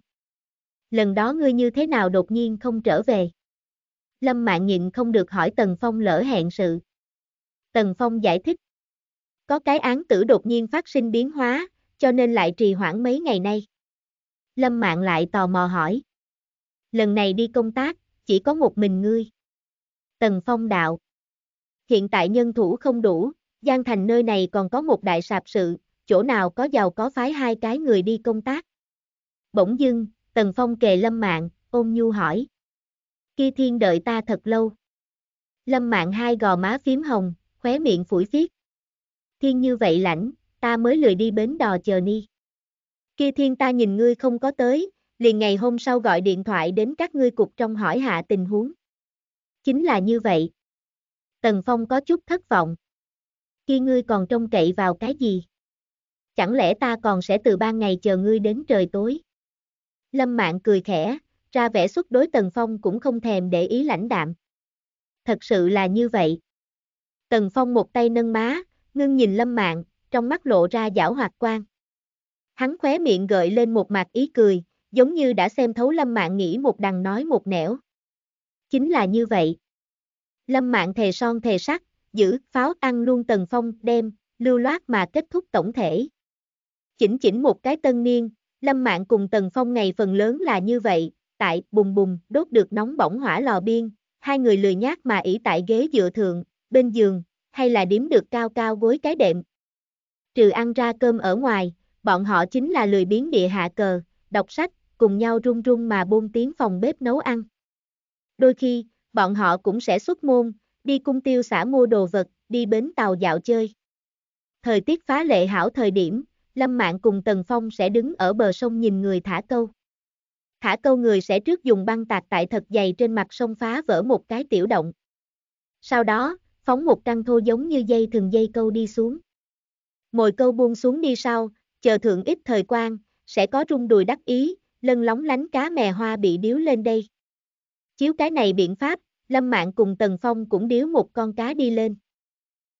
Lần đó ngươi như thế nào đột nhiên không trở về? Lâm Mạng nhịn không được hỏi Tần Phong lỡ hẹn sự. Tần Phong giải thích. Có cái án tử đột nhiên phát sinh biến hóa, cho nên lại trì hoãn mấy ngày nay. Lâm Mạng lại tò mò hỏi. Lần này đi công tác, chỉ có một mình ngươi. Tần Phong đạo. Hiện tại nhân thủ không đủ, Giang Thành nơi này còn có một đại sạp sự, chỗ nào có giàu có phái hai cái người đi công tác. Bỗng dưng, Tần Phong kề Lâm Mạng, ôm nhu hỏi. Khi thiên đợi ta thật lâu. Lâm Mạng hai gò má phím hồng, khóe miệng phủi phiết. Thiên như vậy lãnh, ta mới lười đi bến đò chờ ni. Kia thiên ta nhìn ngươi không có tới, liền ngày hôm sau gọi điện thoại đến các ngươi cục trong hỏi hạ tình huống. Chính là như vậy. Tần Phong có chút thất vọng. Khi ngươi còn trông cậy vào cái gì? Chẳng lẽ ta còn sẽ từ ban ngày chờ ngươi đến trời tối? Lâm mạng cười khẽ, ra vẻ xuất đối Tần Phong cũng không thèm để ý lãnh đạm. Thật sự là như vậy. Tần Phong một tay nâng má, ngưng nhìn Lâm mạng trong mắt lộ ra giảo hoạt quan. Hắn khóe miệng gợi lên một mặt ý cười, giống như đã xem thấu Lâm Mạng nghĩ một đằng nói một nẻo. Chính là như vậy. Lâm Mạng thề son thề sắc, giữ pháo ăn luôn tần phong đem, lưu loát mà kết thúc tổng thể. Chỉnh chỉnh một cái tân niên, Lâm Mạng cùng Tần Phong ngày phần lớn là như vậy, tại bùng bùng đốt được nóng bỏng hỏa lò biên, hai người lười nhác mà ỷ tại ghế dựa thượng, bên giường, hay là điếm được cao cao gối cái đệm, trừ ăn ra cơm ở ngoài, bọn họ chính là lười biến địa hạ cờ, đọc sách, cùng nhau run run mà buông tiếng phòng bếp nấu ăn. Đôi khi, bọn họ cũng sẽ xuất môn, đi cung tiêu xã mua đồ vật, đi bến tàu dạo chơi. Thời tiết phá lệ hảo thời điểm, Lâm Mạng cùng Tần Phong sẽ đứng ở bờ sông nhìn người thả câu. Thả câu người sẽ trước dùng băng tạc tại thật dày trên mặt sông phá vỡ một cái tiểu động. Sau đó, phóng một căn thô giống như dây thường dây câu đi xuống mồi câu buông xuống đi sau, chờ thượng ít thời quan, sẽ có rung đùi đắc ý, lân lóng lánh cá mè hoa bị điếu lên đây. Chiếu cái này biện pháp, Lâm Mạng cùng Tần Phong cũng điếu một con cá đi lên.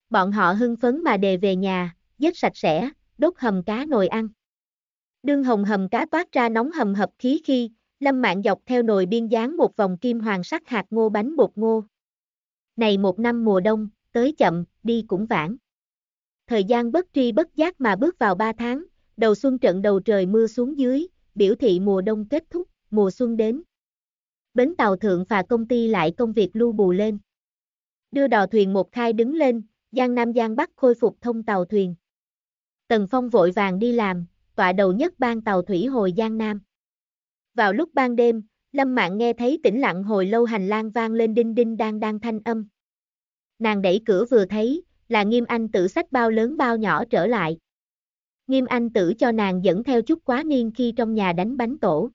Bọn họ hưng phấn mà đề về nhà, dứt sạch sẽ, đốt hầm cá nồi ăn. Đương hồng hầm cá toát ra nóng hầm hập khí khi, Lâm Mạng dọc theo nồi biên dáng một vòng kim hoàng sắc hạt ngô bánh bột ngô. Này một năm mùa đông, tới chậm, đi cũng vãng thời gian bất tri bất giác mà bước vào 3 tháng, đầu xuân trận đầu trời mưa xuống dưới, biểu thị mùa đông kết thúc, mùa xuân đến. Bến tàu thượng và công ty lại công việc lưu bù lên. Đưa đò thuyền một khai đứng lên, Giang Nam Giang Bắc khôi phục thông tàu thuyền. Tần Phong vội vàng đi làm, tọa đầu nhất ban tàu thủy hồi Giang Nam. Vào lúc ban đêm, Lâm Mạng nghe thấy tĩnh lặng hồi lâu hành lang vang lên đinh đinh đang đang thanh âm. Nàng đẩy cửa vừa thấy, là nghiêm anh tử sách bao lớn bao nhỏ trở lại. Nghiêm anh tử cho nàng dẫn theo chút quá niên khi trong nhà đánh bánh tổ.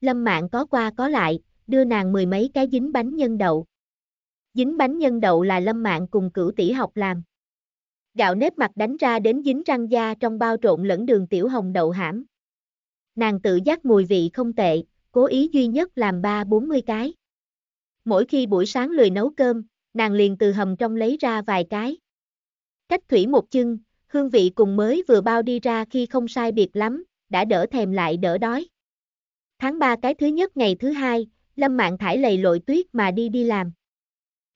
Lâm mạng có qua có lại, đưa nàng mười mấy cái dính bánh nhân đậu. Dính bánh nhân đậu là lâm mạng cùng cửu tỷ học làm. Gạo nếp mặt đánh ra đến dính răng da trong bao trộn lẫn đường tiểu hồng đậu hãm. Nàng tự giác mùi vị không tệ, cố ý duy nhất làm ba bốn mươi cái. Mỗi khi buổi sáng lười nấu cơm, nàng liền từ hầm trong lấy ra vài cái. Cách thủy một chân, hương vị cùng mới vừa bao đi ra khi không sai biệt lắm, đã đỡ thèm lại đỡ đói. Tháng 3 cái thứ nhất ngày thứ hai, Lâm Mạng thải lầy lội tuyết mà đi đi làm.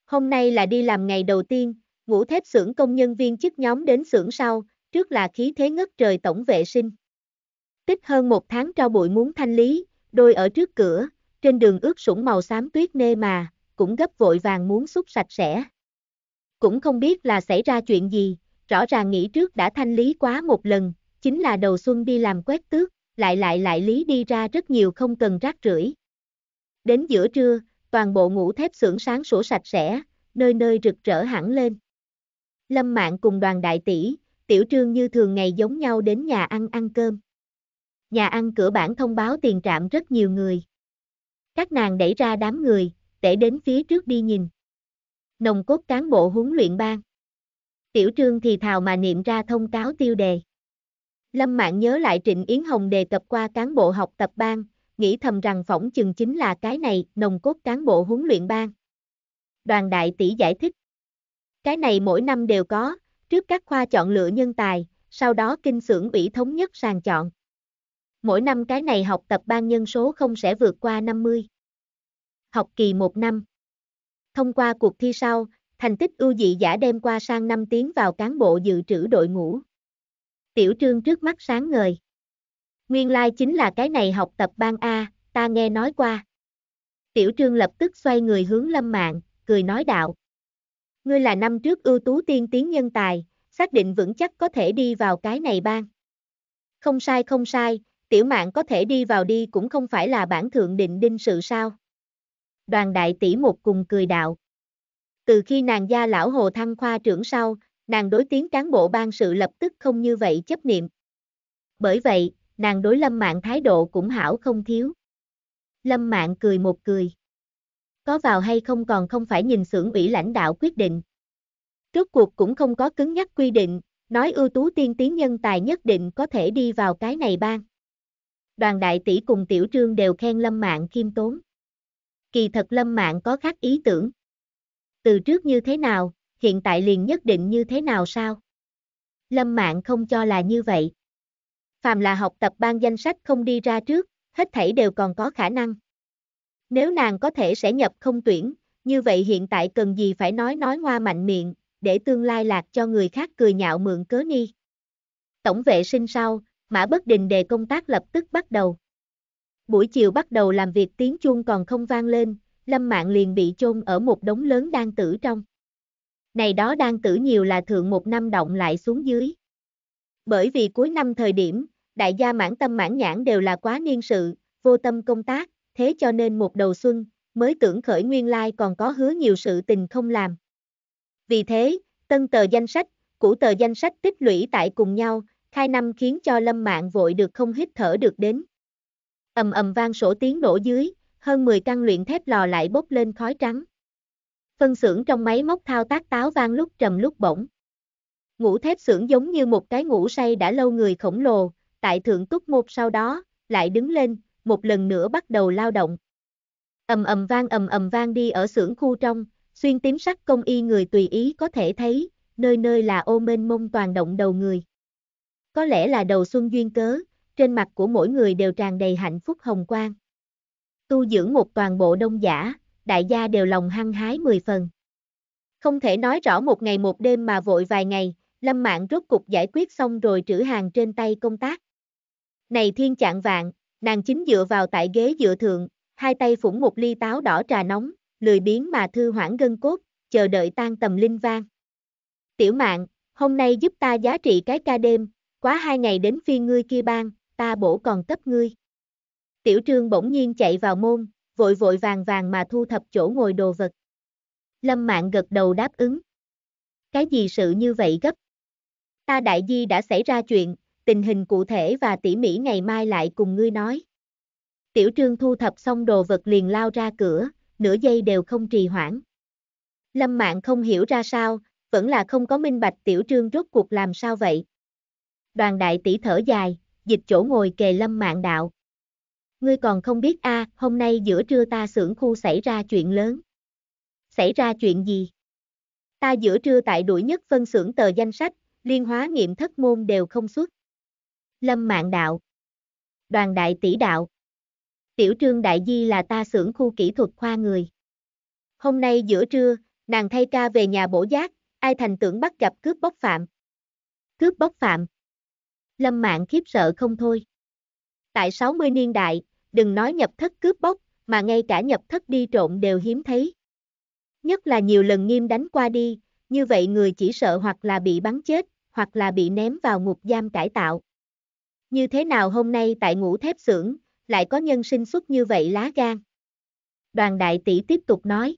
Hôm nay là đi làm ngày đầu tiên, ngũ thép xưởng công nhân viên chức nhóm đến xưởng sau, trước là khí thế ngất trời tổng vệ sinh. Tích hơn một tháng cho bụi muốn thanh lý, đôi ở trước cửa, trên đường ướt sũng màu xám tuyết nê mà, cũng gấp vội vàng muốn xúc sạch sẽ. Cũng không biết là xảy ra chuyện gì, rõ ràng nghĩ trước đã thanh lý quá một lần, chính là đầu xuân đi làm quét tước, lại lại lại lý đi ra rất nhiều không cần rác rưởi. Đến giữa trưa, toàn bộ ngũ thép xưởng sáng sủa sạch sẽ, nơi nơi rực rỡ hẳn lên. Lâm Mạng cùng đoàn đại tỷ, tiểu trương như thường ngày giống nhau đến nhà ăn ăn cơm. Nhà ăn cửa bản thông báo tiền trạm rất nhiều người. Các nàng đẩy ra đám người, để đến phía trước đi nhìn. Nồng cốt cán bộ huấn luyện ban. Tiểu trương thì thào mà niệm ra thông cáo tiêu đề. Lâm Mạng nhớ lại Trịnh Yến Hồng đề cập qua cán bộ học tập ban, nghĩ thầm rằng phỏng chừng chính là cái này, nồng cốt cán bộ huấn luyện ban. Đoàn đại tỷ giải thích. Cái này mỗi năm đều có, trước các khoa chọn lựa nhân tài, sau đó kinh xưởng ủy thống nhất sàng chọn. Mỗi năm cái này học tập ban nhân số không sẽ vượt qua 50 học kỳ 1 năm. Thông qua cuộc thi sau, thành tích ưu dị giả đem qua sang năm tiến vào cán bộ dự trữ đội ngũ. Tiểu trương trước mắt sáng ngời. Nguyên lai like chính là cái này học tập ban A, ta nghe nói qua. Tiểu trương lập tức xoay người hướng lâm mạng, cười nói đạo. Ngươi là năm trước ưu tú tiên tiến nhân tài, xác định vững chắc có thể đi vào cái này ban. Không sai không sai, tiểu mạng có thể đi vào đi cũng không phải là bản thượng định đinh sự sao đoàn đại tỷ một cùng cười đạo. Từ khi nàng gia lão Hồ Thăng Khoa trưởng sau, nàng đối tiếng cán bộ ban sự lập tức không như vậy chấp niệm. Bởi vậy, nàng đối lâm mạng thái độ cũng hảo không thiếu. Lâm mạng cười một cười. Có vào hay không còn không phải nhìn xưởng ủy lãnh đạo quyết định. Trước cuộc cũng không có cứng nhắc quy định, nói ưu tú tiên tiến nhân tài nhất định có thể đi vào cái này ban. Đoàn đại tỷ cùng tiểu trương đều khen lâm mạng khiêm tốn kỳ thật lâm Mạn có khác ý tưởng. Từ trước như thế nào, hiện tại liền nhất định như thế nào sao? Lâm Mạn không cho là như vậy. Phàm là học tập ban danh sách không đi ra trước, hết thảy đều còn có khả năng. Nếu nàng có thể sẽ nhập không tuyển, như vậy hiện tại cần gì phải nói nói hoa mạnh miệng, để tương lai lạc cho người khác cười nhạo mượn cớ ni. Tổng vệ sinh sau, Mã Bất Đình đề công tác lập tức bắt đầu. Buổi chiều bắt đầu làm việc tiếng chuông còn không vang lên, Lâm Mạng liền bị chôn ở một đống lớn đan tử trong. Này đó đan tử nhiều là thượng một năm động lại xuống dưới. Bởi vì cuối năm thời điểm, đại gia mãn tâm mãn nhãn đều là quá niên sự, vô tâm công tác, thế cho nên một đầu xuân, mới tưởng khởi nguyên lai còn có hứa nhiều sự tình không làm. Vì thế, tân tờ danh sách, cũ tờ danh sách tích lũy tại cùng nhau, khai năm khiến cho lâm mạng vội được không hít thở được đến. Ầm ầm vang sổ tiếng nổ dưới, hơn 10 căn luyện thép lò lại bốc lên khói trắng. Phân xưởng trong máy móc thao tác táo vang lúc trầm lúc bổng. Ngũ thép xưởng giống như một cái ngủ say đã lâu người khổng lồ, tại thượng túc một sau đó, lại đứng lên, một lần nữa bắt đầu lao động. Ầm ầm vang ầm ầm vang đi ở xưởng khu trong, xuyên tím sắc công y người tùy ý có thể thấy, nơi nơi là ô mênh mông toàn động đầu người. Có lẽ là đầu xuân duyên cớ, trên mặt của mỗi người đều tràn đầy hạnh phúc hồng quang. Tu dưỡng một toàn bộ đông giả, đại gia đều lòng hăng hái mười phần. Không thể nói rõ một ngày một đêm mà vội vài ngày, Lâm Mạng rốt cục giải quyết xong rồi trữ hàng trên tay công tác. Này thiên trạng vạn, nàng chính dựa vào tại ghế dựa thượng, hai tay phủng một ly táo đỏ trà nóng, lười biếng mà thư hoãn gân cốt, chờ đợi tan tầm linh vang. Tiểu Mạng, hôm nay giúp ta giá trị cái ca đêm, quá hai ngày đến phiên ngươi kia bang ta bổ còn cấp ngươi. Tiểu trương bỗng nhiên chạy vào môn, vội vội vàng vàng mà thu thập chỗ ngồi đồ vật. Lâm mạng gật đầu đáp ứng. Cái gì sự như vậy gấp? Ta đại di đã xảy ra chuyện, tình hình cụ thể và tỉ mỉ ngày mai lại cùng ngươi nói. Tiểu trương thu thập xong đồ vật liền lao ra cửa, nửa giây đều không trì hoãn. Lâm mạng không hiểu ra sao, vẫn là không có minh bạch tiểu trương rốt cuộc làm sao vậy. Đoàn đại tỷ thở dài, dịch chỗ ngồi kề lâm mạng đạo. Ngươi còn không biết a, à, hôm nay giữa trưa ta xưởng khu xảy ra chuyện lớn. Xảy ra chuyện gì? Ta giữa trưa tại đuổi nhất phân xưởng tờ danh sách, liên hóa nghiệm thất môn đều không xuất. Lâm mạng đạo. Đoàn đại tỷ đạo. Tiểu trương đại di là ta xưởng khu kỹ thuật khoa người. Hôm nay giữa trưa, nàng thay ca về nhà bổ giác, ai thành tưởng bắt gặp cướp bóc phạm. Cướp bóc phạm lâm mạng khiếp sợ không thôi. Tại 60 niên đại, đừng nói nhập thất cướp bóc, mà ngay cả nhập thất đi trộm đều hiếm thấy. Nhất là nhiều lần nghiêm đánh qua đi, như vậy người chỉ sợ hoặc là bị bắn chết, hoặc là bị ném vào ngục giam cải tạo. Như thế nào hôm nay tại ngũ thép xưởng, lại có nhân sinh xuất như vậy lá gan? Đoàn đại tỷ tiếp tục nói.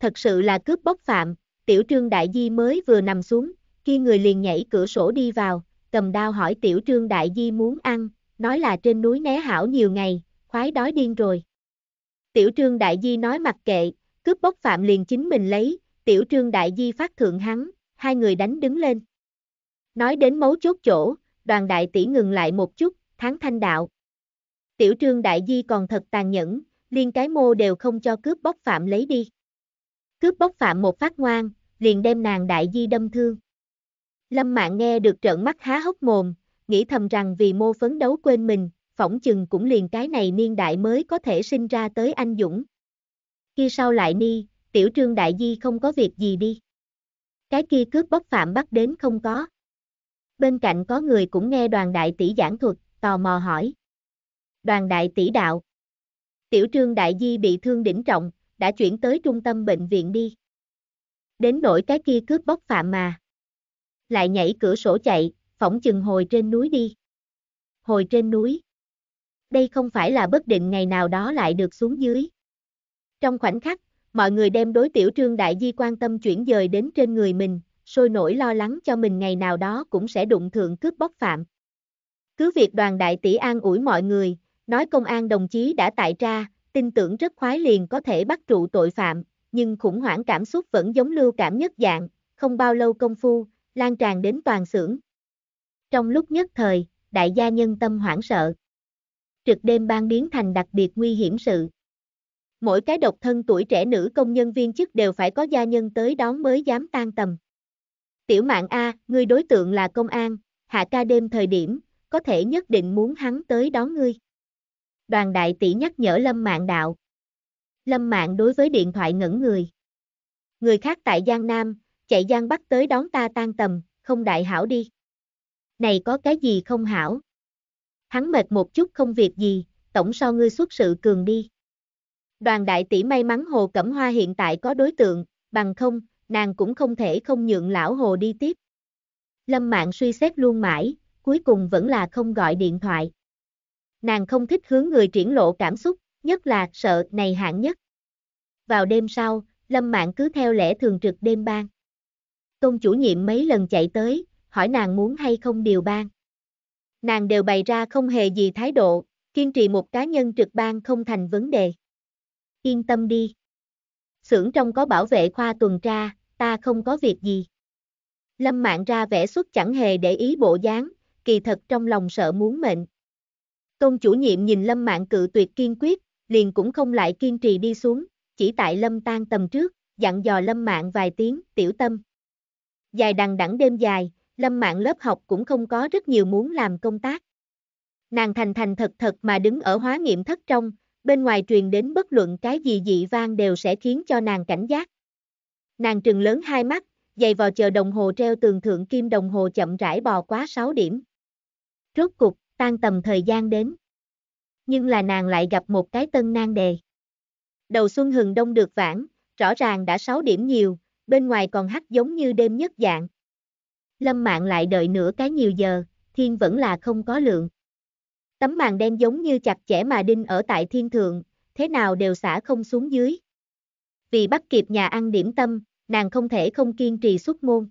Thật sự là cướp bóc phạm, tiểu trương đại di mới vừa nằm xuống, khi người liền nhảy cửa sổ đi vào, cầm đao hỏi tiểu trương đại di muốn ăn, nói là trên núi né hảo nhiều ngày, khoái đói điên rồi. Tiểu trương đại di nói mặc kệ, cướp bóc phạm liền chính mình lấy, tiểu trương đại di phát thượng hắn, hai người đánh đứng lên. Nói đến mấu chốt chỗ, đoàn đại tỷ ngừng lại một chút, thắng thanh đạo. Tiểu trương đại di còn thật tàn nhẫn, liên cái mô đều không cho cướp bóc phạm lấy đi. Cướp bóc phạm một phát ngoan, liền đem nàng đại di đâm thương. Lâm Mạng nghe được trợn mắt há hốc mồm, nghĩ thầm rằng vì mô phấn đấu quên mình, phỏng chừng cũng liền cái này niên đại mới có thể sinh ra tới anh Dũng. Khi sau lại ni, tiểu trương đại di không có việc gì đi. Cái kia cướp bóc phạm bắt đến không có. Bên cạnh có người cũng nghe đoàn đại tỷ giảng thuật, tò mò hỏi. Đoàn đại tỷ đạo. Tiểu trương đại di bị thương đỉnh trọng, đã chuyển tới trung tâm bệnh viện đi. Đến nỗi cái kia cướp bóc phạm mà lại nhảy cửa sổ chạy, phỏng chừng hồi trên núi đi. Hồi trên núi. Đây không phải là bất định ngày nào đó lại được xuống dưới. Trong khoảnh khắc, mọi người đem đối tiểu trương đại di quan tâm chuyển dời đến trên người mình, sôi nổi lo lắng cho mình ngày nào đó cũng sẽ đụng thượng cướp bóc phạm. Cứ việc đoàn đại tỷ an ủi mọi người, nói công an đồng chí đã tại ra, tin tưởng rất khoái liền có thể bắt trụ tội phạm, nhưng khủng hoảng cảm xúc vẫn giống lưu cảm nhất dạng, không bao lâu công phu, lan tràn đến toàn xưởng. Trong lúc nhất thời, đại gia nhân tâm hoảng sợ. Trực đêm ban biến thành đặc biệt nguy hiểm sự. Mỗi cái độc thân tuổi trẻ nữ công nhân viên chức đều phải có gia nhân tới đón mới dám tan tầm. Tiểu mạng A, ngươi đối tượng là công an, hạ ca đêm thời điểm, có thể nhất định muốn hắn tới đón ngươi. Đoàn đại tỷ nhắc nhở Lâm Mạng đạo. Lâm Mạng đối với điện thoại ngẩn người. Người khác tại Giang Nam, chạy Giang Bắc tới đón ta tan tầm, không đại hảo đi. Này có cái gì không hảo? Hắn mệt một chút không việc gì, tổng so ngươi xuất sự cường đi. Đoàn đại tỷ may mắn Hồ Cẩm Hoa hiện tại có đối tượng, bằng không, nàng cũng không thể không nhượng lão Hồ đi tiếp. Lâm Mạng suy xét luôn mãi, cuối cùng vẫn là không gọi điện thoại. Nàng không thích hướng người triển lộ cảm xúc, nhất là sợ này hạng nhất. Vào đêm sau, Lâm Mạng cứ theo lẽ thường trực đêm ban. Tôn chủ nhiệm mấy lần chạy tới, hỏi nàng muốn hay không điều ban. Nàng đều bày ra không hề gì thái độ, kiên trì một cá nhân trực ban không thành vấn đề. Yên tâm đi. Xưởng trong có bảo vệ khoa tuần tra, ta không có việc gì. Lâm mạng ra vẻ xuất chẳng hề để ý bộ dáng, kỳ thật trong lòng sợ muốn mệnh. Tôn chủ nhiệm nhìn lâm mạng cự tuyệt kiên quyết, liền cũng không lại kiên trì đi xuống, chỉ tại lâm tan tầm trước, dặn dò lâm mạng vài tiếng, tiểu tâm. Dài đằng đẵng đêm dài, lâm mạng lớp học cũng không có rất nhiều muốn làm công tác. Nàng thành thành thật thật mà đứng ở hóa nghiệm thất trong, bên ngoài truyền đến bất luận cái gì dị vang đều sẽ khiến cho nàng cảnh giác. Nàng trừng lớn hai mắt, giày vào chờ đồng hồ treo tường thượng kim đồng hồ chậm rãi bò quá 6 điểm. Rốt cục, tan tầm thời gian đến. Nhưng là nàng lại gặp một cái tân nan đề. Đầu xuân hừng đông được vãn, rõ ràng đã 6 điểm nhiều, bên ngoài còn hắt giống như đêm nhất dạng. Lâm mạng lại đợi nửa cái nhiều giờ, thiên vẫn là không có lượng. Tấm màn đen giống như chặt chẽ mà đinh ở tại thiên thượng, thế nào đều xả không xuống dưới. Vì bắt kịp nhà ăn điểm tâm, nàng không thể không kiên trì xuất môn.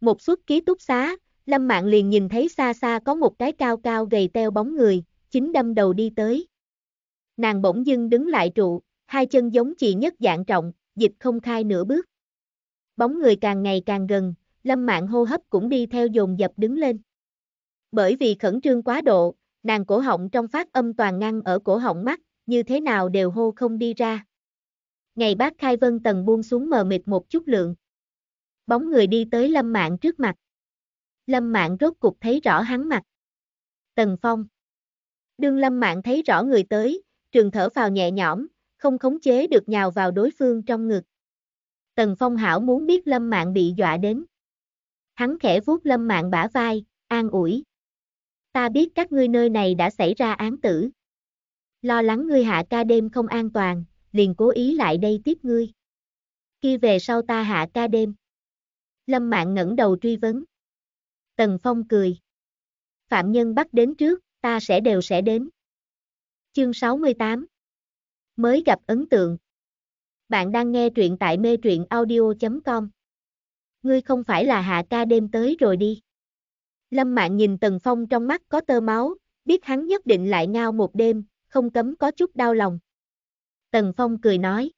Một suất ký túc xá, Lâm mạng liền nhìn thấy xa xa có một cái cao cao gầy teo bóng người, chính đâm đầu đi tới. Nàng bỗng dưng đứng lại trụ, hai chân giống chị nhất dạng trọng, dịch không khai nửa bước bóng người càng ngày càng gần, lâm mạng hô hấp cũng đi theo dồn dập đứng lên. Bởi vì khẩn trương quá độ, nàng cổ họng trong phát âm toàn ngăn ở cổ họng mắt, như thế nào đều hô không đi ra. Ngày bác khai vân tầng buông xuống mờ mịt một chút lượng. Bóng người đi tới lâm mạng trước mặt. Lâm mạng rốt cục thấy rõ hắn mặt. Tần phong. Đương lâm mạng thấy rõ người tới, trường thở vào nhẹ nhõm, không khống chế được nhào vào đối phương trong ngực. Tần Phong hảo muốn biết Lâm Mạng bị dọa đến. Hắn khẽ vuốt Lâm Mạng bả vai, an ủi. Ta biết các ngươi nơi này đã xảy ra án tử. Lo lắng ngươi hạ ca đêm không an toàn, liền cố ý lại đây tiếp ngươi. Khi về sau ta hạ ca đêm. Lâm Mạng ngẩng đầu truy vấn. Tần Phong cười. Phạm nhân bắt đến trước, ta sẽ đều sẽ đến. Chương 68 Mới gặp ấn tượng bạn đang nghe truyện tại mê truyện audio.com. Ngươi không phải là hạ ca đêm tới rồi đi. Lâm Mạn nhìn Tần Phong trong mắt có tơ máu, biết hắn nhất định lại ngao một đêm, không cấm có chút đau lòng. Tần Phong cười nói.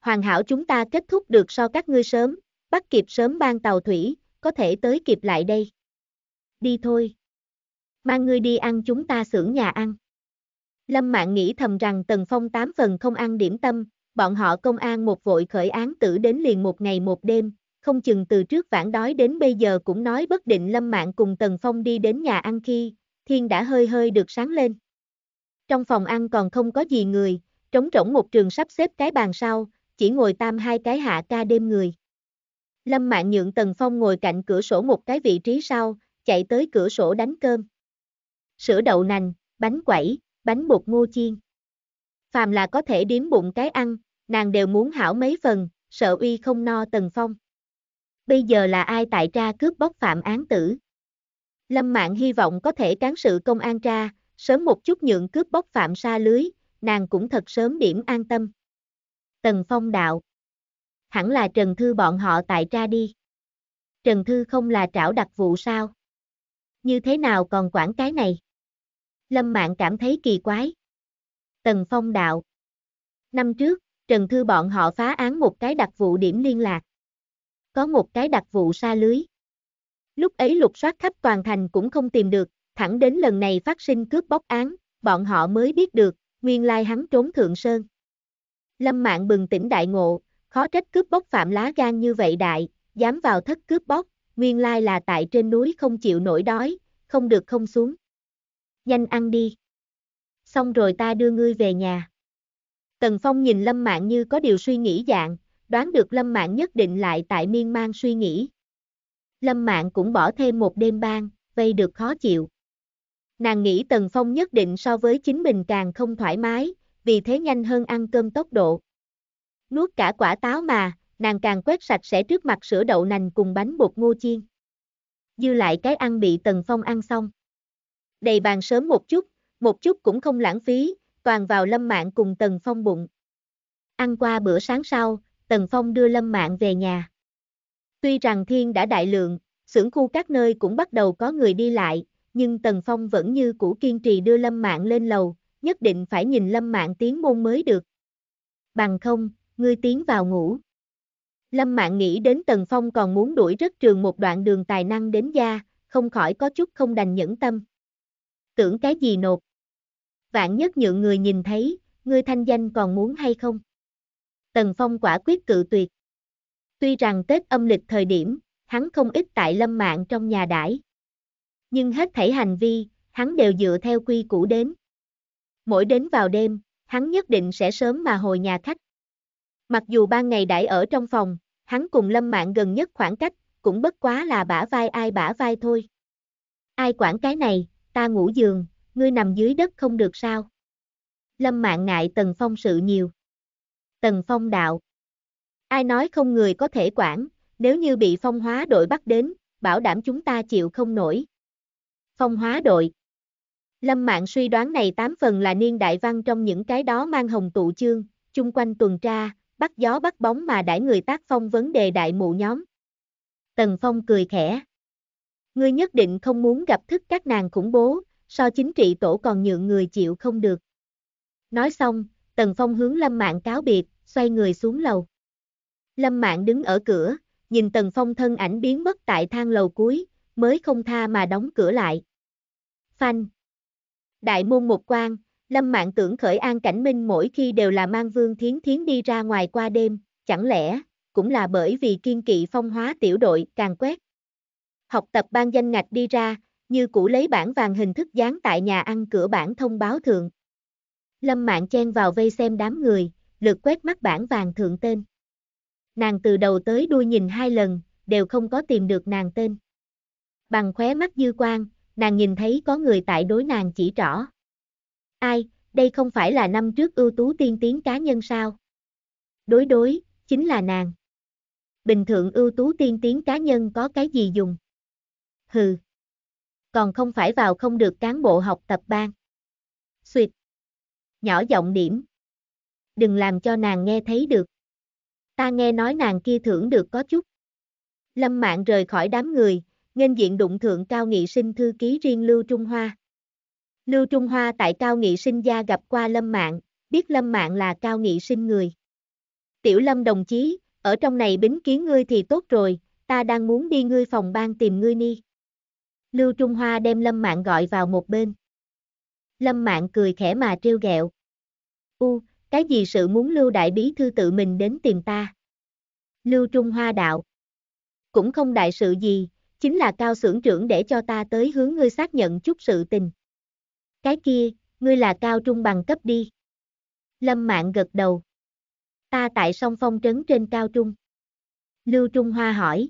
Hoàn hảo chúng ta kết thúc được so các ngươi sớm, bắt kịp sớm ban tàu thủy, có thể tới kịp lại đây. Đi thôi. Mang ngươi đi ăn chúng ta xưởng nhà ăn. Lâm Mạn nghĩ thầm rằng Tần Phong tám phần không ăn điểm tâm, bọn họ công an một vội khởi án tử đến liền một ngày một đêm, không chừng từ trước vãn đói đến bây giờ cũng nói bất định Lâm Mạng cùng Tần Phong đi đến nhà ăn khi, thiên đã hơi hơi được sáng lên. Trong phòng ăn còn không có gì người, trống rỗng một trường sắp xếp cái bàn sau, chỉ ngồi tam hai cái hạ ca đêm người. Lâm Mạng nhượng Tần Phong ngồi cạnh cửa sổ một cái vị trí sau, chạy tới cửa sổ đánh cơm. Sữa đậu nành, bánh quẩy, bánh bột ngô chiên. Phàm là có thể điếm bụng cái ăn, nàng đều muốn hảo mấy phần, sợ uy không no tần phong. Bây giờ là ai tại tra cướp bóc phạm án tử? Lâm Mạng hy vọng có thể cán sự công an tra, sớm một chút nhượng cướp bóc phạm xa lưới, nàng cũng thật sớm điểm an tâm. Tần Phong đạo. Hẳn là Trần Thư bọn họ tại tra đi. Trần Thư không là trảo đặc vụ sao? Như thế nào còn quản cái này? Lâm Mạng cảm thấy kỳ quái. Tần Phong đạo. Năm trước, Trần Thư bọn họ phá án một cái đặc vụ điểm liên lạc. Có một cái đặc vụ xa lưới. Lúc ấy lục soát khắp toàn thành cũng không tìm được, thẳng đến lần này phát sinh cướp bóc án, bọn họ mới biết được, nguyên lai hắn trốn Thượng Sơn. Lâm Mạng bừng tỉnh đại ngộ, khó trách cướp bóc phạm lá gan như vậy đại, dám vào thất cướp bóc, nguyên lai là tại trên núi không chịu nổi đói, không được không xuống. Nhanh ăn đi. Xong rồi ta đưa ngươi về nhà. Tần Phong nhìn Lâm Mạng như có điều suy nghĩ dạng, đoán được Lâm Mạng nhất định lại tại miên man suy nghĩ. Lâm Mạng cũng bỏ thêm một đêm ban, vây được khó chịu. Nàng nghĩ Tần Phong nhất định so với chính mình càng không thoải mái, vì thế nhanh hơn ăn cơm tốc độ. Nuốt cả quả táo mà, nàng càng quét sạch sẽ trước mặt sữa đậu nành cùng bánh bột ngô chiên. Dư lại cái ăn bị Tần Phong ăn xong. Đầy bàn sớm một chút, một chút cũng không lãng phí, toàn vào Lâm Mạng cùng Tần Phong bụng. Ăn qua bữa sáng sau, Tần Phong đưa Lâm Mạng về nhà. Tuy rằng thiên đã đại lượng, xưởng khu các nơi cũng bắt đầu có người đi lại, nhưng Tần Phong vẫn như cũ kiên trì đưa Lâm Mạng lên lầu, nhất định phải nhìn Lâm Mạng tiến môn mới được. Bằng không, ngươi tiến vào ngủ. Lâm Mạng nghĩ đến Tần Phong còn muốn đuổi rất trường một đoạn đường tài năng đến gia, không khỏi có chút không đành nhẫn tâm. Tưởng cái gì nộp vạn nhất nhượng người nhìn thấy, ngươi thanh danh còn muốn hay không? Tần Phong quả quyết cự tuyệt. Tuy rằng Tết âm lịch thời điểm, hắn không ít tại lâm mạng trong nhà đãi. Nhưng hết thảy hành vi, hắn đều dựa theo quy củ đến. Mỗi đến vào đêm, hắn nhất định sẽ sớm mà hồi nhà khách. Mặc dù ban ngày đãi ở trong phòng, hắn cùng lâm mạng gần nhất khoảng cách, cũng bất quá là bả vai ai bả vai thôi. Ai quản cái này, ta ngủ giường, ngươi nằm dưới đất không được sao? Lâm mạng ngại Tần Phong sự nhiều. Tần Phong đạo. Ai nói không người có thể quản, nếu như bị phong hóa đội bắt đến, bảo đảm chúng ta chịu không nổi. Phong hóa đội. Lâm mạng suy đoán này tám phần là niên đại văn trong những cái đó mang hồng tụ chương, chung quanh tuần tra, bắt gió bắt bóng mà đãi người tác phong vấn đề đại mụ nhóm. Tần Phong cười khẽ. Ngươi nhất định không muốn gặp thức các nàng khủng bố, so chính trị tổ còn nhượng người chịu không được. Nói xong, Tần Phong hướng Lâm Mạn cáo biệt, xoay người xuống lầu. Lâm Mạn đứng ở cửa, nhìn Tần Phong thân ảnh biến mất tại thang lầu cuối, mới không tha mà đóng cửa lại. Phanh. Đại môn một quan, Lâm Mạn tưởng khởi an cảnh minh mỗi khi đều là mang Vương Thiến Thiến đi ra ngoài qua đêm, chẳng lẽ, cũng là bởi vì kiên kỵ phong hóa tiểu đội càng quét. Học tập ban danh ngạch đi ra, như cũ lấy bản vàng hình thức dán tại nhà ăn cửa bản thông báo thượng. Lâm Mạn chen vào vây xem đám người, lượt quét mắt bản vàng thượng tên. Nàng từ đầu tới đuôi nhìn hai lần, đều không có tìm được nàng tên. Bằng khóe mắt dư quan, nàng nhìn thấy có người tại đối nàng chỉ rõ Ai, đây không phải là năm trước ưu tú tiên tiến cá nhân sao? Đối đối, chính là nàng. Bình thường ưu tú tiên tiến cá nhân có cái gì dùng? Hừ còn không phải vào không được cán bộ học tập ban. Xuyệt. Nhỏ giọng điểm. Đừng làm cho nàng nghe thấy được. Ta nghe nói nàng kia thưởng được có chút. Lâm mạng rời khỏi đám người, nên diện đụng thượng cao nghị sinh thư ký riêng Lưu Trung Hoa. Lưu Trung Hoa tại cao nghị sinh gia gặp qua Lâm mạng, biết Lâm mạng là cao nghị sinh người. Tiểu Lâm đồng chí, ở trong này bính kiến ngươi thì tốt rồi, ta đang muốn đi ngươi phòng ban tìm ngươi ni. Lưu Trung Hoa đem Lâm Mạng gọi vào một bên. Lâm Mạng cười khẽ mà trêu ghẹo. U, cái gì sự muốn Lưu Đại Bí Thư tự mình đến tìm ta? Lưu Trung Hoa đạo. Cũng không đại sự gì, chính là cao xưởng trưởng để cho ta tới hướng ngươi xác nhận chút sự tình. Cái kia, ngươi là cao trung bằng cấp đi. Lâm Mạng gật đầu. Ta tại song phong trấn trên cao trung. Lưu Trung Hoa hỏi.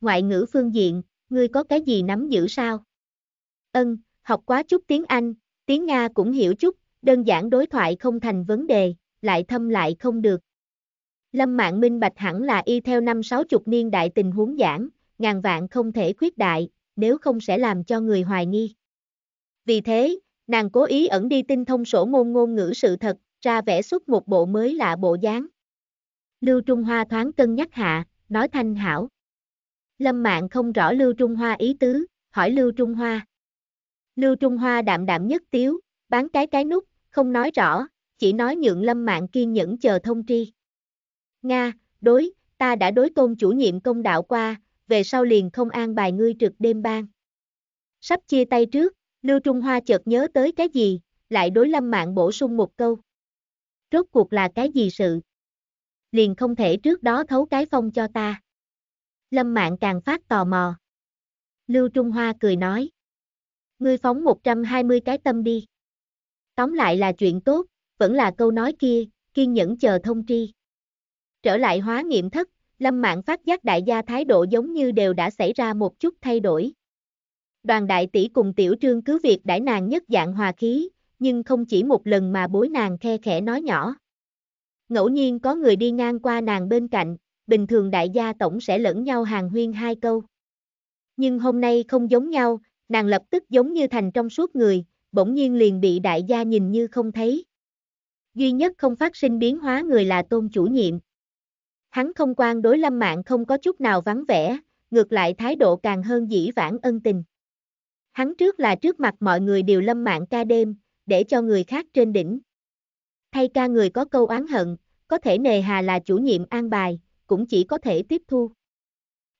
Ngoại ngữ phương diện, ngươi có cái gì nắm giữ sao? Ân, học quá chút tiếng Anh, tiếng Nga cũng hiểu chút, đơn giản đối thoại không thành vấn đề, lại thâm lại không được. Lâm Mạng Minh Bạch hẳn là y theo năm sáu chục niên đại tình huống giảng, ngàn vạn không thể khuyết đại, nếu không sẽ làm cho người hoài nghi. Vì thế, nàng cố ý ẩn đi tinh thông sổ ngôn ngôn ngữ sự thật, ra vẽ xuất một bộ mới lạ bộ dáng. Lưu Trung Hoa thoáng cân nhắc hạ, nói thanh hảo. Lâm Mạng không rõ Lưu Trung Hoa ý tứ, hỏi Lưu Trung Hoa. Lưu Trung Hoa đạm đạm nhất tiếu, bán cái cái nút, không nói rõ, chỉ nói nhượng Lâm Mạng kiên nhẫn chờ thông tri. Nga, đối, ta đã đối tôn chủ nhiệm công đạo qua, về sau liền không an bài ngươi trực đêm ban. Sắp chia tay trước, Lưu Trung Hoa chợt nhớ tới cái gì, lại đối Lâm Mạng bổ sung một câu. Rốt cuộc là cái gì sự? Liền không thể trước đó thấu cái phong cho ta. Lâm Mạng càng phát tò mò. Lưu Trung Hoa cười nói. Ngươi phóng 120 cái tâm đi. Tóm lại là chuyện tốt, vẫn là câu nói kia, kiên nhẫn chờ thông tri. Trở lại hóa nghiệm thất, Lâm Mạng phát giác đại gia thái độ giống như đều đã xảy ra một chút thay đổi. Đoàn đại tỷ cùng tiểu trương cứ việc đãi nàng nhất dạng hòa khí, nhưng không chỉ một lần mà bối nàng khe khẽ nói nhỏ. Ngẫu nhiên có người đi ngang qua nàng bên cạnh, bình thường đại gia tổng sẽ lẫn nhau hàng huyên hai câu. Nhưng hôm nay không giống nhau, nàng lập tức giống như thành trong suốt người, bỗng nhiên liền bị đại gia nhìn như không thấy. Duy nhất không phát sinh biến hóa người là tôn chủ nhiệm. Hắn không quan đối lâm mạng không có chút nào vắng vẻ, ngược lại thái độ càng hơn dĩ vãng ân tình. Hắn trước là trước mặt mọi người đều lâm mạng ca đêm, để cho người khác trên đỉnh. Thay ca người có câu oán hận, có thể nề hà là chủ nhiệm an bài, cũng chỉ có thể tiếp thu.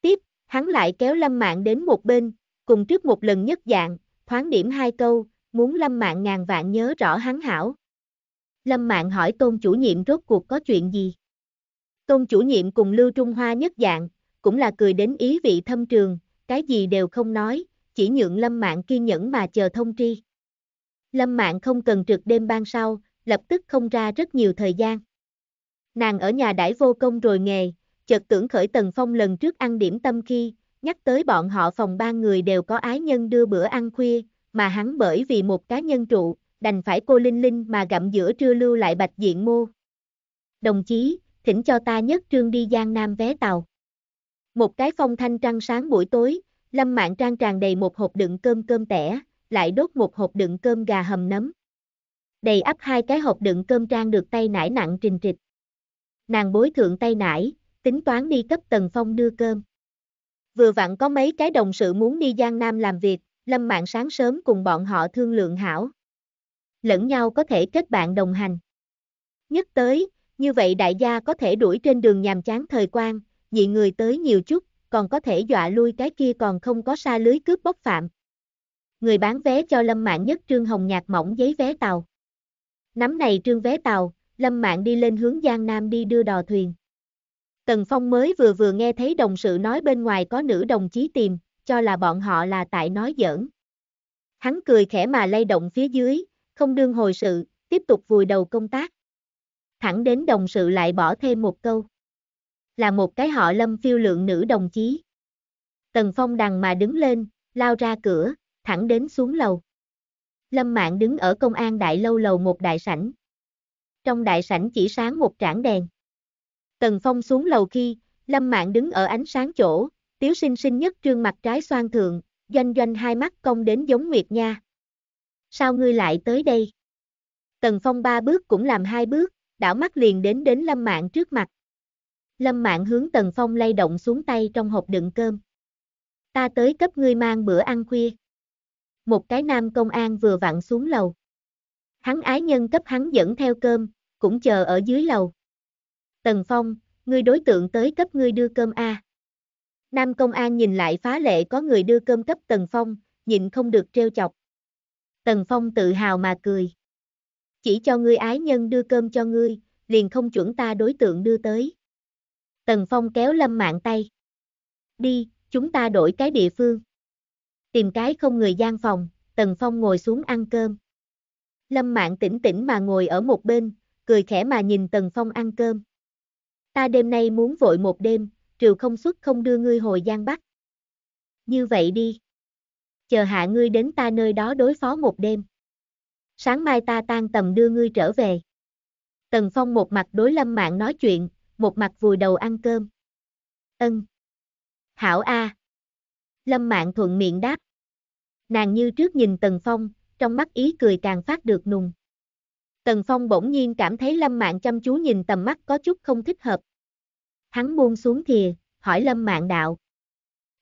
Tiếp, hắn lại kéo Lâm Mạn đến một bên, cùng trước một lần nhất dạng, thoáng điểm hai câu, muốn Lâm Mạn ngàn vạn nhớ rõ hắn hảo. Lâm Mạn hỏi tôn chủ nhiệm rốt cuộc có chuyện gì? Tôn chủ nhiệm cùng Lưu Trung Hoa nhất dạng, cũng là cười đến ý vị thâm trường, cái gì đều không nói, chỉ nhượng Lâm Mạn kiên nhẫn mà chờ thông tri. Lâm Mạn không cần trực đêm ban sau, lập tức không ra rất nhiều thời gian. Nàng ở nhà đãi vô công rồi nghề, chợt tưởng khởi Tần Phong lần trước ăn điểm tâm khi, nhắc tới bọn họ phòng ba người đều có ái nhân đưa bữa ăn khuya, mà hắn bởi vì một cá nhân trụ, đành phải cô Linh Linh mà gặm giữa trưa lưu lại bạch diện mô. Đồng chí, thỉnh cho ta nhất trương đi Giang Nam vé tàu. Một cái phong thanh trăng sáng buổi tối, Lâm Mạng Trang tràn đầy một hộp đựng cơm cơm tẻ, lại đốt một hộp đựng cơm gà hầm nấm. Đầy ắp hai cái hộp đựng cơm trang được tay nải nặng trình trịch. Nàng bối thượng tay nải, tính toán đi cấp tầng Phong đưa cơm. Vừa vặn có mấy cái đồng sự muốn đi Giang Nam làm việc, Lâm Mạng sáng sớm cùng bọn họ thương lượng hảo. Lẫn nhau có thể kết bạn đồng hành. Nhất tới, như vậy đại gia có thể đuổi trên đường nhàm chán thời quan, dị người tới nhiều chút, còn có thể dọa lui cái kia còn không có xa lưới cướp bóc phạm. Người bán vé cho Lâm Mạng nhất trương hồng nhạt mỏng giấy vé tàu. Nắm này trương vé tàu, Lâm Mạng đi lên hướng Giang Nam đi đưa đò thuyền. Tần Phong mới vừa vừa nghe thấy đồng sự nói bên ngoài có nữ đồng chí tìm, cho là bọn họ là tại nói giỡn. Hắn cười khẽ mà lay động phía dưới, không đương hồi sự, tiếp tục vùi đầu công tác. Thẳng đến đồng sự lại bỏ thêm một câu. Là một cái họ lâm phiêu lượng nữ đồng chí. Tần Phong đằng mà đứng lên, lao ra cửa, thẳng đến xuống lầu. Lâm Mạng đứng ở công an đại lâu lầu một đại sảnh. Trong đại sảnh chỉ sáng một trảng đèn. Tần Phong xuống lầu khi, Lâm Mạn đứng ở ánh sáng chỗ, tiếu sinh sinh nhất trương mặt trái xoan thường, doanh doanh hai mắt cong đến giống Nguyệt Nha. Sao ngươi lại tới đây? Tần Phong ba bước cũng làm hai bước, đảo mắt liền đến đến Lâm Mạn trước mặt. Lâm Mạn hướng Tần Phong lay động xuống tay trong hộp đựng cơm. Ta tới cấp ngươi mang bữa ăn khuya. Một cái nam công an vừa vặn xuống lầu. Hắn ái nhân cấp hắn dẫn theo cơm, cũng chờ ở dưới lầu. Tần Phong, ngươi đối tượng tới cấp ngươi đưa cơm A. Nam công an nhìn lại phá lệ có người đưa cơm cấp Tần Phong, nhịn không được treo chọc. Tần Phong tự hào mà cười. Chỉ cho ngươi ái nhân đưa cơm cho ngươi, liền không chuẩn ta đối tượng đưa tới. Tần Phong kéo lâm mạng tay. Đi, chúng ta đổi cái địa phương. Tìm cái không người gian phòng, Tần Phong ngồi xuống ăn cơm. Lâm mạng tỉnh tỉnh mà ngồi ở một bên, cười khẽ mà nhìn Tần Phong ăn cơm. Ta đêm nay muốn vội một đêm, triều không xuất không đưa ngươi hồi Giang Bắc. Như vậy đi. Chờ hạ ngươi đến ta nơi đó đối phó một đêm. Sáng mai ta tan tầm đưa ngươi trở về. Tần Phong một mặt đối lâm mạng nói chuyện, một mặt vùi đầu ăn cơm. Ân. Hảo A. Lâm mạng thuận miệng đáp. Nàng như trước nhìn Tần Phong, trong mắt ý cười càng phát được nùng. Tần Phong bỗng nhiên cảm thấy Lâm Mạn chăm chú nhìn tầm mắt có chút không thích hợp. Hắn buông xuống thìa, hỏi Lâm Mạn đạo.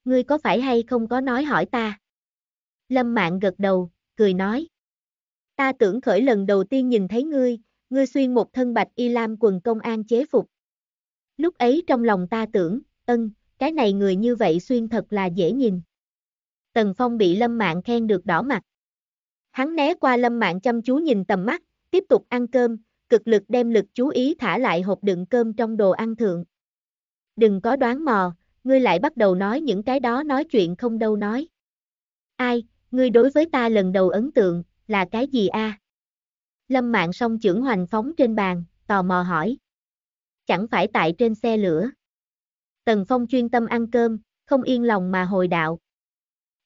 Ngươi có phải hay không có nói hỏi ta? Lâm Mạn gật đầu, cười nói. Ta tưởng khởi lần đầu tiên nhìn thấy ngươi, ngươi xuyên một thân bạch y lam quần công an chế phục. Lúc ấy trong lòng ta tưởng, ân, cái này người như vậy xuyên thật là dễ nhìn. Tần Phong bị Lâm Mạn khen được đỏ mặt. Hắn né qua Lâm Mạn chăm chú nhìn tầm mắt, tiếp tục ăn cơm, cực lực đem lực chú ý thả lại hộp đựng cơm trong đồ ăn thượng. Đừng có đoán mò, ngươi lại bắt đầu nói những cái đó nói chuyện không đâu nói. Ai, ngươi đối với ta lần đầu ấn tượng, là cái gì a? Lâm mạng song trưởng hoành phóng trên bàn, tò mò hỏi. Chẳng phải tại trên xe lửa. Tần Phong chuyên tâm ăn cơm, không yên lòng mà hồi đạo.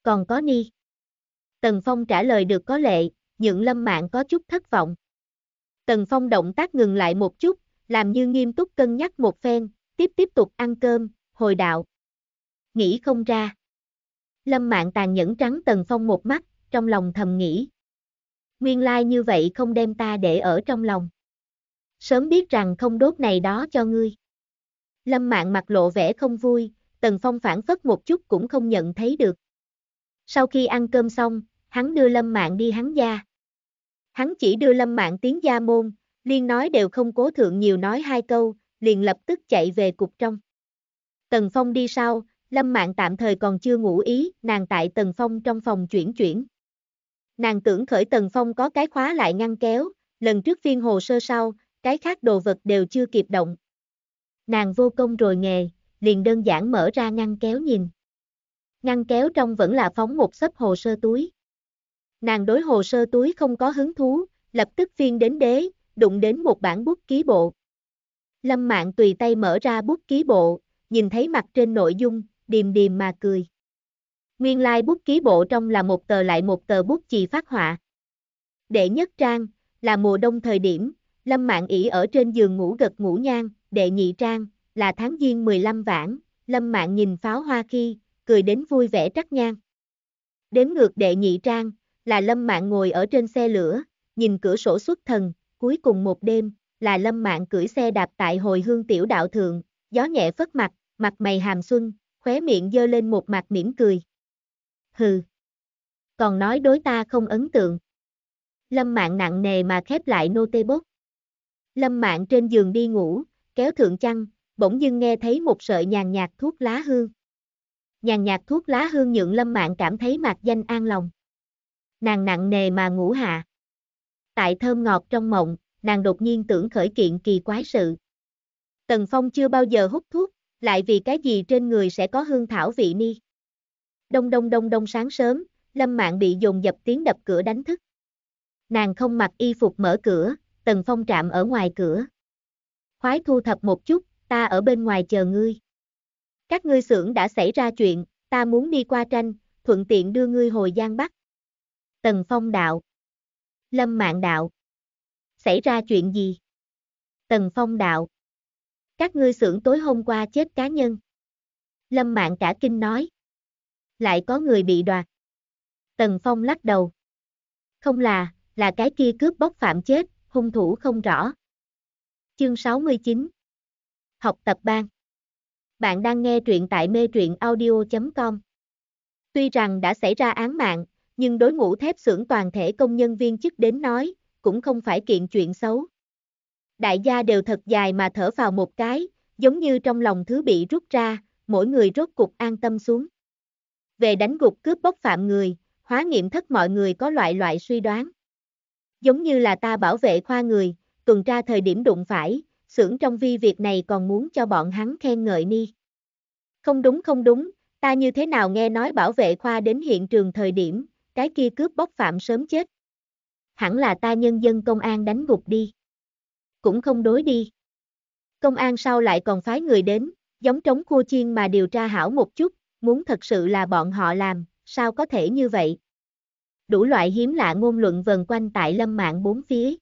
Còn có ni. Tần Phong trả lời được có lệ, nhượng Lâm Mạng có chút thất vọng. Tần Phong động tác ngừng lại một chút, làm như nghiêm túc cân nhắc một phen, tiếp tiếp tục ăn cơm, hồi đạo. Nghĩ không ra. Lâm mạng tàn nhẫn trắng Tần Phong một mắt, trong lòng thầm nghĩ. Nguyên lai như vậy không đem ta để ở trong lòng. Sớm biết rằng không đốt này đó cho ngươi. Lâm mạng mặt lộ vẻ không vui, Tần Phong phản phất một chút cũng không nhận thấy được. Sau khi ăn cơm xong, hắn đưa Lâm Mạn đi hắn gia. Hắn chỉ đưa lâm mạng tiếng gia môn, liên nói đều không cố thượng nhiều nói hai câu, liền lập tức chạy về cục trong. Tần Phong đi sau, lâm mạng tạm thời còn chưa ngủ ý, nàng tại Tần Phong trong phòng chuyển chuyển. Nàng tưởng khởi Tần Phong có cái khóa lại ngăn kéo, lần trước phiên hồ sơ sau, cái khác đồ vật đều chưa kịp động. Nàng vô công rồi nghề, liền đơn giản mở ra ngăn kéo nhìn. Ngăn kéo trong vẫn là phóng một xấp hồ sơ túi. Nàng đối hồ sơ túi không có hứng thú, lập tức phiên đến đế, đụng đến một bản bút ký bộ. Lâm Mạng tùy tay mở ra bút ký bộ, nhìn thấy mặt trên nội dung, điềm điềm mà cười. Nguyên lai like bút ký bộ trong là một tờ lại một tờ bút chì phát họa. Đệ nhất trang, là mùa đông thời điểm, Lâm Mạng ỉ ở trên giường ngủ gật ngủ nhang, đệ nhị trang, là tháng giêng 15 vãn, Lâm Mạng nhìn pháo hoa khi, cười đến vui vẻ trắc nhang. Đếm ngược đệ nhị trang, là Lâm Mạng ngồi ở trên xe lửa, nhìn cửa sổ xuất thần, cuối cùng một đêm, là Lâm Mạng cưỡi xe đạp tại hồi hương tiểu đạo thượng, gió nhẹ phất mặt, mặt mày hàm xuân, khóe miệng dơ lên một mặt mỉm cười. Hừ. Còn nói đối ta không ấn tượng. Lâm Mạng nặng nề mà khép lại nô tê bốt. Lâm Mạng trên giường đi ngủ, kéo thượng chăn, bỗng dưng nghe thấy một sợi nhàn nhạt thuốc lá hương. Nhàn nhạt thuốc lá hương nhượng Lâm Mạng cảm thấy mặt danh an lòng nàng nặng nề mà ngủ hạ. Tại thơm ngọt trong mộng, nàng đột nhiên tưởng khởi kiện kỳ quái sự. Tần Phong chưa bao giờ hút thuốc, lại vì cái gì trên người sẽ có hương thảo vị ni. Đông đông đông đông sáng sớm, Lâm Mạng bị dồn dập tiếng đập cửa đánh thức. Nàng không mặc y phục mở cửa, Tần Phong trạm ở ngoài cửa. Khoái thu thập một chút, ta ở bên ngoài chờ ngươi. Các ngươi xưởng đã xảy ra chuyện, ta muốn đi qua tranh, thuận tiện đưa ngươi hồi Giang Bắc. Tần Phong đạo. Lâm Mạng đạo. Xảy ra chuyện gì? Tần Phong đạo. Các ngươi xưởng tối hôm qua chết cá nhân. Lâm Mạng cả kinh nói. Lại có người bị đoạt. Tần Phong lắc đầu. Không là, là cái kia cướp bóc phạm chết, hung thủ không rõ. Chương 69 Học tập ban Bạn đang nghe truyện tại mê truyện audio.com Tuy rằng đã xảy ra án mạng, nhưng đối ngũ thép xưởng toàn thể công nhân viên chức đến nói, cũng không phải kiện chuyện xấu. Đại gia đều thật dài mà thở vào một cái, giống như trong lòng thứ bị rút ra, mỗi người rốt cục an tâm xuống. Về đánh gục cướp bóc phạm người, hóa nghiệm thất mọi người có loại loại suy đoán. Giống như là ta bảo vệ khoa người, tuần tra thời điểm đụng phải, xưởng trong vi việc này còn muốn cho bọn hắn khen ngợi ni. Không đúng không đúng, ta như thế nào nghe nói bảo vệ khoa đến hiện trường thời điểm, cái kia cướp bóc phạm sớm chết. Hẳn là ta nhân dân công an đánh gục đi. Cũng không đối đi. Công an sau lại còn phái người đến, giống trống khua chiên mà điều tra hảo một chút, muốn thật sự là bọn họ làm, sao có thể như vậy? Đủ loại hiếm lạ ngôn luận vần quanh tại lâm mạng bốn phía.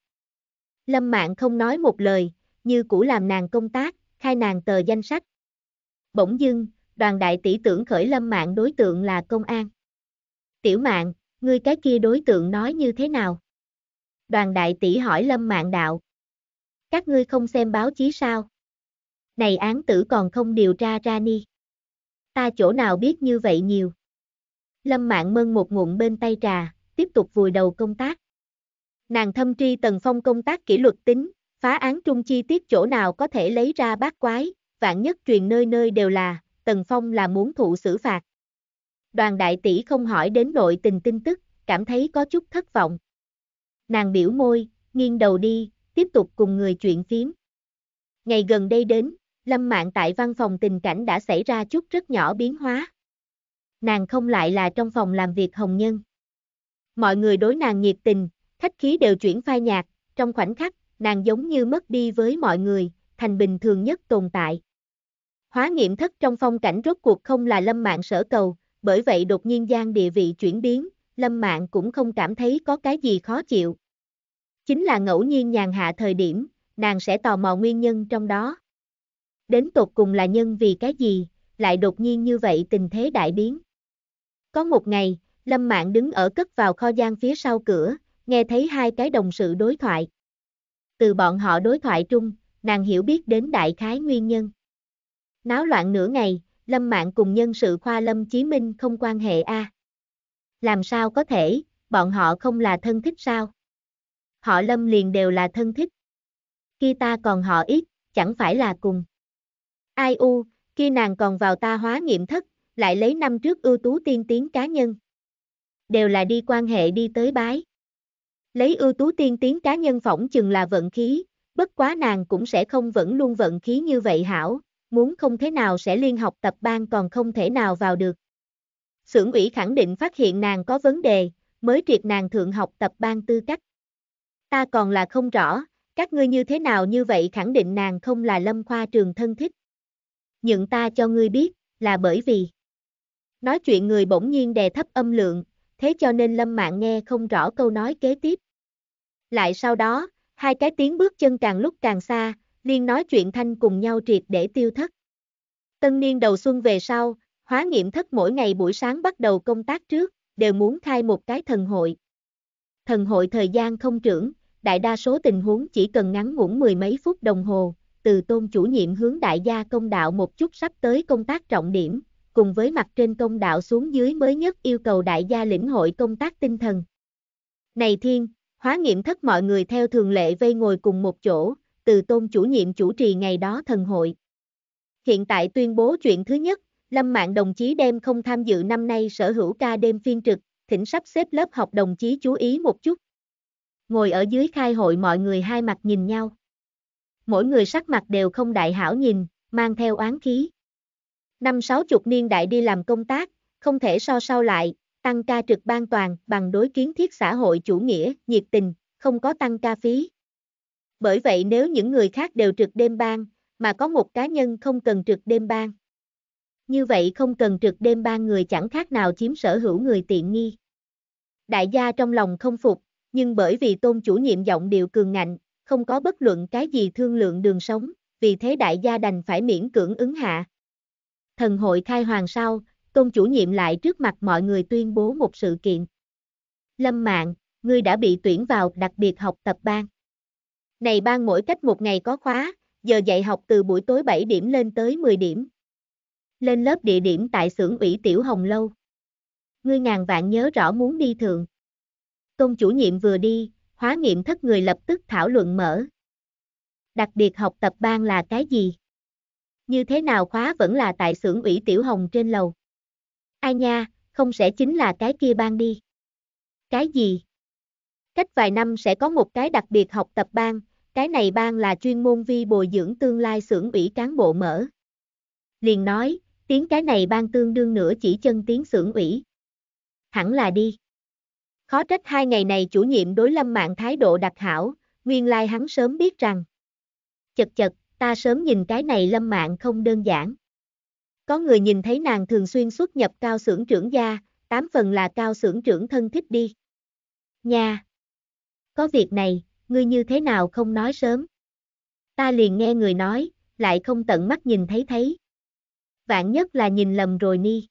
Lâm mạng không nói một lời, như cũ làm nàng công tác, khai nàng tờ danh sách. Bỗng dưng, đoàn đại tỷ tưởng khởi lâm mạng đối tượng là công an. Tiểu mạng, ngươi cái kia đối tượng nói như thế nào? Đoàn đại tỷ hỏi lâm mạng đạo. Các ngươi không xem báo chí sao? Này án tử còn không điều tra ra ni. Ta chỗ nào biết như vậy nhiều. Lâm mạng mân một ngụm bên tay trà, tiếp tục vùi đầu công tác. Nàng thâm tri tần phong công tác kỷ luật tính, phá án trung chi tiết chỗ nào có thể lấy ra bát quái, vạn nhất truyền nơi nơi đều là, tần phong là muốn thụ xử phạt. Đoàn đại tỷ không hỏi đến nội tình tin tức, cảm thấy có chút thất vọng. Nàng biểu môi, nghiêng đầu đi, tiếp tục cùng người chuyện phím. Ngày gần đây đến, Lâm Mạng tại văn phòng tình cảnh đã xảy ra chút rất nhỏ biến hóa. Nàng không lại là trong phòng làm việc hồng nhân. Mọi người đối nàng nhiệt tình, khách khí đều chuyển phai nhạc, trong khoảnh khắc, nàng giống như mất đi với mọi người, thành bình thường nhất tồn tại. Hóa nghiệm thất trong phong cảnh rốt cuộc không là lâm mạng sở cầu, bởi vậy đột nhiên gian địa vị chuyển biến, Lâm Mạng cũng không cảm thấy có cái gì khó chịu. Chính là ngẫu nhiên nhàn hạ thời điểm, nàng sẽ tò mò nguyên nhân trong đó. Đến tột cùng là nhân vì cái gì, lại đột nhiên như vậy tình thế đại biến. Có một ngày, Lâm Mạng đứng ở cất vào kho gian phía sau cửa, nghe thấy hai cái đồng sự đối thoại. Từ bọn họ đối thoại trung, nàng hiểu biết đến đại khái nguyên nhân. Náo loạn nửa ngày, lâm mạng cùng nhân sự khoa lâm chí minh không quan hệ a à. Làm sao có thể, bọn họ không là thân thích sao? Họ lâm liền đều là thân thích. Khi ta còn họ ít, chẳng phải là cùng. Ai u, khi nàng còn vào ta hóa nghiệm thất, lại lấy năm trước ưu tú tiên tiến cá nhân. Đều là đi quan hệ đi tới bái. Lấy ưu tú tiên tiến cá nhân phỏng chừng là vận khí, bất quá nàng cũng sẽ không vẫn luôn vận khí như vậy hảo, muốn không thế nào sẽ liên học tập ban còn không thể nào vào được. Sưởng ủy khẳng định phát hiện nàng có vấn đề, mới triệt nàng thượng học tập ban tư cách. Ta còn là không rõ, các ngươi như thế nào như vậy khẳng định nàng không là lâm khoa trường thân thích. Nhưng ta cho ngươi biết, là bởi vì nói chuyện người bỗng nhiên đè thấp âm lượng, thế cho nên lâm mạng nghe không rõ câu nói kế tiếp. Lại sau đó, hai cái tiếng bước chân càng lúc càng xa, liên nói chuyện thanh cùng nhau triệt để tiêu thất. Tân niên đầu xuân về sau, hóa nghiệm thất mỗi ngày buổi sáng bắt đầu công tác trước, đều muốn khai một cái thần hội. Thần hội thời gian không trưởng, đại đa số tình huống chỉ cần ngắn ngủn mười mấy phút đồng hồ, từ tôn chủ nhiệm hướng đại gia công đạo một chút sắp tới công tác trọng điểm, cùng với mặt trên công đạo xuống dưới mới nhất yêu cầu đại gia lĩnh hội công tác tinh thần. Này thiên, hóa nghiệm thất mọi người theo thường lệ vây ngồi cùng một chỗ, từ tôn chủ nhiệm chủ trì ngày đó thần hội. Hiện tại tuyên bố chuyện thứ nhất, Lâm Mạng đồng chí đem không tham dự năm nay sở hữu ca đêm phiên trực, thỉnh sắp xếp lớp học đồng chí chú ý một chút. Ngồi ở dưới khai hội mọi người hai mặt nhìn nhau. Mỗi người sắc mặt đều không đại hảo nhìn, mang theo oán khí. Năm sáu chục niên đại đi làm công tác, không thể so sao lại, tăng ca trực ban toàn bằng đối kiến thiết xã hội chủ nghĩa, nhiệt tình, không có tăng ca phí bởi vậy nếu những người khác đều trực đêm ban, mà có một cá nhân không cần trực đêm ban. Như vậy không cần trực đêm ban người chẳng khác nào chiếm sở hữu người tiện nghi. Đại gia trong lòng không phục, nhưng bởi vì tôn chủ nhiệm giọng điệu cường ngạnh, không có bất luận cái gì thương lượng đường sống, vì thế đại gia đành phải miễn cưỡng ứng hạ. Thần hội khai hoàng sau, tôn chủ nhiệm lại trước mặt mọi người tuyên bố một sự kiện. Lâm Mạng, ngươi đã bị tuyển vào đặc biệt học tập ban. Này ban mỗi cách một ngày có khóa, giờ dạy học từ buổi tối 7 điểm lên tới 10 điểm. Lên lớp địa điểm tại xưởng ủy Tiểu Hồng Lâu. Ngươi ngàn vạn nhớ rõ muốn đi thường. công chủ nhiệm vừa đi, hóa nghiệm thất người lập tức thảo luận mở. Đặc biệt học tập ban là cái gì? Như thế nào khóa vẫn là tại xưởng ủy Tiểu Hồng trên lầu? Ai nha, không sẽ chính là cái kia ban đi. Cái gì? Cách vài năm sẽ có một cái đặc biệt học tập ban, cái này ban là chuyên môn vi bồi dưỡng tương lai xưởng ủy cán bộ mở. Liền nói, tiếng cái này ban tương đương nữa chỉ chân tiếng xưởng ủy. Hẳn là đi. Khó trách hai ngày này chủ nhiệm đối lâm mạng thái độ đặc hảo, nguyên lai hắn sớm biết rằng. Chật chật, ta sớm nhìn cái này lâm mạng không đơn giản. Có người nhìn thấy nàng thường xuyên xuất nhập cao xưởng trưởng gia, tám phần là cao xưởng trưởng thân thích đi. Nha! Có việc này, ngươi như thế nào không nói sớm. Ta liền nghe người nói, lại không tận mắt nhìn thấy thấy. Vạn nhất là nhìn lầm rồi ni.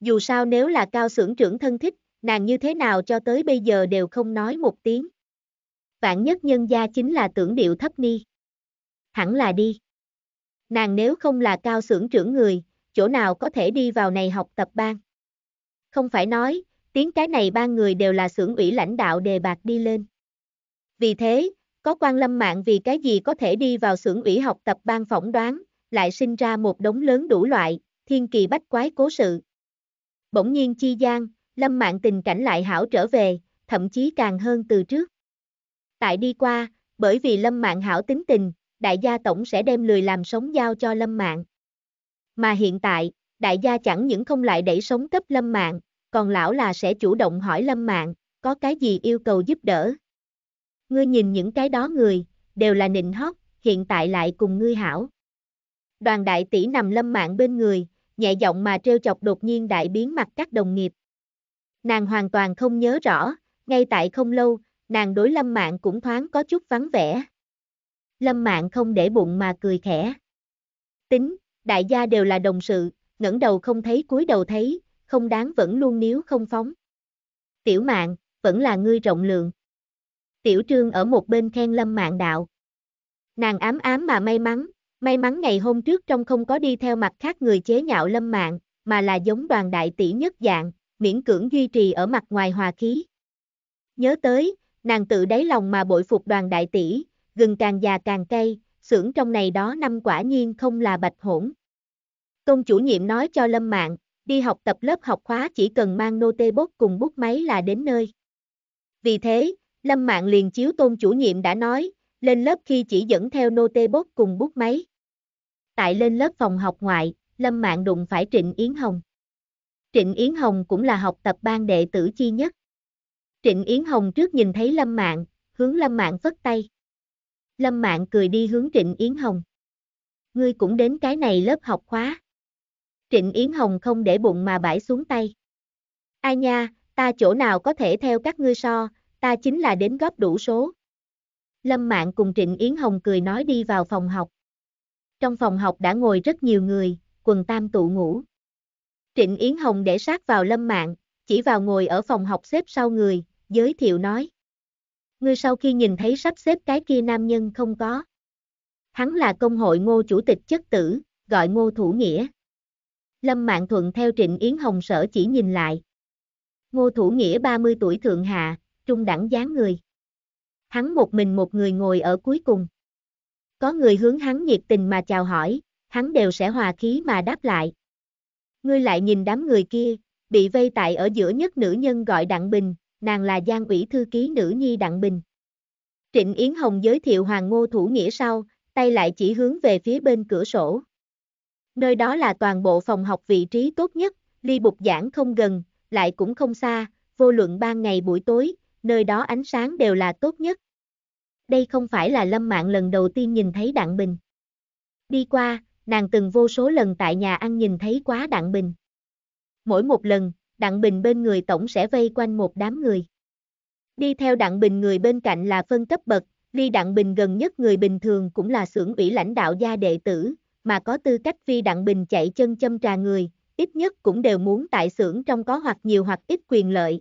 Dù sao nếu là cao xưởng trưởng thân thích, nàng như thế nào cho tới bây giờ đều không nói một tiếng. Vạn nhất nhân gia chính là tưởng điệu thấp ni. Hẳn là đi. Nàng nếu không là cao xưởng trưởng người, chỗ nào có thể đi vào này học tập ban. Không phải nói, tiếng cái này ba người đều là xưởng ủy lãnh đạo đề bạc đi lên. Vì thế, có quan lâm mạng vì cái gì có thể đi vào xưởng ủy học tập ban phỏng đoán, lại sinh ra một đống lớn đủ loại, thiên kỳ bách quái cố sự. Bỗng nhiên chi gian, lâm mạng tình cảnh lại hảo trở về, thậm chí càng hơn từ trước. Tại đi qua, bởi vì lâm mạng hảo tính tình, đại gia tổng sẽ đem lười làm sống giao cho lâm mạng. Mà hiện tại, đại gia chẳng những không lại đẩy sống cấp lâm mạng, còn lão là sẽ chủ động hỏi lâm mạng, có cái gì yêu cầu giúp đỡ, ngươi nhìn những cái đó người, đều là nịnh hót, hiện tại lại cùng ngươi hảo. Đoàn đại tỷ nằm lâm mạng bên người, nhẹ giọng mà trêu chọc đột nhiên đại biến mặt các đồng nghiệp. Nàng hoàn toàn không nhớ rõ, ngay tại không lâu, nàng đối lâm mạng cũng thoáng có chút vắng vẻ. Lâm mạng không để bụng mà cười khẽ. Tính, đại gia đều là đồng sự, ngẩng đầu không thấy cúi đầu thấy, không đáng vẫn luôn níu không phóng. Tiểu mạng, vẫn là ngươi rộng lượng tiểu trương ở một bên khen lâm Mạn đạo. Nàng ám ám mà may mắn, may mắn ngày hôm trước trong không có đi theo mặt khác người chế nhạo lâm Mạn, mà là giống đoàn đại tỷ nhất dạng, miễn cưỡng duy trì ở mặt ngoài hòa khí. Nhớ tới, nàng tự đáy lòng mà bội phục đoàn đại tỷ, gừng càng già càng cay, xưởng trong này đó năm quả nhiên không là bạch hỗn. Công chủ nhiệm nói cho Lâm Mạn, đi học tập lớp học khóa chỉ cần mang notebook cùng bút máy là đến nơi. Vì thế, Lâm Mạng liền chiếu tôn chủ nhiệm đã nói, lên lớp khi chỉ dẫn theo nô tê bốt cùng bút máy. Tại lên lớp phòng học ngoại, Lâm Mạng đụng phải Trịnh Yến Hồng. Trịnh Yến Hồng cũng là học tập ban đệ tử chi nhất. Trịnh Yến Hồng trước nhìn thấy Lâm Mạng, hướng Lâm Mạng phất tay. Lâm Mạng cười đi hướng Trịnh Yến Hồng. Ngươi cũng đến cái này lớp học khóa. Trịnh Yến Hồng không để bụng mà bãi xuống tay. Ai nha, ta chỗ nào có thể theo các ngươi so, ta chính là đến góp đủ số. Lâm Mạng cùng Trịnh Yến Hồng cười nói đi vào phòng học. Trong phòng học đã ngồi rất nhiều người, quần tam tụ ngủ. Trịnh Yến Hồng để sát vào Lâm Mạng, chỉ vào ngồi ở phòng học xếp sau người, giới thiệu nói. Ngươi sau khi nhìn thấy sắp xếp cái kia nam nhân không có. Hắn là công hội ngô chủ tịch chất tử, gọi ngô thủ nghĩa. Lâm Mạng thuận theo Trịnh Yến Hồng sở chỉ nhìn lại. Ngô Thủ Nghĩa 30 tuổi thượng hạ, trung đẳng dáng người. Hắn một mình một người ngồi ở cuối cùng. Có người hướng hắn nhiệt tình mà chào hỏi, hắn đều sẽ hòa khí mà đáp lại. Ngươi lại nhìn đám người kia, bị vây tại ở giữa nhất nữ nhân gọi Đặng Bình, nàng là Giang ủy thư ký nữ nhi Đặng Bình. Trịnh Yến Hồng giới thiệu Hoàng Ngô Thủ Nghĩa sau, tay lại chỉ hướng về phía bên cửa sổ. Nơi đó là toàn bộ phòng học vị trí tốt nhất, ly bục giảng không gần, lại cũng không xa, vô luận ban ngày buổi tối, nơi đó ánh sáng đều là tốt nhất. Đây không phải là Lâm Mạng lần đầu tiên nhìn thấy Đặng Bình. Đi qua, nàng từng vô số lần tại nhà ăn nhìn thấy quá Đặng Bình. Mỗi một lần, Đặng Bình bên người tổng sẽ vây quanh một đám người. Đi theo Đặng Bình người bên cạnh là phân cấp bậc, ly Đặng Bình gần nhất người bình thường cũng là xưởng ủy lãnh đạo gia đệ tử, mà có tư cách vi Đặng Bình chạy chân châm trà người, ít nhất cũng đều muốn tại xưởng trong có hoặc nhiều hoặc ít quyền lợi,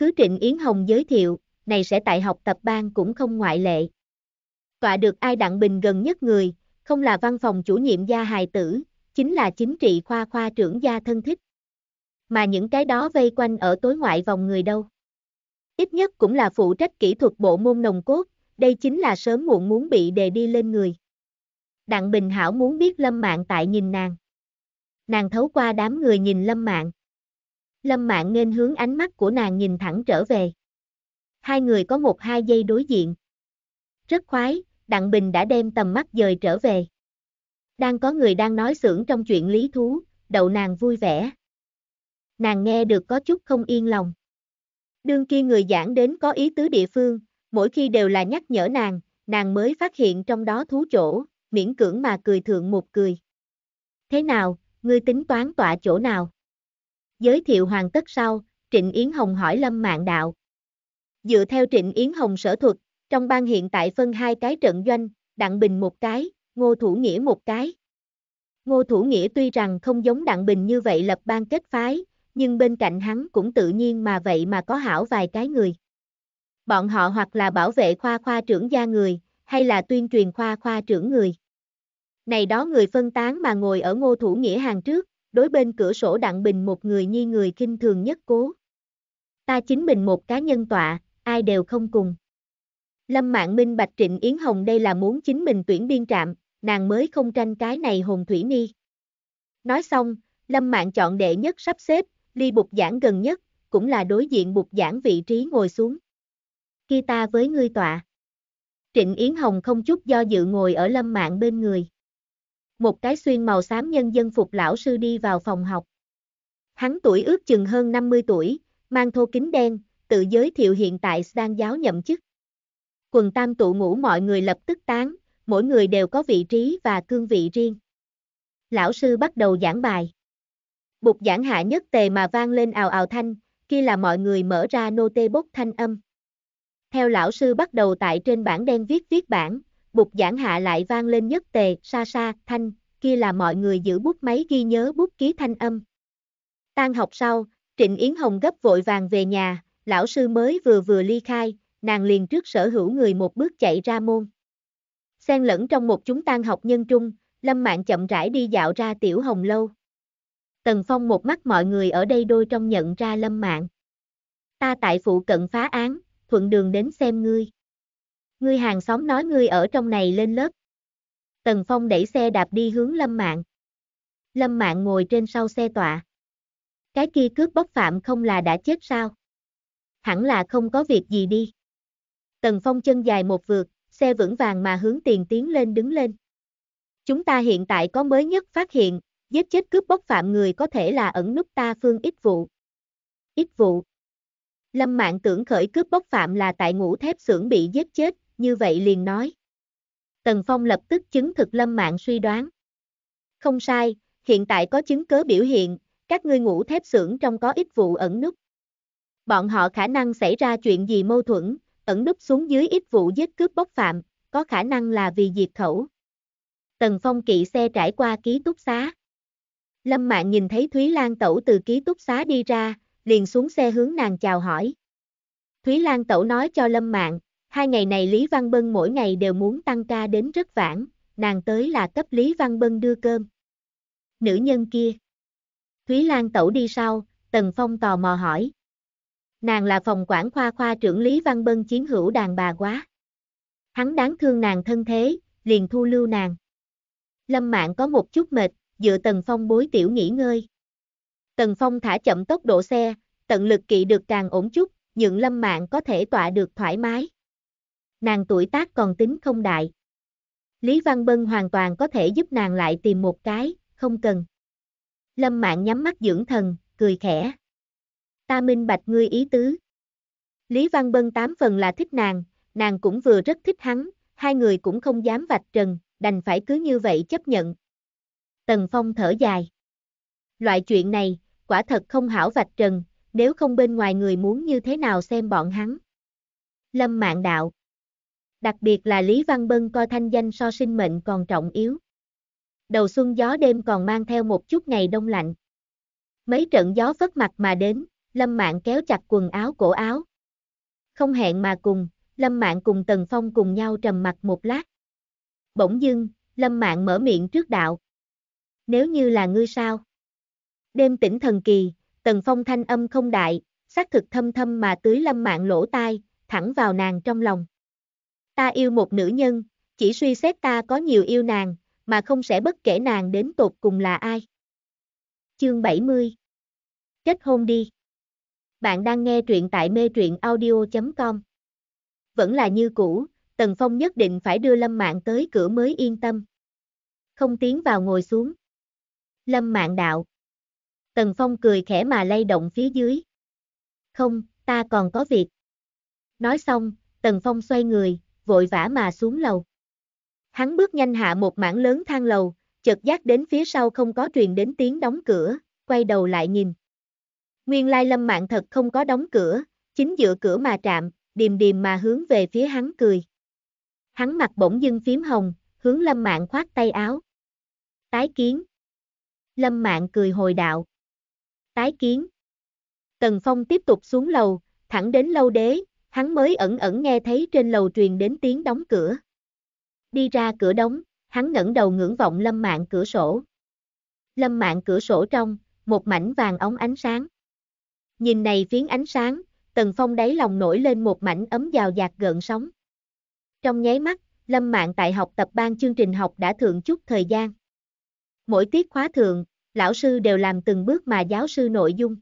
cứ Trịnh Yến Hồng giới thiệu, này sẽ tại học tập ban cũng không ngoại lệ. Tọa được ai đặng bình gần nhất người, không là văn phòng chủ nhiệm gia hài tử, chính là chính trị khoa khoa trưởng gia thân thích. Mà những cái đó vây quanh ở tối ngoại vòng người đâu. Ít nhất cũng là phụ trách kỹ thuật bộ môn nồng cốt, đây chính là sớm muộn muốn bị đề đi lên người. Đặng Bình Hảo muốn biết Lâm Mạng tại nhìn nàng. Nàng thấu qua đám người nhìn Lâm Mạng. Lâm Mạn nên hướng ánh mắt của nàng nhìn thẳng trở về. Hai người có một hai giây đối diện. Rất khoái, Đặng Bình đã đem tầm mắt dời trở về. Đang có người đang nói xưởng trong chuyện lý thú, đậu nàng vui vẻ. Nàng nghe được có chút không yên lòng. Đương kia người giảng đến có ý tứ địa phương, mỗi khi đều là nhắc nhở nàng, nàng mới phát hiện trong đó thú chỗ, miễn cưỡng mà cười thượng một cười. Thế nào, ngươi tính toán tọa chỗ nào? Giới thiệu hoàn tất sau, Trịnh Yến Hồng hỏi Lâm Mạng Đạo. Dựa theo Trịnh Yến Hồng sở thuật, trong ban hiện tại phân hai cái trận doanh, Đặng Bình một cái, Ngô Thủ Nghĩa một cái. Ngô Thủ Nghĩa tuy rằng không giống Đặng Bình như vậy lập ban kết phái, nhưng bên cạnh hắn cũng tự nhiên mà vậy mà có hảo vài cái người. Bọn họ hoặc là bảo vệ khoa khoa trưởng gia người, hay là tuyên truyền khoa khoa trưởng người. Này đó người phân tán mà ngồi ở ngô thủ nghĩa hàng trước, đối bên cửa sổ Đặng Bình một người như người kinh thường nhất cố. Ta chính mình một cá nhân tọa, ai đều không cùng. Lâm Mạng Minh Bạch Trịnh Yến Hồng đây là muốn chính mình tuyển biên trạm, nàng mới không tranh cái này hồn thủy ni. Nói xong, Lâm Mạng chọn đệ nhất sắp xếp, ly bục giảng gần nhất, cũng là đối diện bục giảng vị trí ngồi xuống. Khi ta với ngươi tọa. Trịnh Yến Hồng không chút do dự ngồi ở Lâm Mạng bên người một cái xuyên màu xám nhân dân phục lão sư đi vào phòng học. Hắn tuổi ước chừng hơn 50 tuổi, mang thô kính đen, tự giới thiệu hiện tại đang giáo nhậm chức. Quần tam tụ ngủ mọi người lập tức tán, mỗi người đều có vị trí và cương vị riêng. Lão sư bắt đầu giảng bài. Bục giảng hạ nhất tề mà vang lên ào ào thanh, kia là mọi người mở ra nô tê bốc thanh âm. Theo lão sư bắt đầu tại trên bảng đen viết viết bảng, bục giảng hạ lại vang lên nhất tề, xa xa, thanh, kia là mọi người giữ bút máy ghi nhớ bút ký thanh âm. Tan học sau, Trịnh Yến Hồng gấp vội vàng về nhà, lão sư mới vừa vừa ly khai, nàng liền trước sở hữu người một bước chạy ra môn. Xen lẫn trong một chúng tan học nhân trung, Lâm Mạng chậm rãi đi dạo ra tiểu hồng lâu. Tần Phong một mắt mọi người ở đây đôi trong nhận ra Lâm Mạng. Ta tại phụ cận phá án, thuận đường đến xem ngươi. Ngươi hàng xóm nói ngươi ở trong này lên lớp. Tần Phong đẩy xe đạp đi hướng Lâm Mạn. Lâm Mạn ngồi trên sau xe tọa. Cái kia cướp bóc phạm không là đã chết sao? Hẳn là không có việc gì đi. Tần Phong chân dài một vượt, xe vững vàng mà hướng tiền tiến lên đứng lên. Chúng ta hiện tại có mới nhất phát hiện, giết chết cướp bóc phạm người có thể là ẩn nút ta phương ít vụ. Ít vụ. Lâm Mạn tưởng khởi cướp bóc phạm là tại ngũ thép xưởng bị giết chết, như vậy liền nói. Tần Phong lập tức chứng thực lâm mạng suy đoán. Không sai, hiện tại có chứng cớ biểu hiện, các ngươi ngủ thép xưởng trong có ít vụ ẩn nút. Bọn họ khả năng xảy ra chuyện gì mâu thuẫn, ẩn núp xuống dưới ít vụ giết cướp bốc phạm, có khả năng là vì diệt khẩu. Tần Phong kỵ xe trải qua ký túc xá. Lâm Mạn nhìn thấy Thúy Lan Tẩu từ ký túc xá đi ra, liền xuống xe hướng nàng chào hỏi. Thúy Lan Tẩu nói cho Lâm Mạn, Hai ngày này Lý Văn Bân mỗi ngày đều muốn tăng ca đến rất vãn nàng tới là cấp Lý Văn Bân đưa cơm. Nữ nhân kia. Thúy Lan tẩu đi sau, Tần Phong tò mò hỏi. Nàng là phòng quản khoa khoa trưởng Lý Văn Bân chiến hữu đàn bà quá. Hắn đáng thương nàng thân thế, liền thu lưu nàng. Lâm Mạng có một chút mệt, dựa Tần Phong bối tiểu nghỉ ngơi. Tần Phong thả chậm tốc độ xe, tận lực kỵ được càng ổn chút, nhượng Lâm Mạng có thể tọa được thoải mái nàng tuổi tác còn tính không đại. Lý Văn Bân hoàn toàn có thể giúp nàng lại tìm một cái, không cần. Lâm Mạn nhắm mắt dưỡng thần, cười khẽ. Ta minh bạch ngươi ý tứ. Lý Văn Bân tám phần là thích nàng, nàng cũng vừa rất thích hắn, hai người cũng không dám vạch trần, đành phải cứ như vậy chấp nhận. Tần Phong thở dài. Loại chuyện này, quả thật không hảo vạch trần, nếu không bên ngoài người muốn như thế nào xem bọn hắn. Lâm Mạn Đạo đặc biệt là Lý Văn Bân coi thanh danh so sinh mệnh còn trọng yếu. Đầu xuân gió đêm còn mang theo một chút ngày đông lạnh. Mấy trận gió phất mặt mà đến, Lâm Mạn kéo chặt quần áo cổ áo. Không hẹn mà cùng, Lâm Mạn cùng Tần Phong cùng nhau trầm mặt một lát. Bỗng dưng, Lâm Mạn mở miệng trước đạo. Nếu như là ngươi sao? Đêm tỉnh thần kỳ, Tần Phong thanh âm không đại, xác thực thâm thâm mà tưới Lâm Mạn lỗ tai, thẳng vào nàng trong lòng. Ta yêu một nữ nhân, chỉ suy xét ta có nhiều yêu nàng, mà không sẽ bất kể nàng đến tột cùng là ai. Chương 70 Kết hôn đi. Bạn đang nghe truyện tại mê truyện audio.com Vẫn là như cũ, Tần Phong nhất định phải đưa Lâm Mạng tới cửa mới yên tâm. Không tiến vào ngồi xuống. Lâm Mạng đạo. Tần Phong cười khẽ mà lay động phía dưới. Không, ta còn có việc. Nói xong, Tần Phong xoay người, vội vã mà xuống lầu. Hắn bước nhanh hạ một mảng lớn thang lầu, chợt giác đến phía sau không có truyền đến tiếng đóng cửa, quay đầu lại nhìn. Nguyên lai lâm mạng thật không có đóng cửa, chính giữa cửa mà trạm, điềm điềm mà hướng về phía hắn cười. Hắn mặt bỗng dưng phím hồng, hướng lâm mạng khoát tay áo. Tái kiến. Lâm mạng cười hồi đạo. Tái kiến. Tần Phong tiếp tục xuống lầu, thẳng đến lâu đế, hắn mới ẩn ẩn nghe thấy trên lầu truyền đến tiếng đóng cửa. Đi ra cửa đóng, hắn ngẩng đầu ngưỡng vọng lâm mạng cửa sổ. Lâm mạng cửa sổ trong, một mảnh vàng ống ánh sáng. Nhìn này phiến ánh sáng, Tần Phong đáy lòng nổi lên một mảnh ấm giào dạt gợn sóng. Trong nháy mắt, Lâm Mạng tại học tập ban chương trình học đã thượng chút thời gian. Mỗi tiết khóa thường, lão sư đều làm từng bước mà giáo sư nội dung.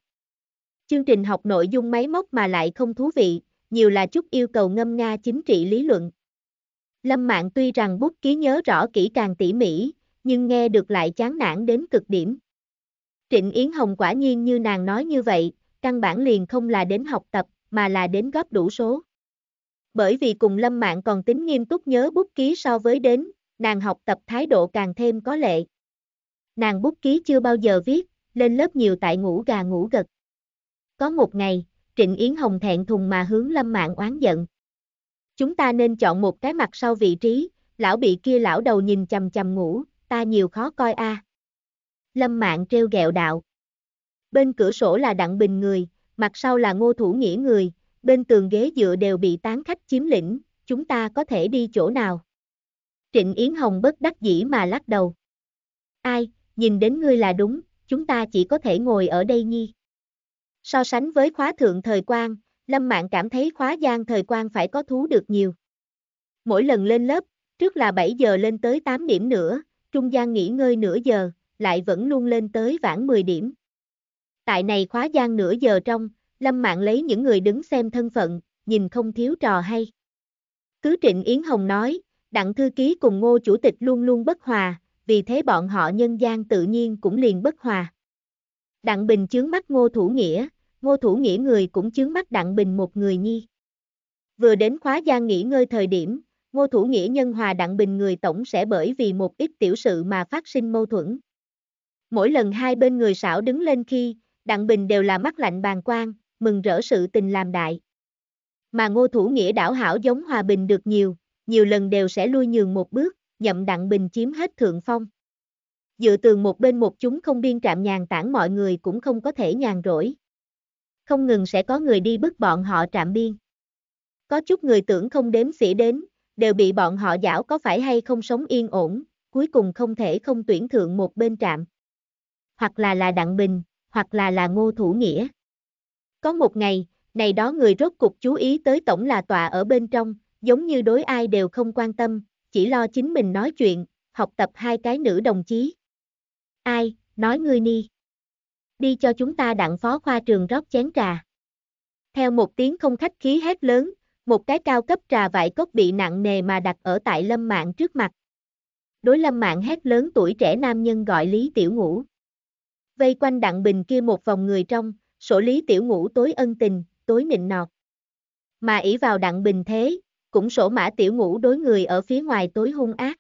Chương trình học nội dung máy móc mà lại không thú vị, nhiều là chút yêu cầu ngâm nga chính trị lý luận. Lâm Mạng tuy rằng bút ký nhớ rõ kỹ càng tỉ mỉ, nhưng nghe được lại chán nản đến cực điểm. Trịnh Yến Hồng quả nhiên như nàng nói như vậy, căn bản liền không là đến học tập, mà là đến góp đủ số. Bởi vì cùng Lâm Mạng còn tính nghiêm túc nhớ bút ký so với đến, nàng học tập thái độ càng thêm có lệ. Nàng bút ký chưa bao giờ viết, lên lớp nhiều tại ngủ gà ngủ gật. Có một ngày, Trịnh Yến Hồng thẹn thùng mà hướng Lâm Mạng oán giận. Chúng ta nên chọn một cái mặt sau vị trí, lão bị kia lão đầu nhìn chầm chầm ngủ, ta nhiều khó coi a. À. Lâm Mạng treo gẹo đạo. Bên cửa sổ là Đặng Bình người, mặt sau là Ngô Thủ Nghĩa người, bên tường ghế dựa đều bị tán khách chiếm lĩnh, chúng ta có thể đi chỗ nào? Trịnh Yến Hồng bất đắc dĩ mà lắc đầu. Ai, nhìn đến ngươi là đúng, chúng ta chỉ có thể ngồi ở đây nhi. So sánh với khóa thượng thời quan, Lâm Mạng cảm thấy khóa gian thời quan phải có thú được nhiều. Mỗi lần lên lớp, trước là 7 giờ lên tới 8 điểm nữa, trung gian nghỉ ngơi nửa giờ, lại vẫn luôn lên tới vãn 10 điểm. Tại này khóa gian nửa giờ trong, Lâm Mạng lấy những người đứng xem thân phận, nhìn không thiếu trò hay. Cứ Trịnh Yến Hồng nói, Đặng Thư Ký cùng Ngô Chủ tịch luôn luôn bất hòa, vì thế bọn họ nhân gian tự nhiên cũng liền bất hòa. Đặng Bình chướng mắt Ngô Thủ Nghĩa, ngô thủ nghĩa người cũng chướng mắt đặng bình một người nhi. Vừa đến khóa gian nghỉ ngơi thời điểm, ngô thủ nghĩa nhân hòa đặng bình người tổng sẽ bởi vì một ít tiểu sự mà phát sinh mâu thuẫn. Mỗi lần hai bên người xảo đứng lên khi, đặng bình đều là mắt lạnh bàn quan, mừng rỡ sự tình làm đại. Mà ngô thủ nghĩa đảo hảo giống hòa bình được nhiều, nhiều lần đều sẽ lui nhường một bước, nhậm đặng bình chiếm hết thượng phong. Dựa tường một bên một chúng không biên trạm nhàn tản mọi người cũng không có thể nhàn rỗi, không ngừng sẽ có người đi bức bọn họ trạm biên. Có chút người tưởng không đếm xỉa đến, đều bị bọn họ giảo có phải hay không sống yên ổn, cuối cùng không thể không tuyển thượng một bên trạm. Hoặc là là Đặng Bình, hoặc là là Ngô Thủ Nghĩa. Có một ngày, này đó người rốt cục chú ý tới tổng là tòa ở bên trong, giống như đối ai đều không quan tâm, chỉ lo chính mình nói chuyện, học tập hai cái nữ đồng chí. Ai, nói ngươi ni đi cho chúng ta đặng phó khoa trường rót chén trà. Theo một tiếng không khách khí hét lớn, một cái cao cấp trà vải cốc bị nặng nề mà đặt ở tại lâm mạng trước mặt. Đối lâm mạng hét lớn tuổi trẻ nam nhân gọi Lý Tiểu Ngũ. Vây quanh đặng bình kia một vòng người trong, sổ Lý Tiểu Ngũ tối ân tình, tối nịnh nọt. Mà ỷ vào đặng bình thế, cũng sổ mã Tiểu Ngũ đối người ở phía ngoài tối hung ác.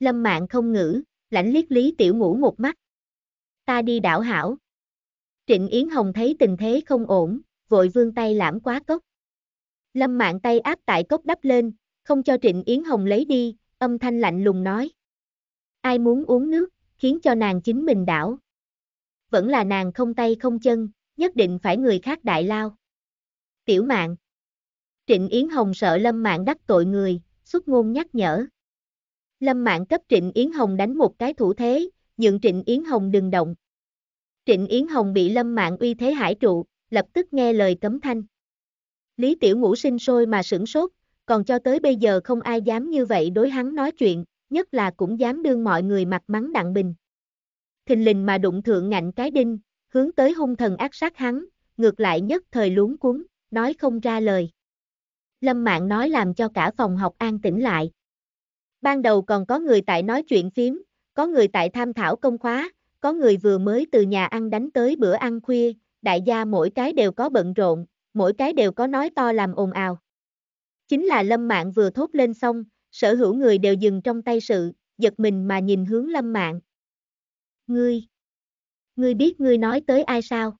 Lâm mạng không ngữ, lãnh liếc Lý Tiểu Ngũ một mắt ta đi đảo hảo. Trịnh Yến Hồng thấy tình thế không ổn, vội vươn tay lãm quá cốc. Lâm mạng tay áp tại cốc đắp lên, không cho Trịnh Yến Hồng lấy đi, âm thanh lạnh lùng nói. Ai muốn uống nước, khiến cho nàng chính mình đảo. Vẫn là nàng không tay không chân, nhất định phải người khác đại lao. Tiểu mạng. Trịnh Yến Hồng sợ Lâm mạng đắc tội người, xuất ngôn nhắc nhở. Lâm mạng cấp Trịnh Yến Hồng đánh một cái thủ thế, nhượng Trịnh Yến Hồng đừng động. Trịnh Yến Hồng bị lâm mạng uy thế hải trụ, lập tức nghe lời cấm thanh. Lý Tiểu Ngũ sinh sôi mà sửng sốt, còn cho tới bây giờ không ai dám như vậy đối hắn nói chuyện, nhất là cũng dám đương mọi người mặt mắng đặng bình. Thình lình mà đụng thượng ngạnh cái đinh, hướng tới hung thần ác sát hắn, ngược lại nhất thời luống cuốn, nói không ra lời. Lâm Mạng nói làm cho cả phòng học an tĩnh lại. Ban đầu còn có người tại nói chuyện phím, có người tại tham thảo công khóa, có người vừa mới từ nhà ăn đánh tới bữa ăn khuya, đại gia mỗi cái đều có bận rộn, mỗi cái đều có nói to làm ồn ào. Chính là Lâm Mạng vừa thốt lên xong, sở hữu người đều dừng trong tay sự, giật mình mà nhìn hướng Lâm Mạng. Ngươi, ngươi biết ngươi nói tới ai sao?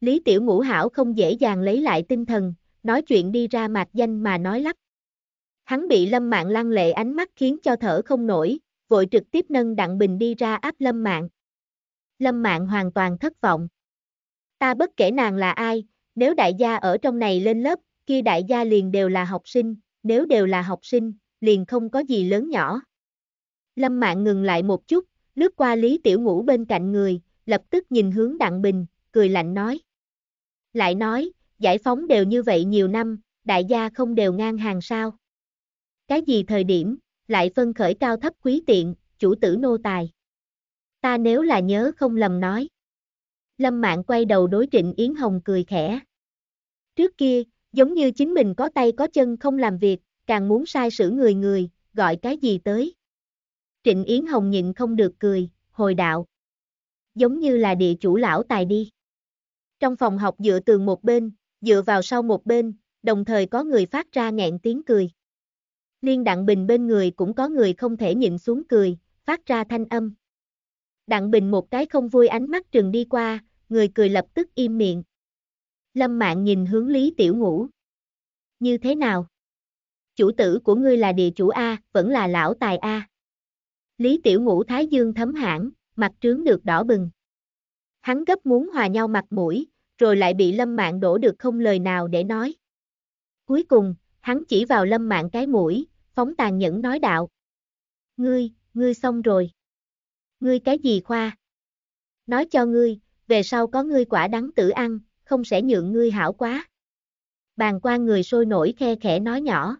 Lý Tiểu Ngũ Hảo không dễ dàng lấy lại tinh thần, nói chuyện đi ra mạc danh mà nói lắp. Hắn bị Lâm Mạng lăng lệ ánh mắt khiến cho thở không nổi, vội trực tiếp nâng Đặng Bình đi ra áp Lâm Mạng. Lâm Mạng hoàn toàn thất vọng. Ta bất kể nàng là ai, nếu đại gia ở trong này lên lớp, kia đại gia liền đều là học sinh, nếu đều là học sinh, liền không có gì lớn nhỏ. Lâm Mạng ngừng lại một chút, lướt qua Lý Tiểu Ngũ bên cạnh người, lập tức nhìn hướng Đặng Bình, cười lạnh nói. Lại nói, giải phóng đều như vậy nhiều năm, đại gia không đều ngang hàng sao. Cái gì thời điểm, lại phân khởi cao thấp quý tiện, chủ tử nô tài. Ta nếu là nhớ không lầm nói. Lâm Mạng quay đầu đối Trịnh Yến Hồng cười khẽ. Trước kia, giống như chính mình có tay có chân không làm việc, càng muốn sai sử người người, gọi cái gì tới. Trịnh Yến Hồng nhịn không được cười, hồi đạo. Giống như là địa chủ lão tài đi. Trong phòng học dựa tường một bên, dựa vào sau một bên, đồng thời có người phát ra nghẹn tiếng cười. Liên Đặng Bình bên người cũng có người không thể nhịn xuống cười, phát ra thanh âm. Đặng Bình một cái không vui ánh mắt trừng đi qua, người cười lập tức im miệng. Lâm Mạng nhìn hướng Lý Tiểu Ngũ. Như thế nào? Chủ tử của ngươi là địa chủ A, vẫn là lão tài A. Lý Tiểu Ngũ Thái Dương thấm hãn, mặt trướng được đỏ bừng. Hắn gấp muốn hòa nhau mặt mũi, rồi lại bị Lâm Mạng đổ được không lời nào để nói. Cuối cùng, hắn chỉ vào Lâm Mạng cái mũi, phóng tàn nhẫn nói đạo. Ngươi, ngươi xong rồi. Ngươi cái gì khoa? Nói cho ngươi, về sau có ngươi quả đắng tử ăn, không sẽ nhượng ngươi hảo quá. Bàn qua người sôi nổi khe khẽ nói nhỏ.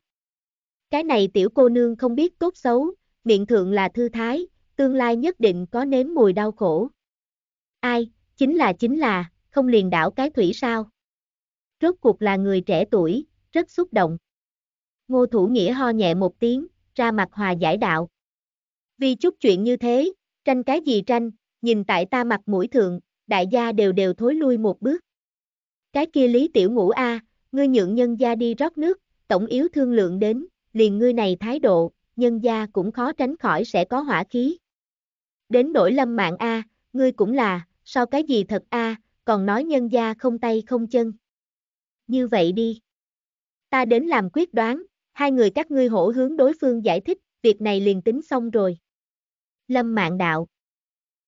Cái này tiểu cô nương không biết tốt xấu, miệng thượng là thư thái, tương lai nhất định có nếm mùi đau khổ. Ai, chính là chính là, không liền đảo cái thủy sao. Rốt cuộc là người trẻ tuổi, rất xúc động. Ngô Thủ Nghĩa ho nhẹ một tiếng, ra mặt hòa giải đạo. Vì chút chuyện như thế, tranh cái gì tranh, nhìn tại ta mặt mũi thượng, đại gia đều đều thối lui một bước. Cái kia lý tiểu ngũ A, ngươi nhượng nhân gia đi rót nước, tổng yếu thương lượng đến, liền ngươi này thái độ, nhân gia cũng khó tránh khỏi sẽ có hỏa khí. Đến đổi lâm mạng A, ngươi cũng là, sao cái gì thật A, còn nói nhân gia không tay không chân. Như vậy đi. Ta đến làm quyết đoán, hai người các ngươi hổ hướng đối phương giải thích, việc này liền tính xong rồi. Lâm mạng đạo.